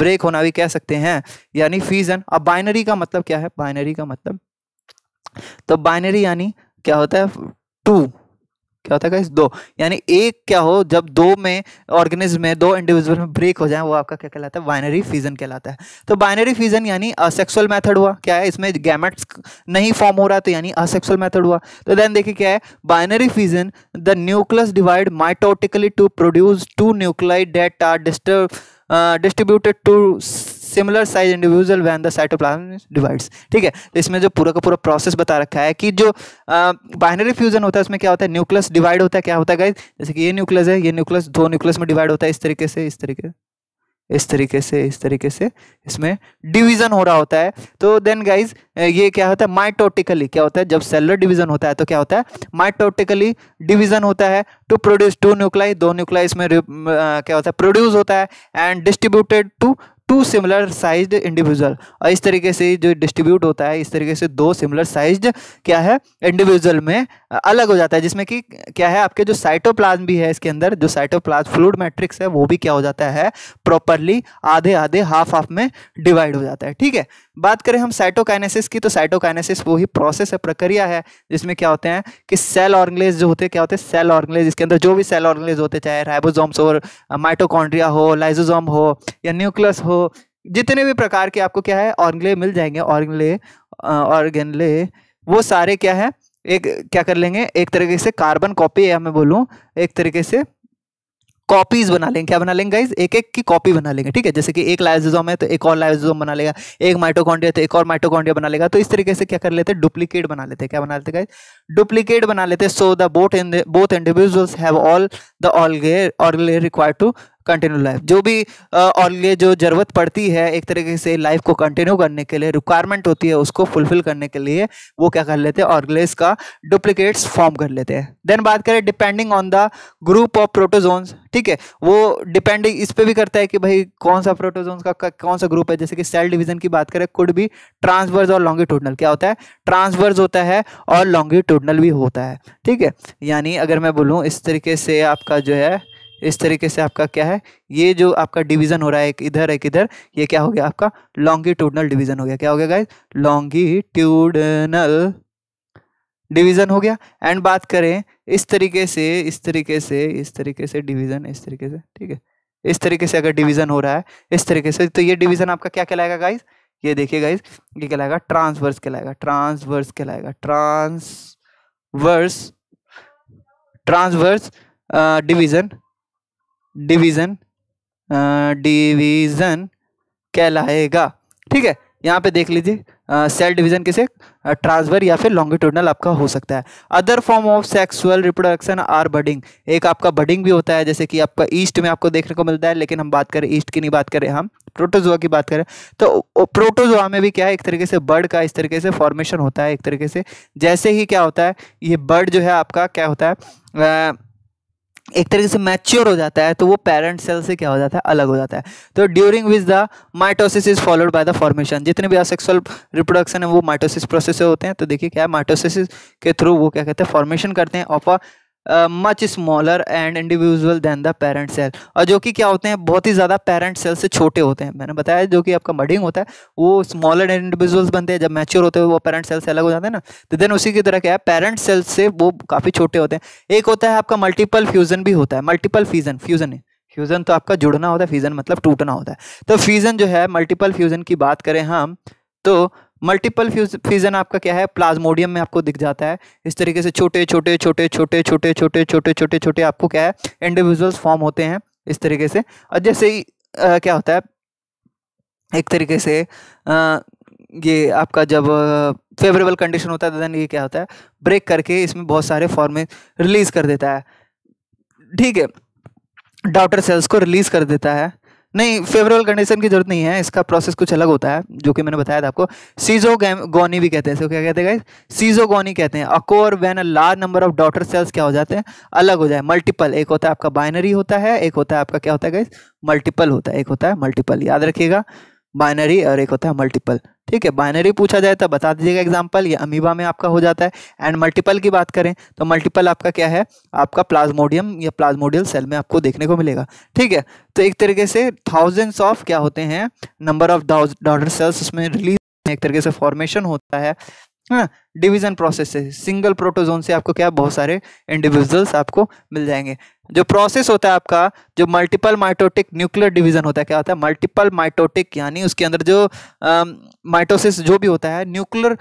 ब्रेक होना भी कह सकते हैं यानी फ्यूजन अब बाइनरी का मतलब क्या है बाइनरी का मतलब तो बाइनरी यानी क्या होता है टू क्या होता है गाइस दो यानी एक क्या हो जब दो में ऑर्गेनिज्म में दो इंडिविजुअल में ब्रेक हो जाए वो आपका क्या कहलाता है बाइनरी फ्यूजन कहलाता है तो बाइनरी फ्यूजन यानी असेक्सुअल मेथड हुआ क्या है इसमें गैमेट्स नहीं फॉर्म हो रहा तो यानी असेक्सुअल मेथड हुआ तो देन देखिए क्या है binary fusion the nucleus divide mitotically to produce two nuclei that are disturb distributed to similar size individual when the cytoplasm divides ठीक है तो इसमें जो पूरा का पूरा प्रोसेस बता रखा है कि जो बाइनरी फ्यूजन होता है उसमें क्या होता है न्यूक्लियस डिवाइड होता है क्या होता है गाइज जैसे कि ये न्यूक्लियस है ये न्यूक्लियस दो न्यूक्लियस में डिवाइड होता है इस तरीके से इस तरीके इस तरीके से इस तरीके से इसमें डिवीजन हो रहा होता है तो देन गाइज ये क्या होता है माइटोटिकली क्या होता है जब सेलर डिवीजन होता है तो क्या होता है माइटोटिकली डिवीजन होता है टू प्रोड्यूस टू न्यूक्लाई दो न्यूक्लाई इसमें क्या होता है प्रोड्यूस होता है and distributed to two similar sized individual और इस तरीके से जो डिस्ट्रीब्यूट होता है इस तरीके से दो सिमिलर साइज्ड क्या है इंडिविजुअल में अलग हो जाता है जिसमें कि क्या है आपके जो साइटोप्लाज्म भी है इसके अंदर जो साइटोप्लाज्म फ्लूड मैट्रिक्स है वो भी क्या हो जाता है प्रॉपरली आधे आधे हाफ हाफ में डिवाइड हो जाता है ठीक है बात करें हम साइटोकाइनेसिस की तो साइटोकाइनेसिस वही प्रोसेस है प्रक्रिया है जिसमें क्या होते हैं कि सेल ऑर्गेलेज जो होते हैं क्या होते हैं सेल ऑर्गेलेज इसके अंदर जो भी सेल ऑर्गेलेज होते चाहे राइबोसोम्स हो माइटोकॉन्ड्रिया हो लाइजोजोम हो या न्यूक्लियस हो जितने भी प्रकार के आपको क्या है ऑर्गेले मिल जाएंगे ऑर्गेले ऑर्गेनले वो सारे क्या है एक क्या कर लेंगे एक तरीके से कार्बन कॉपी या मैं बोलूँ एक तरीके से कॉपीज बना लेंगे क्या बना लेंगे गाइज एक एक की कॉपी बना लेंगे ठीक है जैसे कि एक लाइजोजोम है तो एक और लाइजोजोम बना लेगा एक माइटोकॉन्ड्रिया तो एक और माइटोकॉन्ड्रिया बना लेगा तो इस तरीके से क्या कर लेते हैं डुप्लीकेट बना लेते हैं क्या बना लेते हैं गाइज डुप्लीकेट बना लेते so the boat in both individuals have all the algae algae required to continue life जो भी ऑलगे जो ज़रूरत पड़ती है एक तरीके से लाइफ को कंटिन्यू करने के लिए रिक्वायरमेंट होती है उसको फुलफिल करने के लिए वो क्या कर लेते हैं ऑर्गलेस का डुप्लीकेट्स फॉर्म कर लेते हैं देन बात करें depending on the group of protozoans ठीक है वो डिपेंडिंग इस पर भी करता है कि भाई कौन सा प्रोटोजोन्स का कौन सा ग्रुप है जैसे कि सेल डिविजन की बात करें कुड भी ट्रांसवर्स और लॉन्गिट्यूडनल क्या होता है ट्रांसवर्स होता है और लॉन्गिट्यूड लैटिट्यूडनल भी होता है ठीक है यानी अगर मैं बोलूँ इस तरीके से आपका जो है इस तरीके से आपका क्या है ये जो आपका डिवीजन हो रहा है एक इधर एक इधर ये क्या हो गया आपका लॉन्गिट्यूडनल डिवीजन हो गया क्या हो गया गाइज लॉन्गिट्यूडनल डिवीजन हो गया एंड बात करें इस तरीके से इस तरीके से इस तरीके से डिवीजन इस तरीके से ठीक है इस तरीके से अगर डिवीजन हो रहा है इस तरीके से तो ये डिवीजन आपका क्या कहलाएगा गाइज ये देखिए गाइज ये कहलाएगा ट्रांसवर्स कहलाएगा ट्रांसवर्स कहलाएगा transverse transverse division division division कहलाएगा ठीक है यहाँ पे देख लीजिए सेल डिवीजन किसे ट्रांसवर या फिर लॉन्गिट्यूडनल आपका हो सकता है other form of sexual reproduction are budding एक आपका बडिंग भी होता है जैसे कि आपका ईस्ट में आपको देखने को मिलता है लेकिन हम बात करें ईस्ट की नहीं बात करें हम प्रोटोजोआ की बात करें तो प्रोटोजोआ में भी क्या है एक तरीके से बर्ड का इस तरीके से फॉर्मेशन होता है एक तरीके से जैसे ही क्या होता है ये बर्ड जो है आपका क्या होता है एक तरीके से मैच्योर हो जाता है तो वो पेरेंट सेल से क्या हो जाता है अलग हो जाता है तो during which the mitosis is followed by the formation जितने भी असेक्सुअल रिप्रोडक्शन है वो माइटोसिस प्रोसेस होते हैं तो देखिए क्या है माइटोसिस के थ्रू वो क्या कहते हैं फॉर्मेशन करते हैं of a much smaller and individual than the parent cell और जो कि क्या होते हैं बहुत ही ज़्यादा पेरेंट सेल से छोटे होते हैं मैंने बताया जो कि आपका मडिंग होता है वो स्मॉलर एंड इंडिविजुअल्स बनते हैं जब मैच्योर होते हैं वो पेरेंट सेल से अलग हो जाते हैं ना तो देन उसी की तरह क्या है पेरेंट सेल से वो काफ़ी छोटे होते हैं एक होता है आपका मल्टीपल फ्यूज़न भी होता है मल्टीपल फ्यूज़न फ्यूज़न है फ्यूज़न तो आपका जुड़ना होता है फ्यूज़न मतलब टूटना होता है तो फ्यूज़न जो है मल्टीपल फ्यूज़न की बात करें हम तो मल्टीपल फ्यूजन आपका क्या है प्लाज्मोडियम में आपको दिख जाता है इस तरीके से छोटे छोटे छोटे छोटे छोटे छोटे छोटे छोटे छोटे आपको क्या है इंडिविजुअल्स फॉर्म होते हैं इस तरीके से और जैसे ही क्या होता है एक तरीके से आ, ये आपका जब फेवरेबल कंडीशन होता है देन तो ये क्या होता है ब्रेक करके इसमें बहुत सारे फॉर्मे रिलीज़ कर देता है ठीक है डाउटर सेल्स को रिलीज़ कर देता है नहीं फेवरेबल कंडीशन की जरूरत नहीं है इसका प्रोसेस कुछ अलग होता है जो कि मैंने बताया था आपको सीजो गोनी भी कहते हैं इसको क्या कहते हैं सीजो गोनी कहते हैं occur when a large number of daughter cells क्या हो जाते हैं अलग हो जाए मल्टीपल एक होता है आपका बाइनरी होता है एक होता है आपका क्या होता है गाइज मल्टीपल होता है एक होता है मल्टीपल याद रखिएगा बाइनरी और एक होता है मल्टीपल ठीक है बाइनरी पूछा जाए तो बता दीजिएगा एग्जाम्पल ये अमीबा में आपका हो जाता है एंड मल्टीपल की बात करें तो मल्टीपल आपका क्या है आपका प्लाज्मोडियम या प्लाज्मोडियल सेल में आपको देखने को मिलेगा ठीक है तो एक तरीके से थाउजेंड्स ऑफ क्या होते हैं नंबर ऑफ डॉटर सेल्स उसमें रिलीज एक तरीके से फॉर्मेशन होता है ना हाँ, डिवीजन प्रोसेस से सिंगल प्रोटोजोन से आपको क्या बहुत सारे इंडिविजुअल्स आपको मिल जाएंगे जो प्रोसेस होता है आपका जो मल्टीपल माइटोटिक न्यूक्लियर डिवीजन होता है क्या होता है मल्टीपल माइटोटिक यानी उसके अंदर जो माइटोसिस जो भी होता है न्यूक्लियर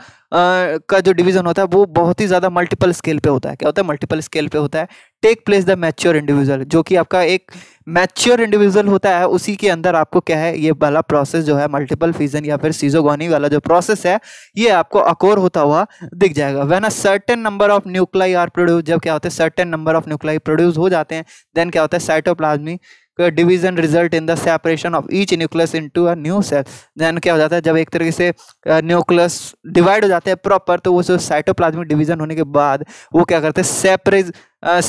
का जो डिवीजन होता है वो बहुत ही ज़्यादा मल्टीपल स्केल पे होता है क्या होता है मल्टीपल स्केल पे होता है take place the mature individual जो कि आपका एक मैच्योर इंडिविजुअल होता है उसी के अंदर आपको क्या है ये वाला प्रोसेस जो है मल्टीपल फीजन या फिर सीजोगी वाला जो प्रोसेस है ये आपको अकोर होता हुआ दिख जाएगा when a certain number of nuclei are produce जब क्या होते हैं certain number of nuclei produce हो जाते हैं देन क्या होता है cytoplasmic division result in the separation of each nucleus into a new cell then क्या हो जाता है जब एक तरीके से न्यूक्लियस डिवाइड हो जाते हैं प्रॉपर तो वो जो साइटोप्लाज्मिक डिवीजन होने के बाद वो क्या करते हैं सेपरेज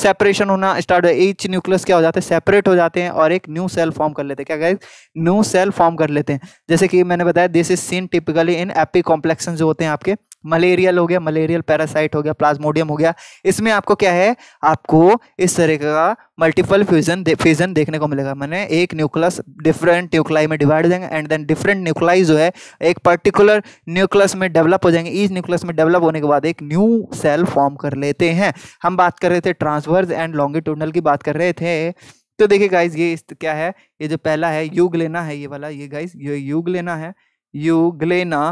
सेपरेशन होना स्टार्ट हो ईच न्यूक्लियस क्या हो जाते हैं सेपरेट हो जाते हैं और एक न्यू सेल फॉर्म कर लेते हैं क्या कहते न्यू सेल फॉर्म कर लेते हैं जैसे कि मैंने बताया this is seen typically in apicomplexan जो होते हैं आपके मलेरियल हो गया मलेरियल पैरासाइट हो गया प्लाज्मोडियम हो गया इसमें आपको क्या है आपको इस तरह का मल्टीपल फ्यूजन दे, फ्यूजन देखने को मिलेगा मैंने एक न्यूक्लस डिफरेंट न्यूक्लाई में डिवाइड हो जाएंगे एंड देन डिफरेंट न्यूक्लाई जो है एक पर्टिकुलर न्यूक्लस में डेवलप हो जाएंगे इस न्यूक्लस में डेवलप होने के बाद एक न्यू सेल फॉर्म कर लेते हैं हम बात कर रहे थे ट्रांसवर्स एंड लॉन्गिट्यूडनल की बात कर रहे थे तो देखिए गाइज ये क्या है ये जो पहला है यूग लेना है ये वाला ये गाइज ये यूग लेना है यूग लेना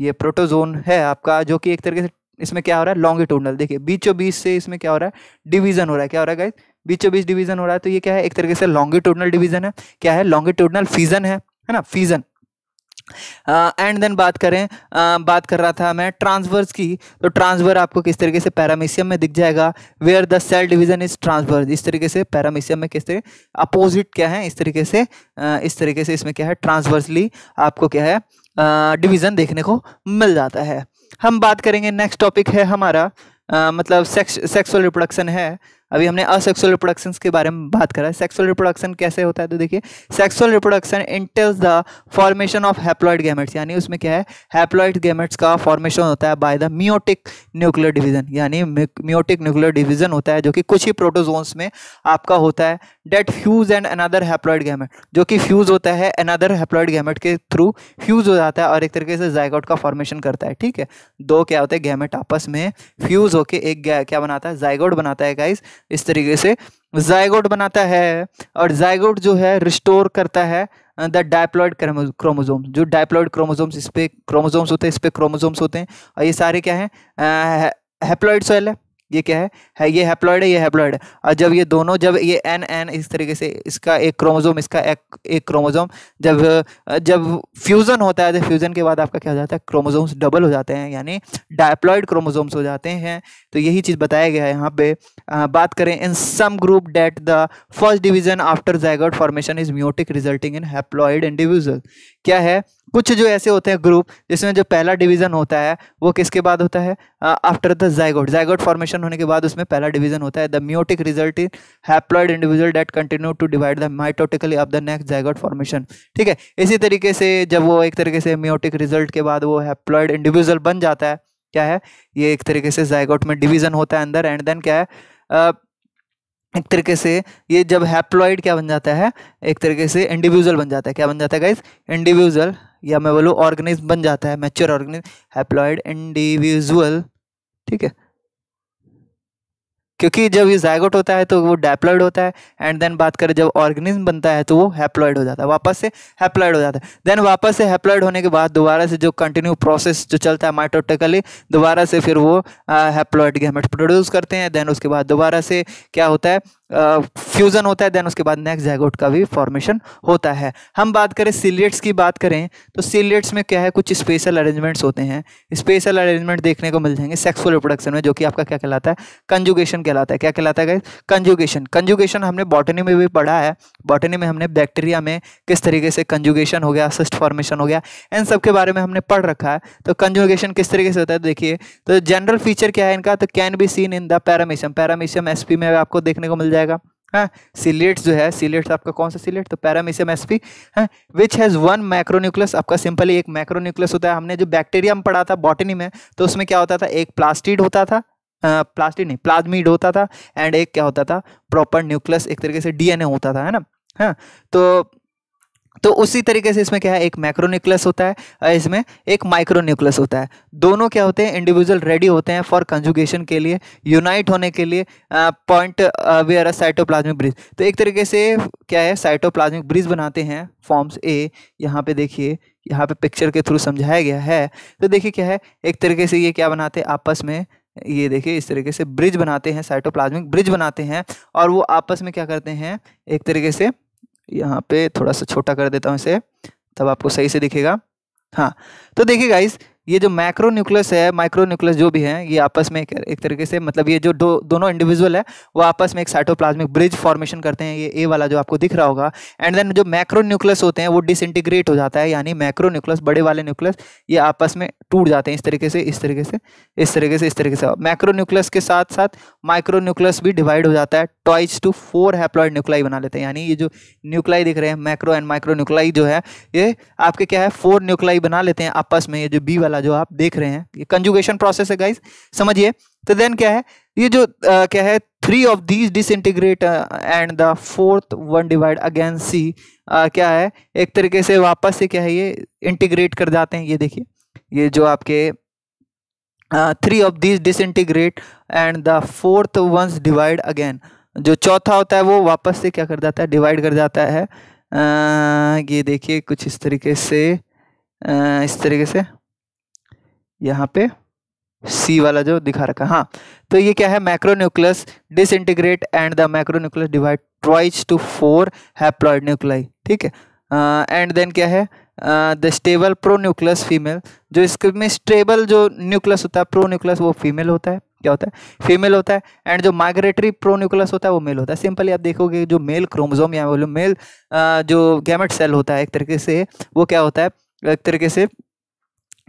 ये प्रोटोजोन है आपका जो कि एक तरीके से इसमें क्या हो रहा है लॉन्गिट्यूडनल देखिए बीचों बीच से इसमें क्या हो रहा है डिवीजन हो रहा है क्या हो रहा है गाइज बीचों बीच डिवीजन हो रहा है तो ये क्या है एक तरीके से लॉन्गिट्यूडनल डिवीजन है क्या है लॉन्गिट्यूडनल फीजन है है ना फीजन एंड uh, देन बात करें uh, बात कर रहा था मैं ट्रांसवर्स की तो ट्रांसवर आपको किस तरीके से पैरामीशियम में दिख जाएगा where the cell division is transverse इस तरीके से पैरामीशियम में किस तरीके अपोजिट क्या है इस तरीके से uh, इस तरीके से इसमें क्या है ट्रांसवर्सली आपको क्या है डिवीज़न देखने को मिल जाता है हम बात करेंगे नेक्स्ट टॉपिक है हमारा आ, मतलब सेक्स सेक्सुअल रिप्रोडक्शन है अभी हमने असेक्सुअल रिप्रोडक्शन के बारे में बात करा सेक्सुअल रिप्रोडक्शन कैसे होता है तो देखिए sexual reproduction entails the formation of haploid gametes यानी उसमें क्या है हैप्लॉइड गैमेट्स का फॉर्मेशन होता है by the meiotic nuclear division यानी मियोटिक न्यूक्लियर डिवीजन होता है जो कि कुछ ही प्रोटोजोन्स में आपका होता है that fuse and another haploid gamete जो कि फ्यूज होता है अनदर हैप्लॉइड गैमेट के थ्रू फ्यूज हो जाता है और एक तरीके से जायकॉट का फॉर्मेशन करता है ठीक है दो क्या होते हैं गैमेट आपस में फ्यूज होके एक क्या बनाता है जायकॉट बनाता है गाइस इस तरीके से जायगोट बनाता है और जायगोट जो है रिस्टोर करता है द डायप्लॉयड क्रोमोजोम जो डायप्लॉयड क्रोमोजोम्स इस पे क्रोमोजोम्स होते हैं इस पे क्रोमोजोम्स होते हैं और ये सारे क्या है हेप्लॉइड सेल है ये क्या है है ये हैप्लॉयड है ये हैप्लॉयड है और जब ये दोनों जब ये एन एन इस तरीके से इसका एक क्रोमोजोम इसका एक एक क्रोमोजोम जब जब फ्यूज़न होता है तो फ्यूज़न के बाद आपका क्या हो जाता है क्रोमोजोम्स डबल हो जाते हैं यानी डायप्लॉयड क्रोमोजोम्स हो जाते हैं तो यही चीज़ बताया गया है यहाँ पे बात करें in some group that the first division after zygote formation is meiotic resulting in haploid individual क्या है कुछ जो ऐसे होते हैं ग्रुप जिसमें जो पहला डिवीजन होता है वो किसके बाद होता है after the zygote zygote formation division होने के बाद उसमें पहला डिवीजन होता है the meiotic result in haploid individual that continue to divide the mitotically of the next zygote formation ठीक है इसी तरीके से जब वो एक तरीके से म्योटिक रिजल्ट के बाद वो हैप्लॉइड इंडिविजुअल बन जाता है क्या है ये एक तरीके से जैगोट में डिवीजन होता है अंदर एंड देन क्या है uh, एक तरीके से ये जब हैप्लॉइड क्या बन जाता है एक तरीके से इंडिविजुअल बन जाता है क्या बन जाता है गाइज इंडिविजुअल या मैं बोलूँ ऑर्गेनिज्म बन जाता है मैच्योर ऑर्गेनिज्म हैप्लॉइड इंडिविजुअल ठीक है क्योंकि जब ये जैगोट होता है तो वो डैप्लॉइड होता है एंड देन बात करें जब ऑर्गेनिज्म बनता है तो वो हैप्लॉइड हो जाता है वापस से हैप्लॉइड हो जाता है देन वापस से हैप्लॉइड होने के बाद दोबारा से जो कंटिन्यू प्रोसेस जो चलता है माइटोटिकली दोबारा से फिर वो हैप्लॉइड गैमेट प्रोड्यूस करते हैं देन उसके बाद दोबारा से क्या होता है फ्यूज़न होता है देन उसके बाद नेक्स्ट जैगोट का भी फॉर्मेशन होता है हम बात करें सिलियट्स की बात करें तो सिलियट्स में क्या है कुछ स्पेशल अरेंजमेंट्स होते हैं स्पेशल अरेंजमेंट देखने को मिल जाएंगे सेक्सुअल रिप्रोडक्शन में जो कि आपका क्या कहलाता है कंजुगेशन कहलाता है क्या कहलाता है कंजुगेशन कंजुगेशन हमने बॉटनी में भी पढ़ा है बॉटनी में हमने बैक्टीरिया में किस तरीके से कंजुगेशन हो गया सिस्ट फॉर्मेशन हो गया इन सब के बारे में हमने पढ़ रखा है तो कंजुगेशन किस तरीके से होता है देखिए तो जनरल फीचर क्या है इनका तो can be seen in the paramecium paramecium S में आपको देखने को मिल जाएगा हाँ सिलेट जो है सिलेट्स आपका कौन सा सिलेट तो पैरामीसियम एसपी है विच हैज़ वन मैक्रोन्यूक्लियस आपका सिंपली एक मैक्रोन्यूक्लियस होता है हमने जो बैक्टीरिया में पढ़ा था बॉटनी में तो उसमें क्या होता था एक प्लास्टिड होता था प्लास्टिड नहीं प्लाज्मिड होता था एंड एक क्या होता था प्रॉपर न्यूक्लियस एक तरीके से डीएनए होता था है ना हाँ तो तो उसी तरीके से इसमें क्या है एक मैक्रोन्यूक्लियस होता है और इसमें एक माइक्रोन्यूक्लियस होता है दोनों क्या होते हैं इंडिविजुअल रेडी होते हैं फॉर कंजुगेशन के लिए यूनाइट होने के लिए पॉइंट वेयर साइटोप्लाज्मिक ब्रिज तो एक तरीके से क्या है साइटोप्लाज्मिक ब्रिज बनाते हैं फॉर्म्स ए यहाँ पे देखिए यहाँ पे पिक्चर के थ्रू समझाया गया है तो देखिए क्या है एक तरीके से ये क्या बनाते हैं आपस में ये देखिए इस तरीके से ब्रिज बनाते हैं साइटोप्लाज्मिक ब्रिज बनाते हैं और वो आपस में क्या करते हैं एक तरीके से यहाँ पे थोड़ा सा छोटा कर देता हूँ इसे तब आपको सही से दिखेगा हाँ तो देखिए गाइस ये जो मैक्रो न्यूक्लियस है माइक्रो न्यूक्लियस जो भी है ये आपस में एक तरीके से मतलब ये जो दो दोनों इंडिविजुअल है वो आपस में एक साइटोप्लाज्मिक ब्रिज फॉर्मेशन करते हैं ये ए वाला जो आपको दिख रहा होगा एंड देन जो मैक्रो न्यूक्लियस होते हैं वो डिसइंटीग्रेट हो जाता है यानी मैक्रो न्यूक्लियस बड़े वाले न्यूक्लियस ये आपस में टूट जाते हैं इस तरीके से इस तरीके से इस तरीके से इस तरीके से मैक्रो न्यूक्लियस के साथ साथ माइक्रो न्यूक्लियस भी डिवाइड हो जाता है twice to four haploid nuclei बना लेते हैं यानी ये जो न्यूक्लाई दिख रहे हैं मैक्रो एंड माइक्रो न्यूक्लाई जो है ये आपके क्या है फोर न्यूक्लाई बना लेते हैं आपस में ये जो बी वाला वाला जो आप देख रहे हैं ये कंजुगेशन प्रोसेस है गाइज समझिए तो देन क्या है ये जो आ, क्या है three of these disintegrate and the fourth one divide again see क्या है एक तरीके से वापस से क्या है ये इंटीग्रेट कर जाते हैं ये देखिए ये जो आपके three of these disintegrate and the fourth ones divide again जो चौथा होता है वो वापस से क्या कर जाता है डिवाइड कर जाता है आ, ये देखिए कुछ इस तरीके से आ, इस तरीके से यहाँ पे सी वाला जो दिखा रखा हाँ तो ये क्या है macronucleus disintegrate and the macronucleus divide twice to four haploid nuclei ठीक है एंड देन क्या है the stable pronucleus female जो इसके में स्टेबल जो न्यूक्लियस होता है प्रो न्यूक्लियस वो फीमेल होता है क्या होता है फीमेल होता है एंड जो माइग्रेटरी प्रो न्यूक्लियस होता है वो मेल होता है सिंपली आप देखोगे जो मेल क्रोमोजोम या बोलो मेल जो गैमेट सेल होता है एक तरीके से वो क्या होता है एक तरीके से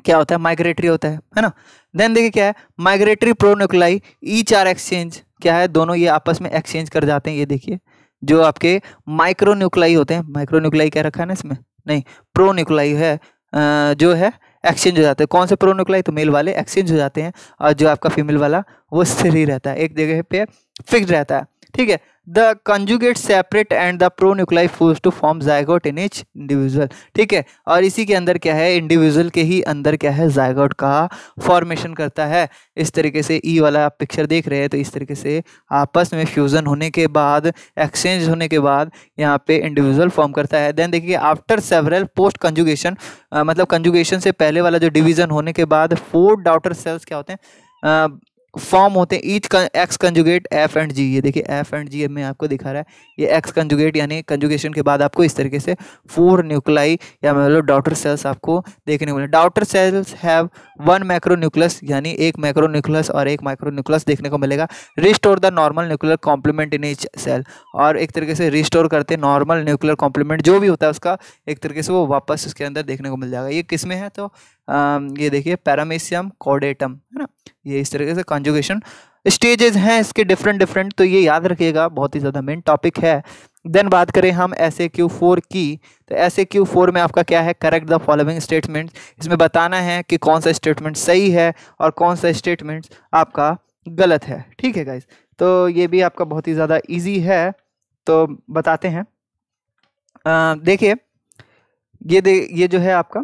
क्या होता है माइग्रेटरी होता है है ना देन देखिए क्या है migratory pronuclei each are exchange क्या है दोनों ये आपस में एक्सचेंज कर जाते हैं ये देखिए जो आपके माइक्रोन्यूक्लाई होते हैं माइक्रोन्यूक्लाई क्या रखा है ना इसमें नहीं प्रोन्यूक्लाई है जो है एक्सचेंज हो जाते हैं कौन से प्रोन्यूक्लाई तो मेल वाले एक्सचेंज हो जाते हैं और जो आपका फीमेल वाला वो स्थिर ही रहता है एक जगह पे फिक्स रहता है ठीक है the conjugate separate and the pronuclei force to form zygote in each individual ठीक है और इसी के अंदर क्या है इंडिविजुअल के ही अंदर क्या है जायगोट का फॉर्मेशन करता है इस तरीके से ई e वाला आप पिक्चर देख रहे हैं तो इस तरीके से आपस में फ्यूज़न होने के बाद एक्सचेंज होने के बाद यहाँ पे इंडिविजुअल फॉर्म करता है देन देखिए आफ्टर सेवरल पोस्ट कंजुगेशन मतलब कंजुगेशन से पहले वाला जो डिविजन होने के बाद फोर डाउटर सेल्स क्या होते हैं फॉर्म होते हैं each ex conjugate F and G ये देखिए एफ एंड जी में आपको दिखा रहा है ये एक्स कंजुगेट यानी कंजुगेशन के बाद आपको इस तरीके से फोर न्यूक्लाई या बोलो डाउटर सेल्स आपको देखने को मिले daughter cells have one micronucleus यानी एक माइक्रो न्यूक्लियस और एक माइक्रो न्यूक्लियस देखने को मिलेगा restore the normal nuclear complement in each cell और एक तरीके से रिस्टोर करते हैं नॉर्मल न्यूक्लियर कॉम्प्लीमेंट जो भी होता है उसका एक तरीके से वो वापस उसके अंदर देखने को मिल जाएगा ये किस में है तो Um, ये देखिए पैरामेसियम कॉडेटम है ना ये इस तरीके से कॉन्जुगेशन स्टेजेस हैं इसके डिफरेंट डिफरेंट तो ये याद रखिएगा बहुत ही ज़्यादा मेन टॉपिक है देन बात करें हम एस ए क्यू फोर की तो एस ए क्यू फोर में आपका क्या है करेक्ट द फॉलोइंग स्टेटमेंट इसमें बताना है कि कौन सा स्टेटमेंट सही है और कौन सा स्टेटमेंट आपका गलत है ठीक है गाइज तो ये भी आपका बहुत ही ज़्यादा ईजी है तो बताते हैं देखिए ये दे ये जो है आपका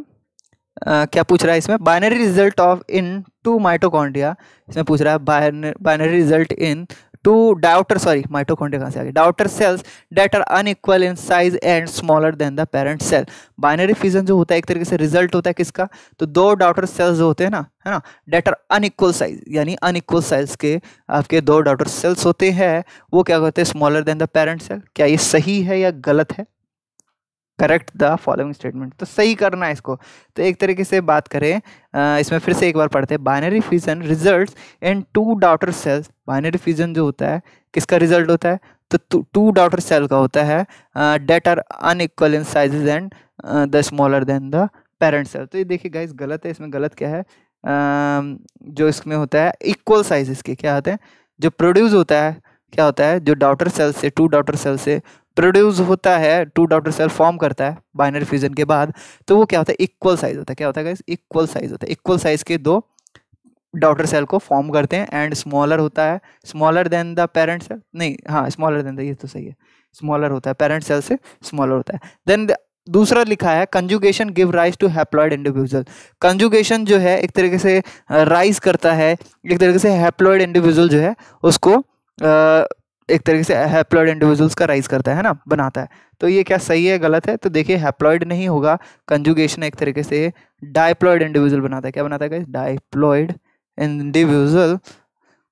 क्या पूछ रहा है इसमें binary result of in two mitochondria इसमें पूछ रहा है binary result in two daughter sorry mitochondria कहाँ से आ गई daughter cells that are unequal in size and smaller than the parent cell binary fission जो होता है एक तरीके से रिजल्ट होता है किसका तो दो डाउटर सेल्स जो होते हैं ना है ना डेट आर अनइक्वल साइज यानी अनइक्वल साइज के आपके दो डाउटर सेल्स होते हैं वो क्या कहते हैं smaller than the parent cell क्या ये सही है या गलत है करेक्ट द फॉलोइंग स्टेटमेंट तो सही करना है इसको तो एक तरीके से बात करें इसमें फिर से एक बार पढ़ते हैं binary fusion result in two daughter cells binary fusion जो होता है किसका रिजल्ट होता है तो टू डाउटर सेल का होता है that are unequal in sizes and the smaller than the parent cell तो ये देखिए गाइज गलत है इसमें गलत क्या है जो इसमें होता है इक्वल साइज के क्या होते हैं जो प्रोड्यूस होता है क्या होता है जो डाउटर सेल से टू डाउटर सेल से प्रोड्यूस होता है टू डॉटर सेल फॉर्म करता है बाइनरी फ्यूजन के बाद तो वो क्या होता है इक्वल साइज होता है क्या होता है इक्वल साइज होता है इक्वल साइज के दो डॉटर सेल को फॉर्म करते हैं एंड स्मॉलर होता है smaller than the parent cell नहीं हाँ स्मॉलर देन द ये तो सही है स्मॉलर होता है पेरेंट सेल से स्मॉलर होता है देन दूसरा लिखा है conjugation give rise to haploid individual conjugation जो है एक तरीके से राइज करता है एक तरीके से हैप्लॉयड इंडिविजुअल जो है उसको एक तरीके से हैप्लॉयड इंडिविजुअल्स का राइज करता है ना बनाता है तो ये क्या सही है गलत है तो देखिए हैप्लॉयड नहीं होगा कंजुगेशन एक तरीके से डायप्लॉयड इंडिविजुअल बनाता है क्या बनाता है डायप्लॉयड इंडिविजुअल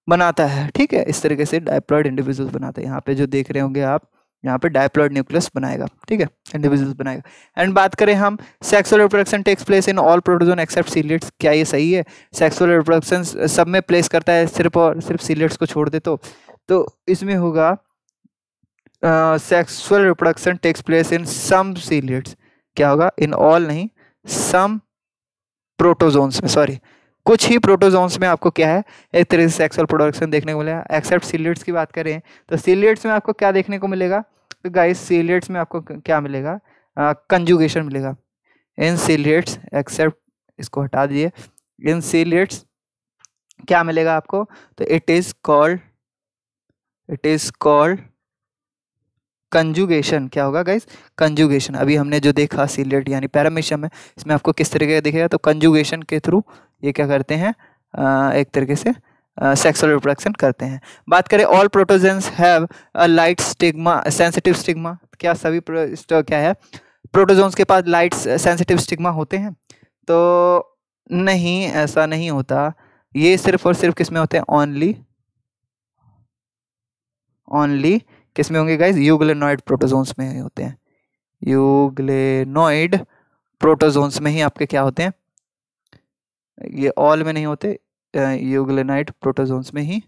बनाता है ठीक है इस तरीके से डायप्लॉयड इंडिविजुअल बनाते हैं यहाँ पे जो देख रहे होंगे आप यहाँ पे डायप्लॉयड न्यूक्लियस बनाएगा ठीक है इंडिविजुअल बनाएगा एंड बात करें हम sexual reproduction takes place in all protozoan except ciliates क्या ये सही है सेक्सुअल रिप्रोडक्शन सब में प्लेस करता है सिर्फ और सिर्फ सीलिट्स को छोड़ दे तो तो इसमें होगा sexual reproduction takes place in some ciliates क्या होगा इन ऑल नहीं सम प्रोटोजोन्स में सॉरी कुछ ही प्रोटोजोन्स में आपको क्या है एक तरह से सेक्सुअल प्रोडक्शन देखने को मिलेगा एक्सेप्ट सीलिट्स की बात करें तो सीलियट्स में आपको क्या देखने को मिलेगा तो गाइस सीलिट्स में आपको क्या मिलेगा कंजुगेशन मिलेगा इन सीलियट्स एक्सेप्ट इसको हटा दिए इन सीलिट्स क्या मिलेगा आपको तो it is called it is called conjugation क्या होगा गाइज कंजुगेशन अभी हमने जो देखा सीलेट यानी पैरामिशम है इसमें आपको किस तरीके का दिखेगा तो कंजुगेशन के थ्रू ये क्या करते हैं एक तरीके से सेक्सुअल रिप्रोडक्शन करते हैं बात करें all protozoans have a light stigma sensitive stigma क्या सभी तो क्या है प्रोटोजोन्स के पास लाइट सेंसिटिव स्टिग्मा होते हैं तो नहीं ऐसा नहीं होता ये सिर्फ और सिर्फ किस में होते हैं ओनली ओनली किस में होंगे गाइज यूग्लेनॉइड प्रोटोजोन्स में ही होते हैं यूग्लेनॉइड प्रोटोजोन्स में ही आपके क्या होते हैं ये ऑल में नहीं होते यूग्लेनाइड प्रोटोजोन्स में ही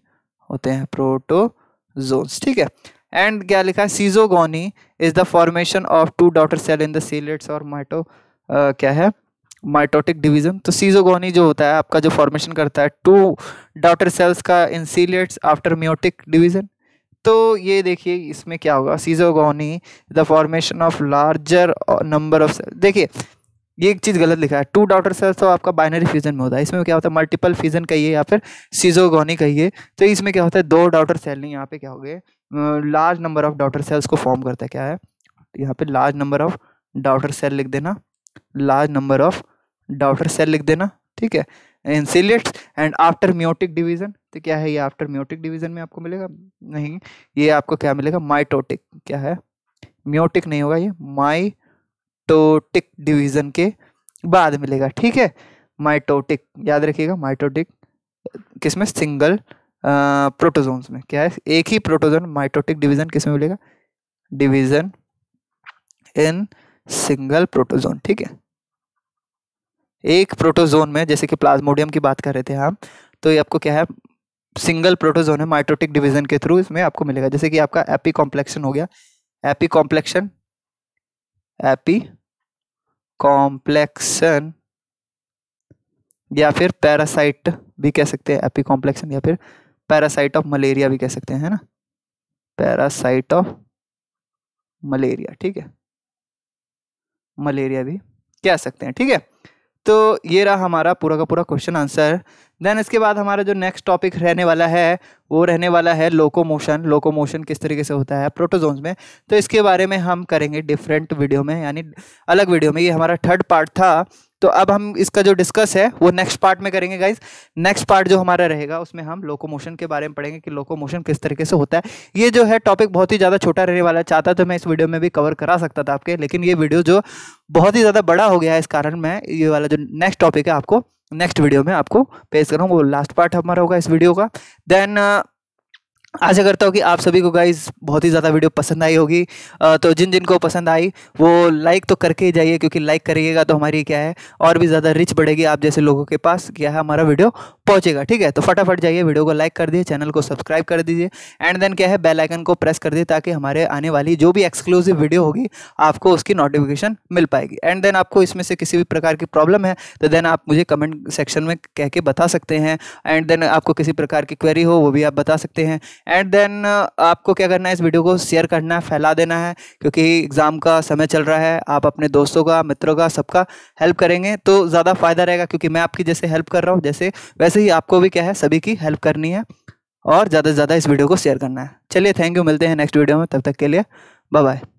होते हैं प्रोटोजोन्स ठीक है एंड क्या लिखा है schizogony is the formation of two daughter cell in the ciliates और माइटो क्या है माइटोटिक डिवीजन तो सीजोगोनी जो होता है आपका जो फॉर्मेशन करता है टू डॉटर सेल्स का in ciliates after meiotic division तो ये देखिए इसमें क्या होगा schizogony the formation of larger number of cell देखिए ये एक चीज़ गलत लिखा है टू डॉटर सेल्स तो आपका बाइनरी फ्यूजन में होता है इसमें क्या होता है मल्टीपल फ्यूजन कहिए या फिर सीजोगोनी कहिए तो इसमें क्या होता है दो डॉटर सेल नहीं यहाँ पे क्या हो गए large number of daughter cells को फॉर्म करता है क्या है यहाँ पे large number of daughter cell लिख देना large number of daughter cell लिख देना ठीक है in ciliates and after meiotic division तो क्या है ये आफ्टर म्योटिक डिवीजन में आपको मिलेगा नहीं ये आपको क्या मिलेगा माइटोटिक क्या है म्योटिक नहीं होगा ये माइटोटिक डिवीजन के बाद मिलेगा ठीक है माइटोटिक याद रखिएगा माइटोटिक किसमें सिंगल प्रोटोजोन्स में क्या है एक ही प्रोटोजोन माइटोटिक डिवीजन किसमें मिलेगा डिवीजन इन सिंगल प्रोटोजोन ठीक है एक प्रोटोजोन में जैसे कि प्लाज्मोडियम की बात कर रहे थे हम तो ये आपको क्या है सिंगल प्रोटोजोन है माइट्रोटिक डिवीजन के थ्रू इसमें आपको मिलेगा जैसे कि आपका एपी कॉम्प्लेक्शन हो गया एपी कॉम्प्लेक्शन एपी कॉम्प्लेक्शन या फिर पैरासाइट भी कह सकते हैं एपी कॉम्प्लेक्शन या फिर पैरासाइट ऑफ मलेरिया भी कह सकते हैं है ना पैरासाइट ऑफ मलेरिया ठीक है मलेरिया भी कह सकते हैं ठीक है तो ये रहा हमारा पूरा का पूरा क्वेश्चन आंसर देन इसके बाद हमारा जो नेक्स्ट टॉपिक रहने वाला है वो रहने वाला है लोकोमोशन लोकोमोशन किस तरीके से होता है प्रोटोजोन्स में तो इसके बारे में हम करेंगे डिफरेंट वीडियो में यानी अलग वीडियो में ये हमारा थर्ड पार्ट था तो अब हम इसका जो डिस्कस है वो नेक्स्ट पार्ट में करेंगे गाइज नेक्स्ट पार्ट जो हमारा रहेगा उसमें हम लोकोमोशन के बारे में पढ़ेंगे कि लोकोमोशन किस तरीके से होता है ये जो है टॉपिक बहुत ही ज़्यादा छोटा रहने वाला चाहता तो मैं इस वीडियो में भी कवर करा सकता था आपके लेकिन ये वीडियो जो बहुत ही ज़्यादा बड़ा हो गया है इस कारण मैं ये वाला जो नेक्स्ट टॉपिक है आपको नेक्स्ट वीडियो में आपको पेश करूँ वो लास्ट पार्ट हमारा होगा इस वीडियो का देन आशा करता हूँ कि आप सभी को गाइज बहुत ही ज़्यादा वीडियो पसंद आई होगी तो जिन जिन को पसंद आई वो लाइक तो करके ही जाइए क्योंकि लाइक करिएगा तो हमारी क्या है और भी ज़्यादा रिच बढ़ेगी आप जैसे लोगों के पास क्या है हमारा वीडियो पहुंचेगा ठीक है तो फटाफट जाइए वीडियो को लाइक कर दिए चैनल को सब्सक्राइब कर दीजिए एंड देन क्या है बेल आइकन को प्रेस कर दिए ताकि हमारे आने वाली जो भी एक्सक्लूसिव वीडियो होगी आपको उसकी नोटिफिकेशन मिल पाएगी एंड देन आपको इसमें से किसी भी प्रकार की प्रॉब्लम है तो देन आप मुझे कमेंट सेक्शन में कह के बता सकते हैं एंड देन आपको किसी प्रकार की क्वेरी हो वो भी आप बता सकते हैं एंड देन आपको क्या करना है इस वीडियो को शेयर करना है फैला देना है क्योंकि एग्ज़ाम का समय चल रहा है आप अपने दोस्तों का मित्रों का सबका हेल्प करेंगे तो ज़्यादा फ़ायदा रहेगा क्योंकि मैं आपकी जैसे हेल्प कर रहा हूँ जैसे वैसे ही आपको भी क्या है सभी की हेल्प करनी है और ज़्यादा से ज़्यादा इस वीडियो को शेयर करना है चलिए थैंक यू मिलते हैं नेक्स्ट वीडियो में तब तक के लिए बाय बाय